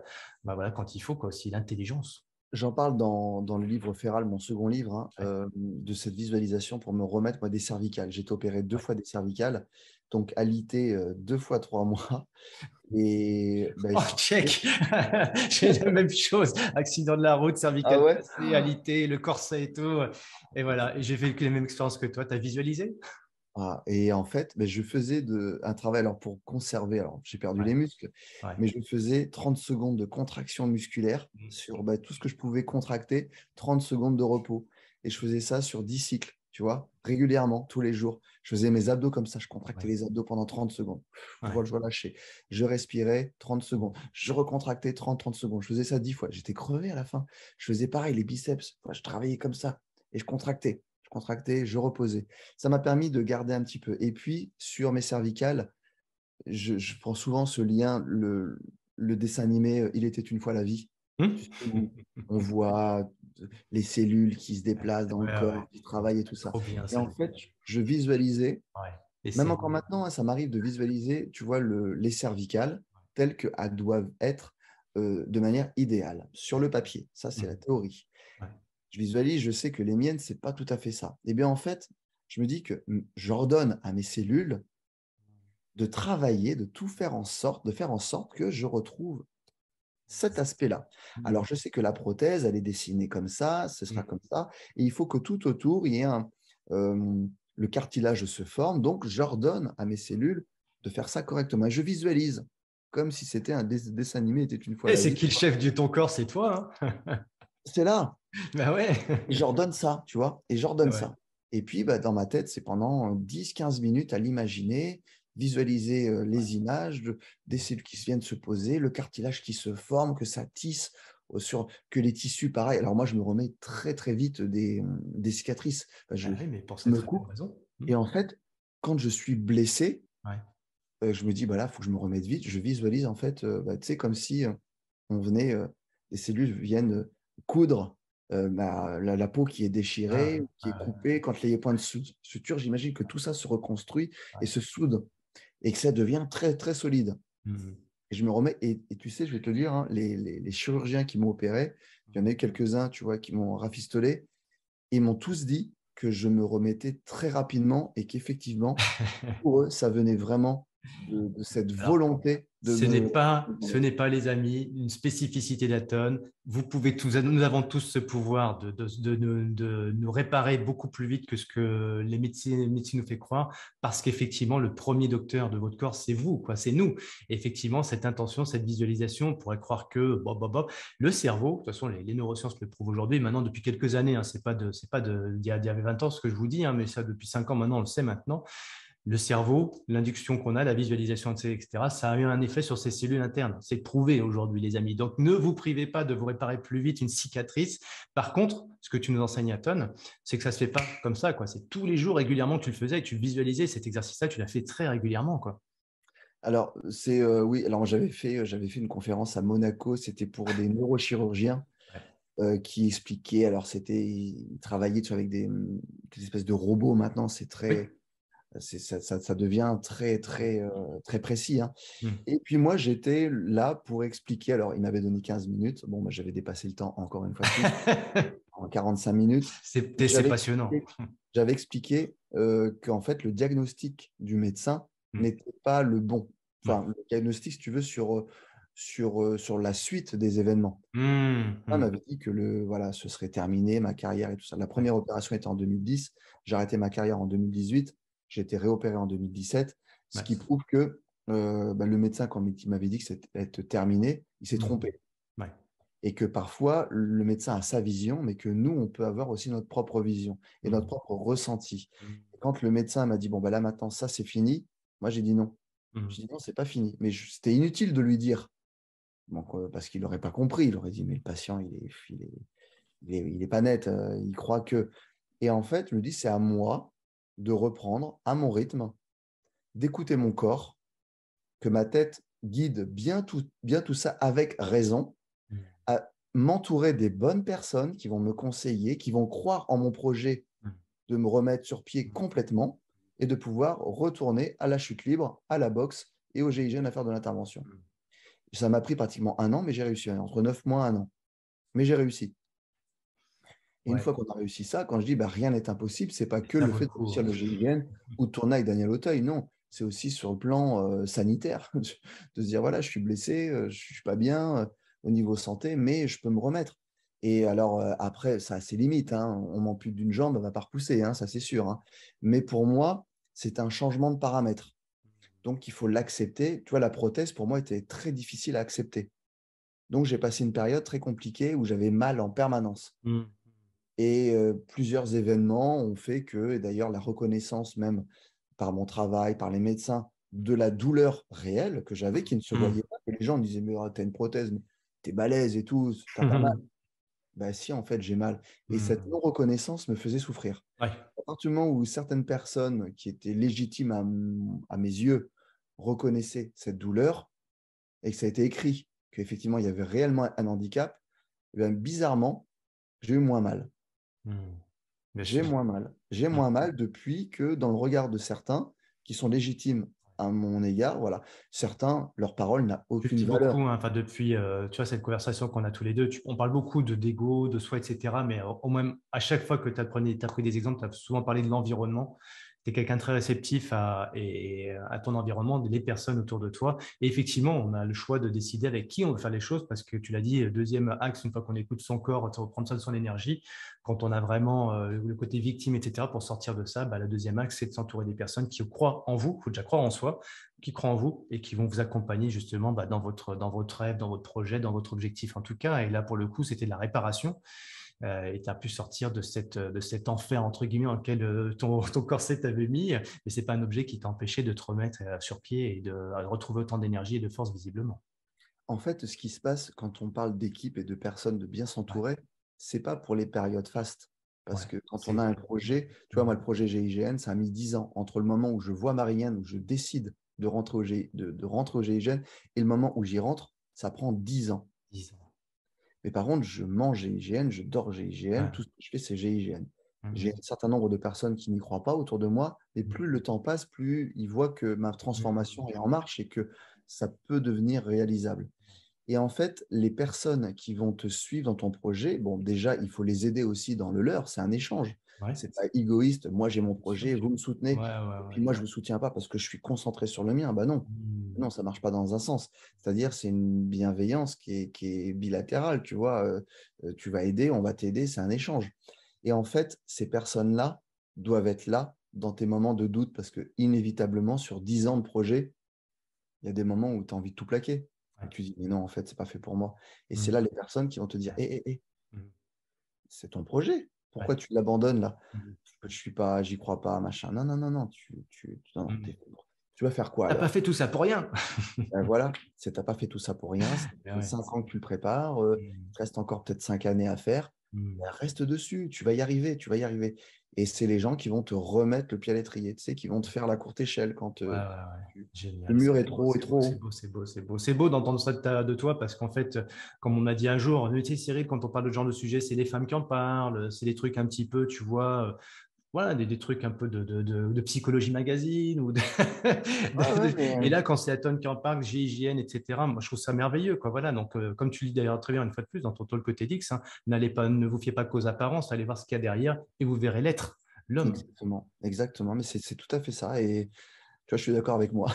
voilà, quand il faut, aussi l'intelligence. J'en parle dans, le livre Feral, mon second livre, hein, de cette visualisation pour me remettre moi, des cervicales. J'ai été opéré deux fois des cervicales donc alité euh, deux fois trois mois. Et, bah, oh, check J'ai la même chose. Accident de la route, cervicale ah ouais alité, le corset et tout. Et voilà, j'ai vécu les mêmes expériences que toi. Tu as visualisé ah, et en fait, bah, je faisais de, un travail alors pour conserver. Alors, j'ai perdu les muscles, mais je faisais 30 secondes de contraction musculaire mmh. sur bah, tout ce que je pouvais contracter, 30 secondes de repos. Et je faisais ça sur 10 cycles tu vois, régulièrement, tous les jours. Je faisais mes abdos comme ça, je contractais les abdos pendant 30 secondes. Je relâchais. Je respirais 30 secondes. Je recontractais 30, 30 secondes. Je faisais ça 10 fois. J'étais crevé à la fin. Je faisais pareil, les biceps. Je travaillais comme ça et je contractais. Je contractais, je reposais. Ça m'a permis de garder un petit peu. Et puis, sur mes cervicales, je, prends souvent ce lien, le, le dessin animé euh, Il était une fois la vie. Hum? on voit les cellules qui se déplacent dans le corps, qui travaillent et tout ça. et en fait, je visualisais, même encore maintenant, hein, ça m'arrive de visualiser, tu vois, le, les cervicales telles qu'elles doivent être euh, de manière idéale, sur le papier. Ça, c'est mmh. la théorie. Je visualise, je sais que les miennes, c'est pas tout à fait ça. Et eh bien, en fait, je me dis que mmh, j'ordonne à mes cellules de travailler, de tout faire en sorte, de faire en sorte que je retrouve cet aspect-là. Mmh. Alors, je sais que la prothèse, elle est dessinée comme ça, ce sera mmh. comme ça, et il faut que tout autour, y ait le cartilage se forme. Donc, j'ordonne à mes cellules de faire ça correctement. je visualise comme si c'était un dessin animé était une fois. Eh, c'est qui le chef du ton corps, c'est toi. Hein? c'est là. ben ouais. j'ordonne ça, tu vois, et j'ordonne ça. Et puis, bah, dans ma tête, c'est pendant 10-15 minutes à l'imaginer, visualiser euh, les images des cellules qui viennent se poser, le cartilage qui se forme, que ça tisse, euh, sur, que les tissus, pareil. Alors moi, je me remets très très vite des, euh, cicatrices. Ah oui, mais pour Et en fait, quand je suis blessé, je me dis, bah il faut que je me remette vite. Je visualise en fait, bah, tu sais, comme si on venait, les cellules viennent coudre la, peau qui est déchirée, ah, qui est coupée, quand les points de suture, j'imagine que tout ça se reconstruit et se soude et que ça devient très, très solide. Mhm. Et je me remets, et, tu sais, je vais te dire, hein, les, les, chirurgiens qui m'ont opéré, il y en a eu quelques-uns, tu vois, qui m'ont rafistolé, ils m'ont tous dit que je me remettais très rapidement et qu'effectivement, pour eux, ça venait vraiment de, cette volonté de. Ce n'est pas, ce n'est pas les amis, une spécificité d'Aton. Vous pouvez tous, nous avons tous ce pouvoir de, de, nous réparer beaucoup plus vite que ce que les médecins, nous fait croire, parce qu'effectivement le premier docteur de votre corps c'est vous, quoi, c'est nous. effectivement cette intention, cette visualisation, on pourrait croire que bob, bob, bob, le cerveau, de toute façon les, neurosciences le prouvent aujourd'hui, maintenant depuis quelques années, hein, c'est pas de, c'est pas d'il y, y, avait 20 ans ce que je vous dis, hein, mais ça depuis 5 ans maintenant on le sait maintenant le cerveau, l'induction qu'on a, la visualisation, etc., ça a eu un effet sur ces cellules internes. C'est prouvé aujourd'hui, les amis. Donc, ne vous privez pas de vous réparer plus vite une cicatrice. Par contre, ce que tu nous enseignes à tonne, c'est que ça ne se fait pas comme ça. Quoi. C'est tous les jours régulièrement que tu le faisais et tu visualisais cet exercice-là, tu l'as fait très régulièrement. Quoi. Alors, c'est euh, oui, alors j'avais fait, euh, j'avais fait une conférence à Monaco, c'était pour des neurochirurgiens. Euh, qui expliquaient. alors c'était, travailler avec des, espèces de robots maintenant, c'est très, ça, devient très, très, euh, très précis. Hein. Mmh. Et puis moi, j'étais là pour expliquer. Alors, il m'avait donné 15 minutes. Bon, bah, j'avais dépassé le temps encore une fois. en 45 minutes. C'est passionnant. J'avais expliqué euh, qu'en fait, le diagnostic du médecin mmh. n'était pas le bon. Enfin, le diagnostic, si tu veux, sur, euh, sur, sur la suite des événements. On mmh, m'avait dit que le, voilà, ce serait terminé, ma carrière et tout ça. La première opération était en 2010. J'ai arrêté ma carrière en 2018 j'ai été réopéré en 2017, ce qui prouve que euh, bah, le médecin, quand il m'avait dit que c'était terminé, il s'est mmh. trompé. Et que parfois, le médecin a sa vision, mais que nous, on peut avoir aussi notre propre vision et notre mmh. propre ressenti. Mmh. quand le médecin m'a dit, bon, bah, là maintenant, ça, c'est fini, moi, j'ai dit non. J'ai dit non, c'est pas fini. Mais c'était inutile de lui dire, euh, parce qu'il n'aurait pas compris. Il aurait dit, mais le patient, il est, il est, il est, pas net, euh, il croit que. Et en fait, je lui dis, c'est à moi de reprendre à mon rythme, d'écouter mon corps, que ma tête guide bien tout, bien tout ça avec raison, mmh. à m'entourer des bonnes personnes qui vont me conseiller, qui vont croire en mon projet mmh. de me remettre sur pied mmh. complètement et de pouvoir retourner à la chute libre, à la boxe et au GIGN à faire de l'intervention. Ça m'a pris pratiquement un an, mais j'ai réussi, hein, entre neuf mois, un an. Mais j'ai réussi une fois qu'on a réussi ça, quand je dis bah, rien n'est impossible, ce n'est pas que le fait de réussir le GIGN ou de tourner avec Daniel Auteuil, non. C'est aussi sur le plan euh, sanitaire, de se dire voilà, je suis blessé, euh, je ne suis pas bien euh, au niveau santé, mais je peux me remettre. Et alors après, ça a ses limites. Hein. On m'ampute d'une jambe, on va pas repousser, hein, ça c'est sûr. Hein. Mais pour moi, c'est un changement de paramètre. Donc il faut l'accepter. Tu vois, la prothèse pour moi était très difficile à accepter. Donc j'ai passé une période très compliquée où j'avais mal en permanence. Mmh. Et plusieurs événements ont fait que, et d'ailleurs la reconnaissance même par mon travail, par les médecins, de la douleur réelle que j'avais, qui ne se mmh. voyait pas, les gens me disaient, mais oh, t'as une prothèse, mais t'es balèze et tout, t'as pas mal. Ben, bah, si, en fait, j'ai mal. Et cette mmh. non-reconnaissance me faisait souffrir. À partir du moment où certaines personnes qui étaient légitimes à, mes yeux reconnaissaient cette douleur et que ça a été écrit qu'effectivement il y avait réellement un handicap, eh bizarrement, j'ai eu moins mal. Hmm. J'ai moins mal. J'ai hmm. moins mal depuis que dans le regard de certains qui sont légitimes à mon égard, voilà, certains, leur parole n'a aucune valeur. Beaucoup, hein, depuis, euh, tu vois, cette conversation qu'on a tous les deux, on parle beaucoup de d'ego, de soi, etc. Mais euh, au moins à chaque fois que tu as, as pris des exemples, tu as souvent parlé de l'environnement tu es quelqu'un très réceptif à, euh, ton environnement, les personnes autour de toi. Et effectivement, on a le choix de décider avec qui on veut faire les choses parce que tu l'as dit, deuxième axe, une fois qu'on écoute son corps, prendre soin de son énergie, quand on a vraiment euh, le côté victime, etc., pour sortir de ça, bah, le deuxième axe, c'est de s'entourer des personnes qui croient en vous, il faut déjà croire en soi, qui croient en vous et qui vont vous accompagner justement bah, dans, votre, dans votre rêve, dans votre projet, dans votre objectif en tout cas. Et là, pour le coup, c'était de la réparation. Euh, et tu as pu sortir de, de cet enfer, entre guillemets, dans lequel euh, ton, ton corset t'avait mis. Mais c'est pas un objet qui t'empêchait de te remettre euh, sur pied et de, retrouver autant d'énergie et de force, visiblement. En fait, ce qui se passe quand on parle d'équipe et de personnes, de bien s'entourer, c'est pas pour les périodes fastes. Parce que quand on a un projet, tu vois, moi, le projet GIGN, ça a mis 10 ans entre le moment où je vois Marianne, où je décide de rentrer au, G... de, de rentrer au GIGN, et le moment où j'y rentre, ça prend 10 ans. 10 ans. Mais par contre, je mange GIGN, je dors GIGN, tout ce que je fais, c'est GIGN. Mmh. J'ai un certain nombre de personnes qui n'y croient pas autour de moi, et mmh. plus le temps passe, plus ils voient que ma transformation mmh. est en marche et que ça peut devenir réalisable. Et en fait, les personnes qui vont te suivre dans ton projet, bon, déjà, il faut les aider aussi dans le leur, c'est un échange. C'est pas égoïste. Moi, j'ai mon projet, vous me soutenez. et puis moi, je ne vous soutiens pas parce que je suis concentré sur le mien. Bah non, ça mmh. non, ça marche pas dans un sens. C'est-à-dire, c'est une bienveillance qui est, bilatérale. Tu vois, euh, euh, tu vas aider, on va t'aider, c'est un échange. Et en fait, ces personnes-là doivent être là dans tes moments de doute parce que inévitablement, sur 10 ans de projet, il y a des moments où tu as envie de tout plaquer. Et tu dis, mais non, en fait, c'est pas fait pour moi. Et mmh. c'est là les personnes qui vont te dire, hé, hé, hé, c'est ton projet. Pourquoi tu l'abandonnes là Je mmh Je suis pas, j'y crois pas, machin. Non, non, non, non. Tu, mmh vas faire quoi Tu n'as pas fait tout ça pour rien. Ben voilà, tu n'as pas fait tout ça pour rien. c'est 5 ans que tu le prépares. Euh, mmh il reste encore peut-être cinq années à faire. Ben, reste dessus. Tu vas y arriver. Tu vas y arriver. Et c'est les gens qui vont te remettre le pied à l'étrier, tu sais, qui vont te faire la courte échelle quand euh, le mur est, trop trop. C'est beau, c'est beau, c'est beau. C'est beau, d'entendre ça de toi parce qu'en fait, comme on a dit un jour, tu sais, Cyril, quand on parle de genre de sujet, c'est les femmes qui en parlent, c'est des trucs un petit peu, tu vois, voilà, des, trucs un peu de, psychologie magazine. Ou ah Et euh, là, quand c'est Aton qui en parle, GIGN, etc., moi, je trouve ça merveilleux. Quoi, voilà. Donc, euh, comme tu le dis d'ailleurs très bien une fois de plus dans ton talk côté dix hein, n'allez pas, ne vous fiez pas qu'aux apparences, allez voir ce qu'il y a derrière et vous verrez l'être, l'homme. Exactement, exactement. Mais c'est tout à fait ça. Et tu vois, je suis d'accord avec moi.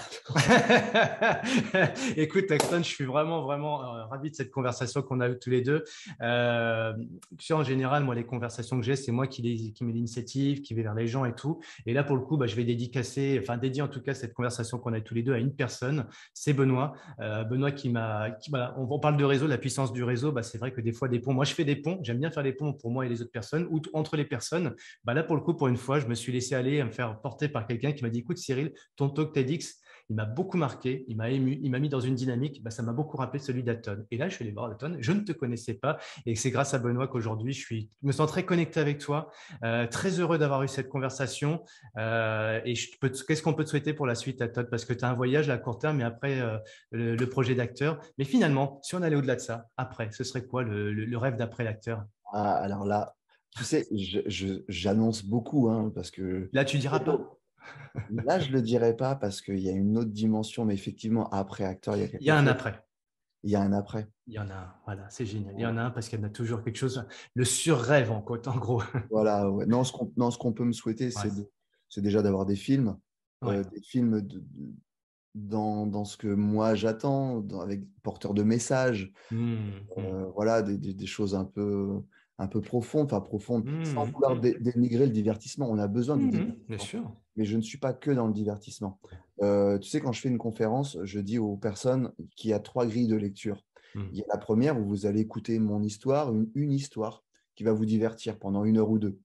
Écoute, Axton, je suis vraiment, vraiment euh, ravi de cette conversation qu'on a eu tous les deux. Euh, tu sais, en général, moi, les conversations que j'ai, c'est moi qui, mets l'initiative, qui vais vers les gens et tout. Et là, pour le coup, bah, je vais dédicacer, enfin, dédier en tout cas cette conversation qu'on a tous les deux à une personne. C'est Benoît. Euh, Benoît qui m'a. on, on, parle de réseau, de la puissance du réseau. Bah, c'est vrai que des fois, des ponts. Moi, je fais des ponts. J'aime bien faire des ponts pour moi et les autres personnes ou entre les personnes. Bah, là, pour le coup, pour une fois, je me suis laissé aller à me faire porter par quelqu'un qui m'a dit écoute, Cyril, ton talk TEDx, il m'a beaucoup marqué, il m'a ému, il m'a mis dans une dynamique, bah, ça m'a beaucoup rappelé celui d'Aton. Et là, je suis allé voir Aton, je ne te connaissais pas, et c'est grâce à Benoît qu'aujourd'hui, je suis, me sens très connecté avec toi, euh, très heureux d'avoir eu cette conversation. Euh, et qu'est-ce qu'on peut te souhaiter pour la suite, Aton Parce que tu as un voyage à court terme, mais après, euh, le, projet d'acteur. Mais finalement, si on allait au-delà de ça, après, ce serait quoi le, rêve d'après l'acteur ah, alors là, tu sais, j'annonce beaucoup, hein, parce que... Là, tu diras pas. Là, je ne le dirais pas parce qu'il y a une autre dimension, mais effectivement, après acteur, il y a un après. Il y a un après. Il y en a un, voilà, c'est génial. Il y en a un parce qu'il y en a toujours quelque chose, le surrêve en côte, en gros. Voilà, non, ce qu'on peut me souhaiter, c'est déjà d'avoir des films, euh, des films dans, ce que moi j'attends, avec porteur de messages, mmh, mmh. Euh, voilà, des, choses un peu un peu profondes, enfin profondes, sans mmh, vouloir dénigrer le divertissement. On a besoin du Bien sûr mais je ne suis pas que dans le divertissement. Euh, tu sais, quand je fais une conférence, je dis aux personnes qu'il y a trois grilles de lecture. Hmm. Il y a la première où vous allez écouter mon histoire, une, histoire qui va vous divertir pendant une heure ou deux.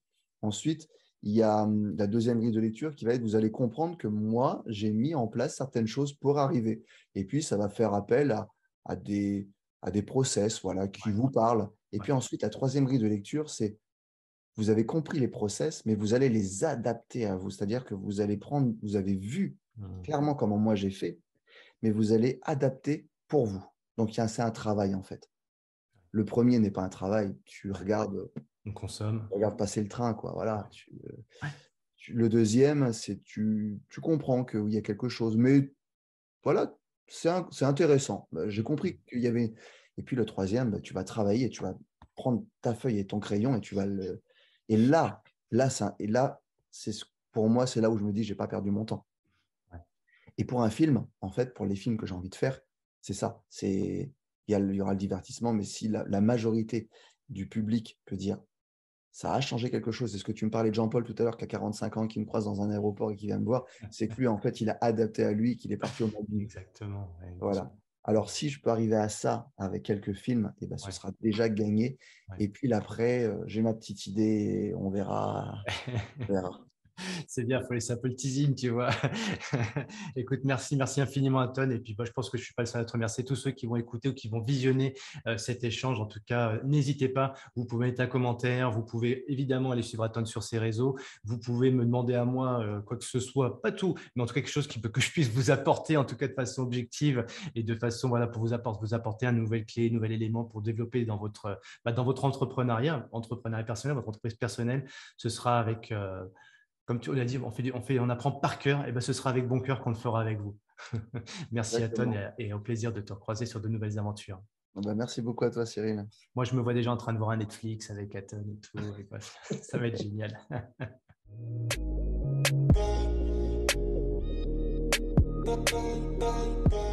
Ensuite, il y a hum, la deuxième grille de lecture qui va être, vous allez comprendre que moi, j'ai mis en place certaines choses pour arriver. Et puis, ça va faire appel à, des, à process voilà, qui vous parlent. Et puis ensuite, la troisième grille de lecture, c'est vous avez compris les process, mais vous allez les adapter à vous. C'est-à-dire que vous allez prendre, vous avez vu mmh. clairement comment moi j'ai fait, mais vous allez adapter pour vous. Donc, c'est un travail en fait. Le premier n'est pas un travail. Tu regardes. On consomme. regarde passer le train, quoi. Voilà. Euh, le deuxième, c'est tu, tu comprends qu'il y a quelque chose. Mais voilà, c'est intéressant. Bah, j'ai compris mmh. qu'il y avait. Et puis le troisième, bah, tu vas travailler, tu vas prendre ta feuille et ton crayon et tu vas le, et là, là, ça, et là, c'est pour moi, c'est là où je me dis, j'ai pas perdu mon temps. Et pour un film, en fait, pour les films que j'ai envie de faire, c'est ça. C'est il y, aura le divertissement, mais si la, majorité du public peut dire ça a changé quelque chose, c'est ce que tu me parlais de Jean-Paul tout à l'heure, qui a 45 ans, qui me croise dans un aéroport et qui vient me voir, c'est que lui, en fait, il a adapté à lui, qu'il est parti au monde. exactement. Voilà. Alors, si je peux arriver à ça avec quelques films, eh ben, ce sera déjà gagné. Et puis, après, euh, j'ai ma petite idée, on verra. c'est bien, il faut laisser un peu le teasing, tu vois. Écoute, merci, merci infiniment, Anton. Et puis, bah, je pense que je ne suis pas le seul à te remercier. Tous ceux qui vont écouter ou qui vont visionner euh, cet échange, en tout cas, euh, n'hésitez pas. Vous pouvez mettre un commentaire. Vous pouvez évidemment aller suivre Anton sur ses réseaux. Vous pouvez me demander à moi euh, quoi que ce soit, pas tout, mais en tout cas, quelque chose qui peut, que je puisse vous apporter, en tout cas, de façon objective et de façon, voilà, pour vous apporter, vous apporter un nouvel clé, un nouvel élément pour développer dans votre, bah, dans votre entrepreneuriat, entrepreneuriat personnel, votre entreprise personnelle. Ce sera avec comme tu l'as dit, on, fait, on, fait, on apprend par cœur, et ben ce sera avec bon cœur qu'on le fera avec vous. merci à toi et, au plaisir de te croiser sur de nouvelles aventures. Ah ben, merci beaucoup à toi, Cyril. Moi, je me vois déjà en train de voir un Netflix avec Aton et tout. ça va être génial.